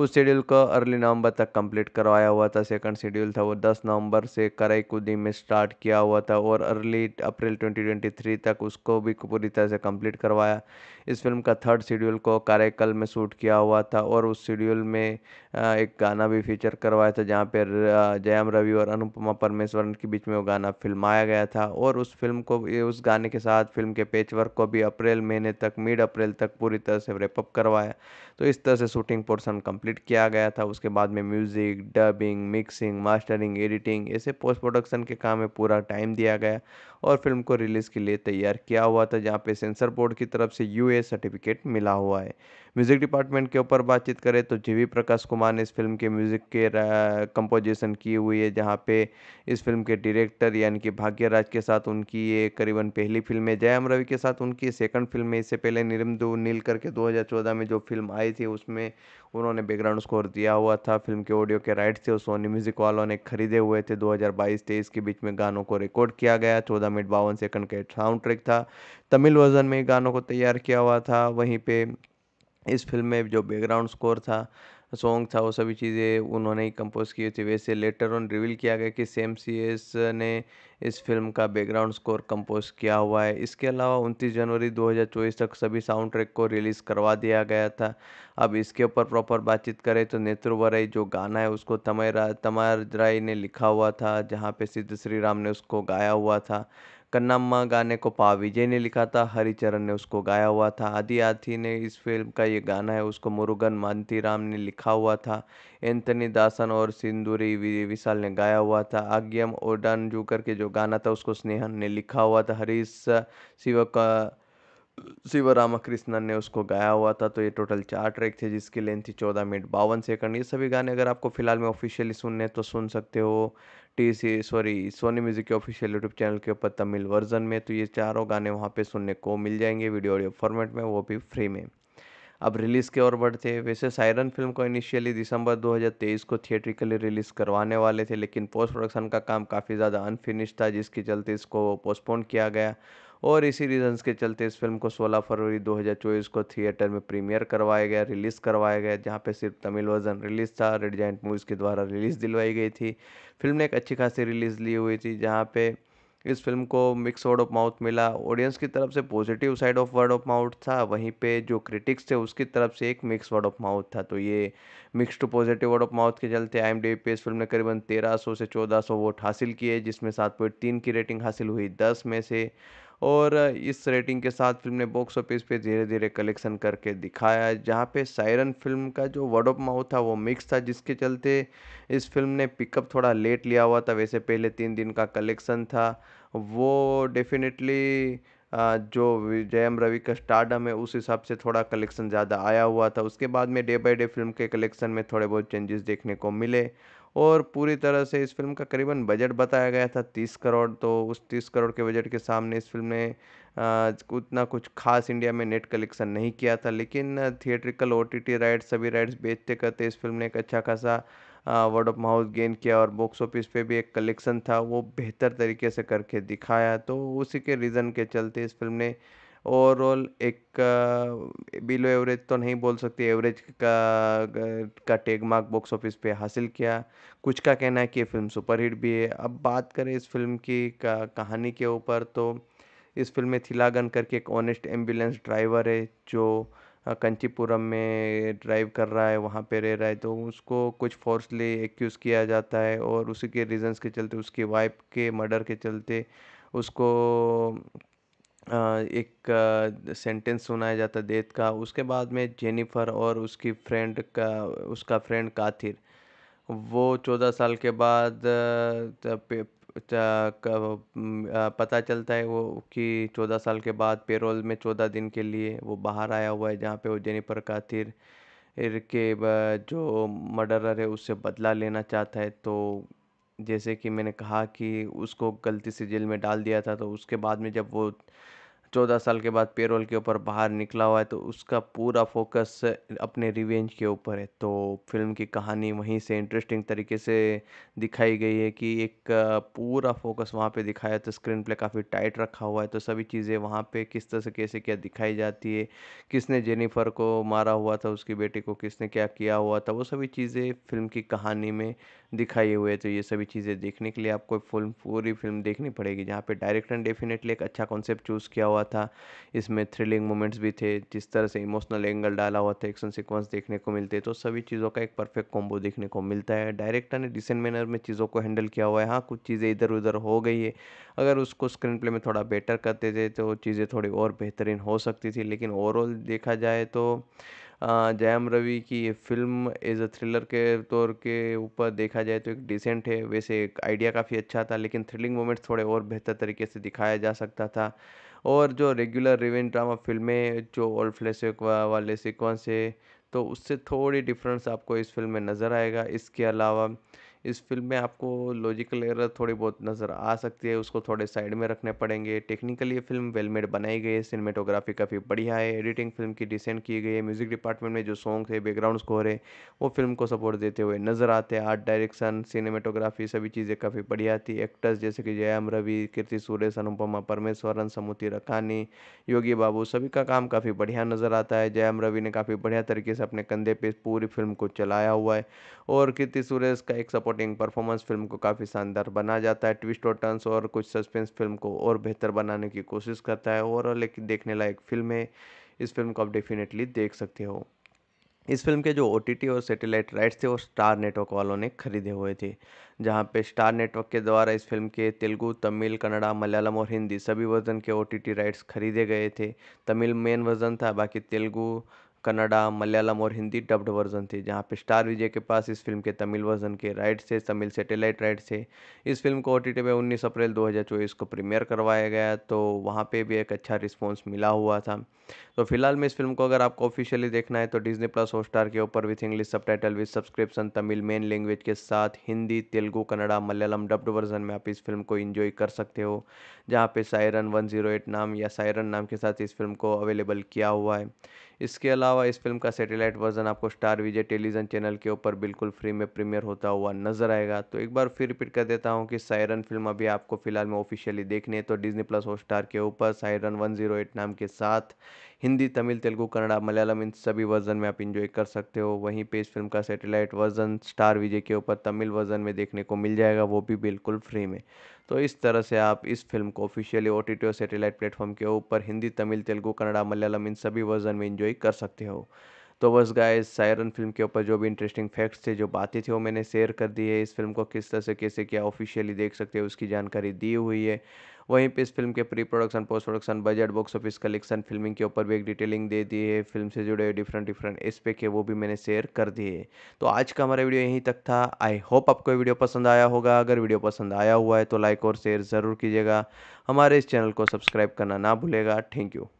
उस शेड्यूल को अर्ली नवंबर तक कंप्लीट करवाया हुआ था सेकंड शेड्यूल था वो 10 नवंबर से कुदी में स्टार्ट किया हुआ था और अर्ली अप्रैल 2023 तक उसको भी पूरी तरह से कंप्लीट करवाया इस फिल्म का थर्ड शेड्यूल को कार्यकाल में शूट किया हुआ था और उस शेड्यूल में एक गाना भी फीचर करवाया था जहाँ पर जयम रवि और अनुपमा परमेश्वरन के बीच में वो गाना फिल्माया गया था और उस फिल्म को उस गाने के साथ फिल्म के पेचवर्क को भी अप्रैल महीने तक मिड अप्रैल तक पूरी तरह से रेपअप करवाया तो इस तरह से शूटिंग पोर्सन कंप्लीट किया गया था उसके बाद में music dubbing mixing mastering editing ऐसे पोस्ट प्रोडक्शन के काम में पूरा टाइम दिया गया और फिल्म को रिलीज़ के लिए तैयार किया हुआ था जहाँ पे सेंसर बोर्ड की तरफ से यू यूए सर्टिफिकेट मिला हुआ है म्यूज़िक डिपार्टमेंट के ऊपर बातचीत करें तो जीवी प्रकाश कुमार ने इस फिल्म के म्यूज़िक के कंपोजिशन की हुई है जहां पे इस फिल्म के डायरेक्टर यानी कि भाग्यराज के साथ उनकी ये करीबन पहली फिल्म है जयम रवि के साथ उनकी सेकंड फिल्म है इससे पहले निरमदू नील करके 2014 में जो फिल्म आई थी उसमें उन्होंने बैकग्राउंड स्कोर दिया हुआ था फिल्म के ऑडियो के राइट्स थे सोनी म्यूज़िक वालों ने खरीदे हुए थे 2022 हज़ार के बीच में गानों को रिकॉर्ड किया गया चौदह मिनट बावन सेकंड का साउंड ट्रैक था तमिल वर्ज़न में गानों को तैयार किया हुआ था वहीं पे इस फिल्म में जो बैकग्राउंड स्कोर था सॉन्ग था वो सभी चीज़ें उन्होंने ही कंपोज़ की थी वैसे लेटर ऑन रिवील किया गया कि सेम सी एस ने इस फिल्म का बैकग्राउंड स्कोर कंपोज किया हुआ है इसके अलावा उनतीस जनवरी 2024 तक सभी साउंड ट्रैक को रिलीज़ करवा दिया गया था अब इसके ऊपर प्रॉपर बातचीत करें तो नेत्रुवरई जो गाना है उसको तमय तमार राय ने लिखा हुआ था जहाँ पे सिद्ध श्री राम ने उसको गाया हुआ था कन्नाम्मा गाने को पा विजय ने लिखा था हरिचरण ने उसको गाया हुआ था आदि आथी ने इस फिल्म का ये गाना है उसको मुरुगन राम ने लिखा हुआ था एंथनी दासन और सिंदूरी विशाल ने गाया हुआ था आग्यम ओडान जूकर के जो गाना था उसको स्नेहन ने लिखा हुआ था हरीश शिव का शिव रामाकृष्णन ने उसको गाया हुआ था तो ये टोटल चार ट्रैक थे जिसकी लेंथ थी चौदह मिनट बावन सेकंड ये सभी गाने अगर आपको फिलहाल में ऑफिशियली सुनने तो सुन सकते हो T C sorry Sony music के ऑफिशियल यूट्यूब चैनल के ऊपर तमिल वर्जन में तो ये चारों गाने वहाँ पे सुनने को मिल जाएंगे वीडियो ऑडियो फॉर्मेट में वो भी फ्री में अब रिलीज़ के ओर बढ़ते हैं वैसे सायरन फिल्म को इनिशियली दिसंबर 2023 को थिएट्रिकली रिलीज़ करवाने वाले थे लेकिन पोस्ट प्रोडक्शन का काम काफ़ी ज़्यादा अनफिनिश था जिसके चलते इसको पोस्टपोन किया गया और इसी रीजंस के चलते इस फिल्म को 16 फरवरी 2024 को थिएटर में प्रीमियर करवाया गया रिलीज़ करवाया गया जहाँ पे सिर्फ तमिल वर्जन रिलीज़ था रेड जैंट मूवीज़ के द्वारा रिलीज़ दिलवाई गई थी फिल्म ने एक अच्छी खासी रिलीज़ ली हुई थी जहाँ पे इस फिल्म को मिक्स वर्ड ऑफ माउथ मिला ऑडियंस की तरफ से positive side of word of mouth था वहीं पे जो क्रिटिक्स थे उसकी तरफ से एक मिक्स वर्ड ऑफ माउथ था तो ये mix to positive word of mouth के चलते आई एम डी पे इस फिल्म ने करीबन 1300 से 1400 वोट हासिल किए जिसमें सात पॉइंट तीन की रेटिंग हासिल हुई दस में से और इस रेटिंग के साथ फिल्म ने बॉक्स ऑफिस पे धीरे धीरे कलेक्शन करके दिखाया जहाँ पे सायरन फिल्म का जो वर्ड ऑफ माउथ था वो मिक्स था जिसके चलते इस फिल्म ने पिकअप थोड़ा लेट लिया हुआ था वैसे पहले तीन दिन का कलेक्शन था वो डेफिनेटली जो जयम रवि का स्टार्डम है उस हिसाब से थोड़ा कलेक्शन ज़्यादा आया हुआ था उसके बाद में डे बाय डे फिल्म के कलेक्शन में थोड़े बहुत चेंजेस देखने को मिले और पूरी तरह से इस फ़िल्म का करीबन बजट बताया गया था तीस करोड़ तो उस तीस करोड़ के बजट के सामने इस फ़िल्म ने उतना कुछ खास इंडिया में नेट कलेक्शन नहीं किया था लेकिन थिएट्रिकल ओ टी राइट्स सभी राइट्स बेचते करते इस फिल्म ने एक अच्छा खासा वर्ड ऑफ माउथ गेन किया और बॉक्स ऑफिस पे भी एक कलेक्शन था वो बेहतर तरीके से करके दिखाया तो उसी के रीज़न के चलते इस फिल्म ने ओवरऑल एक बिलो एवरेज तो नहीं बोल सकते एवरेज का का टेग मार्क बॉक्स ऑफिस पे हासिल किया कुछ का कहना है कि ये फिल्म सुपरहिट भी है अब बात करें इस फिल्म की कहानी के ऊपर तो इस फिल्म में थिलागन करके एक ऑनेस्ट एम्बुलेंस ड्राइवर है जो कंचीपुरम में ड्राइव कर रहा है वहाँ पे रह रहा है तो उसको कुछ फोर्सली एक्यूज़ किया जाता है और उसी के रीजंस के चलते उसकी वाइफ के मर्डर के चलते उसको एक सेंटेंस सुनाया जाता है डेथ का उसके बाद में जेनिफ़र और उसकी फ्रेंड का उसका फ्रेंड काथिर वो चौदह साल के बाद पता चलता है वो कि चौदह साल के बाद पेरोल में चौदह दिन के लिए वो बाहर आया हुआ है जहाँ पे वो जेनिफ़र काथिर के जो मर्डरर है उससे बदला लेना चाहता है तो जैसे कि मैंने कहा कि उसको गलती से जेल में डाल दिया था तो उसके बाद में जब वो चौदह साल के बाद पेरोल के ऊपर बाहर निकला हुआ है तो उसका पूरा फोकस अपने रिवेंज के ऊपर है तो फिल्म की कहानी वहीं से इंटरेस्टिंग तरीके से दिखाई गई है कि एक पूरा फोकस वहाँ पे दिखाया तो स्क्रीन प्ले काफ़ी टाइट रखा हुआ है तो सभी चीज़ें वहाँ पे किस तरह से कैसे क्या दिखाई जाती है किसने जेनिफर को मारा हुआ था उसकी बेटी को किसने क्या किया हुआ था वो सभी चीज़ें फिल्म की कहानी में दिखाई हुई है तो ये सभी चीज़ें देखने के लिए आपको फिल्म पूरी फिल्म देखनी पड़ेगी जहाँ पे डायरेक्टर ने डेफिनेटली एक अच्छा कॉन्सेप्ट चूज़ किया हुआ हुआ था इसमें थ्रिलिंग मोमेंट्स भी थे जिस तरह से इमोशनल एंगल डाला हुआ था एक्शन सीक्वेंस देखने को मिलते तो सभी चीज़ों का एक परफेक्ट कॉम्बो देखने को मिलता है डायरेक्टर ने डिसेंट मैनर में चीज़ों को हैंडल किया हुआ है हाँ कुछ चीज़ें इधर उधर हो गई है अगर उसको स्क्रीन प्ले में थोड़ा बेटर करते थे तो चीज़ें थोड़ी और बेहतरीन हो सकती थी लेकिन ओवरऑल देखा जाए तो जयम रवि की ये फिल्म एज अ थ्रिलर के तौर के ऊपर देखा जाए तो एक डिसेंट है वैसे एक आइडिया काफ़ी अच्छा था लेकिन थ्रिलिंग मोमेंट्स थोड़े और बेहतर तरीके से दिखाया जा सकता था और जो रेगुलर रिवेंज ड्रामा फ़िल्में जो ओल्ड फ्लैश वाले सिक्वेंस है तो उससे थोड़ी डिफरेंस आपको इस फ़िल्म में नज़र आएगा इसके अलावा इस फ़िल्म में आपको लॉजिकल एरर थोड़ी बहुत नज़र आ सकती है उसको थोड़े साइड में रखने पड़ेंगे टेक्निकली ये फिल्म वेल मेड बनाई गई है सिनेमेटोग्राफी काफ़ी बढ़िया है एडिटिंग फिल्म की डिसेंट की गई है म्यूज़िक डिपार्टमेंट में जो सॉन्ग है बैकग्राउंड स्कोर है वो फिल्म को सपोर्ट देते हुए नज़र आते हैं आर्ट डायरेक्शन सिनेमेटोग्राफी सभी चीज़ें काफ़ी बढ़िया थी एक्टर्स जैसे कि जयाम रवि कीर्ति सुरेश अनुपमा परमेश्वरन समुति रखानी योगी बाबू सभी का काम काफ़ी बढ़िया नज़र आता है जयाम रवि ने काफ़ी बढ़िया तरीके से अपने कंधे पर पूरी फिल्म को चलाया हुआ है और कीर्ति सुरेश का एक सपोर्ट सपोर्टिंग परफॉर्मेंस फिल्म को काफ़ी शानदार बना जाता है ट्विस्ट और टर्न्स और कुछ सस्पेंस फिल्म को और बेहतर बनाने की कोशिश करता है ओवरऑल लेकिन देखने लायक फिल्म है इस फिल्म को आप डेफिनेटली देख सकते हो इस फिल्म के जो ओ और सैटेलाइट राइट्स थे वो स्टार नेटवर्क वालों ने खरीदे हुए थे जहाँ पे स्टार नेटवर्क के द्वारा इस फिल्म के तेलुगु तमिल कन्नड़ा मलयालम और हिंदी सभी वर्जन के ओ राइट्स खरीदे गए थे तमिल मेन वर्जन था बाकी तेलुगु कन्नड़ा मलयालम और हिंदी डब्ड वर्जन थे जहाँ पे स्टार विजय के पास इस फिल्म के तमिल वर्जन के राइट्स थे तमिल सेटेलाइट राइट्स थे इस फिल्म को ओ टी पे उन्नीस अप्रैल चौबीस को प्रीमियर करवाया गया तो वहाँ पर भी एक अच्छा रिस्पॉन्स मिला हुआ था तो फिलहाल में इस फिल्म को अगर आपको ऑफिशियली देखना है तो डिजनी प्लस स्टार के ऊपर with English subtitle with subscription Tamil main language के साथ हिंदी तेलुगु कन्नड़ा मलयालम डब्ड वर्जन में आप इस फिल्म को इन्जॉय कर सकते हो जहाँ पे सायरन 108 नाम या सायरन नाम के साथ इस फिल्म को अवेलेबल किया हुआ है इसके अलावा इस फिल्म का सैटेलाइट वर्जन आपको स्टार विजय टेलीविज़न चैनल के ऊपर बिल्कुल फ्री में प्रीमियर होता हुआ नजर आएगा तो एक बार फिर रिपीट कर देता हूँ कि सायरन फिल्म अभी आपको फिलहाल में ऑफिशियली देखनी है तो डिजनी प्लस हॉट स्टार के ऊपर सायरन वन नाम के साथ हिंदी तमिल तेलुगू कन्नड़ा मलयालम इन सभी वर्ज़न में आप इंजॉय कर सकते हो वहीं पे इस फिल्म का सैटेलाइट वर्ज़न स्टार विजय के ऊपर तमिल वर्ज़न में देखने को मिल जाएगा वो भी बिल्कुल फ्री में तो इस तरह से आप इस फिल्म को ऑफिशियली ओ टी टी और सैटेलाइट प्लेटफॉर्म के ऊपर हिंदी तमिल तेलुगू कन्नड़ा मलयालम इन सभी वर्ज़न में इंजॉय कर सकते हो तो बस गाइस सायरन फिल्म के ऊपर जो भी इंटरेस्टिंग फैक्ट्स थे जो बातें थी वो मैंने शेयर कर दी है इस फिल्म को किस तरह से कैसे क्या ऑफिशियली देख सकते हो उसकी जानकारी दी हुई है वहीं पे इस फिल्म के pre production post production budget box office collection filming के ऊपर भी एक डिटेलिंग दे दी है फिल्म से जुड़े हुए डिफरेंट डिफरेंट एस्पेक्ट है वो भी मैंने शेयर कर दिए है तो आज का हमारा वीडियो यहीं तक था आई होप आपको वीडियो पसंद आया होगा अगर वीडियो पसंद आया हुआ है तो लाइक और शेयर ज़रूर कीजिएगा हमारे इस चैनल को सब्सक्राइब करना ना भूलेगा थैंक यू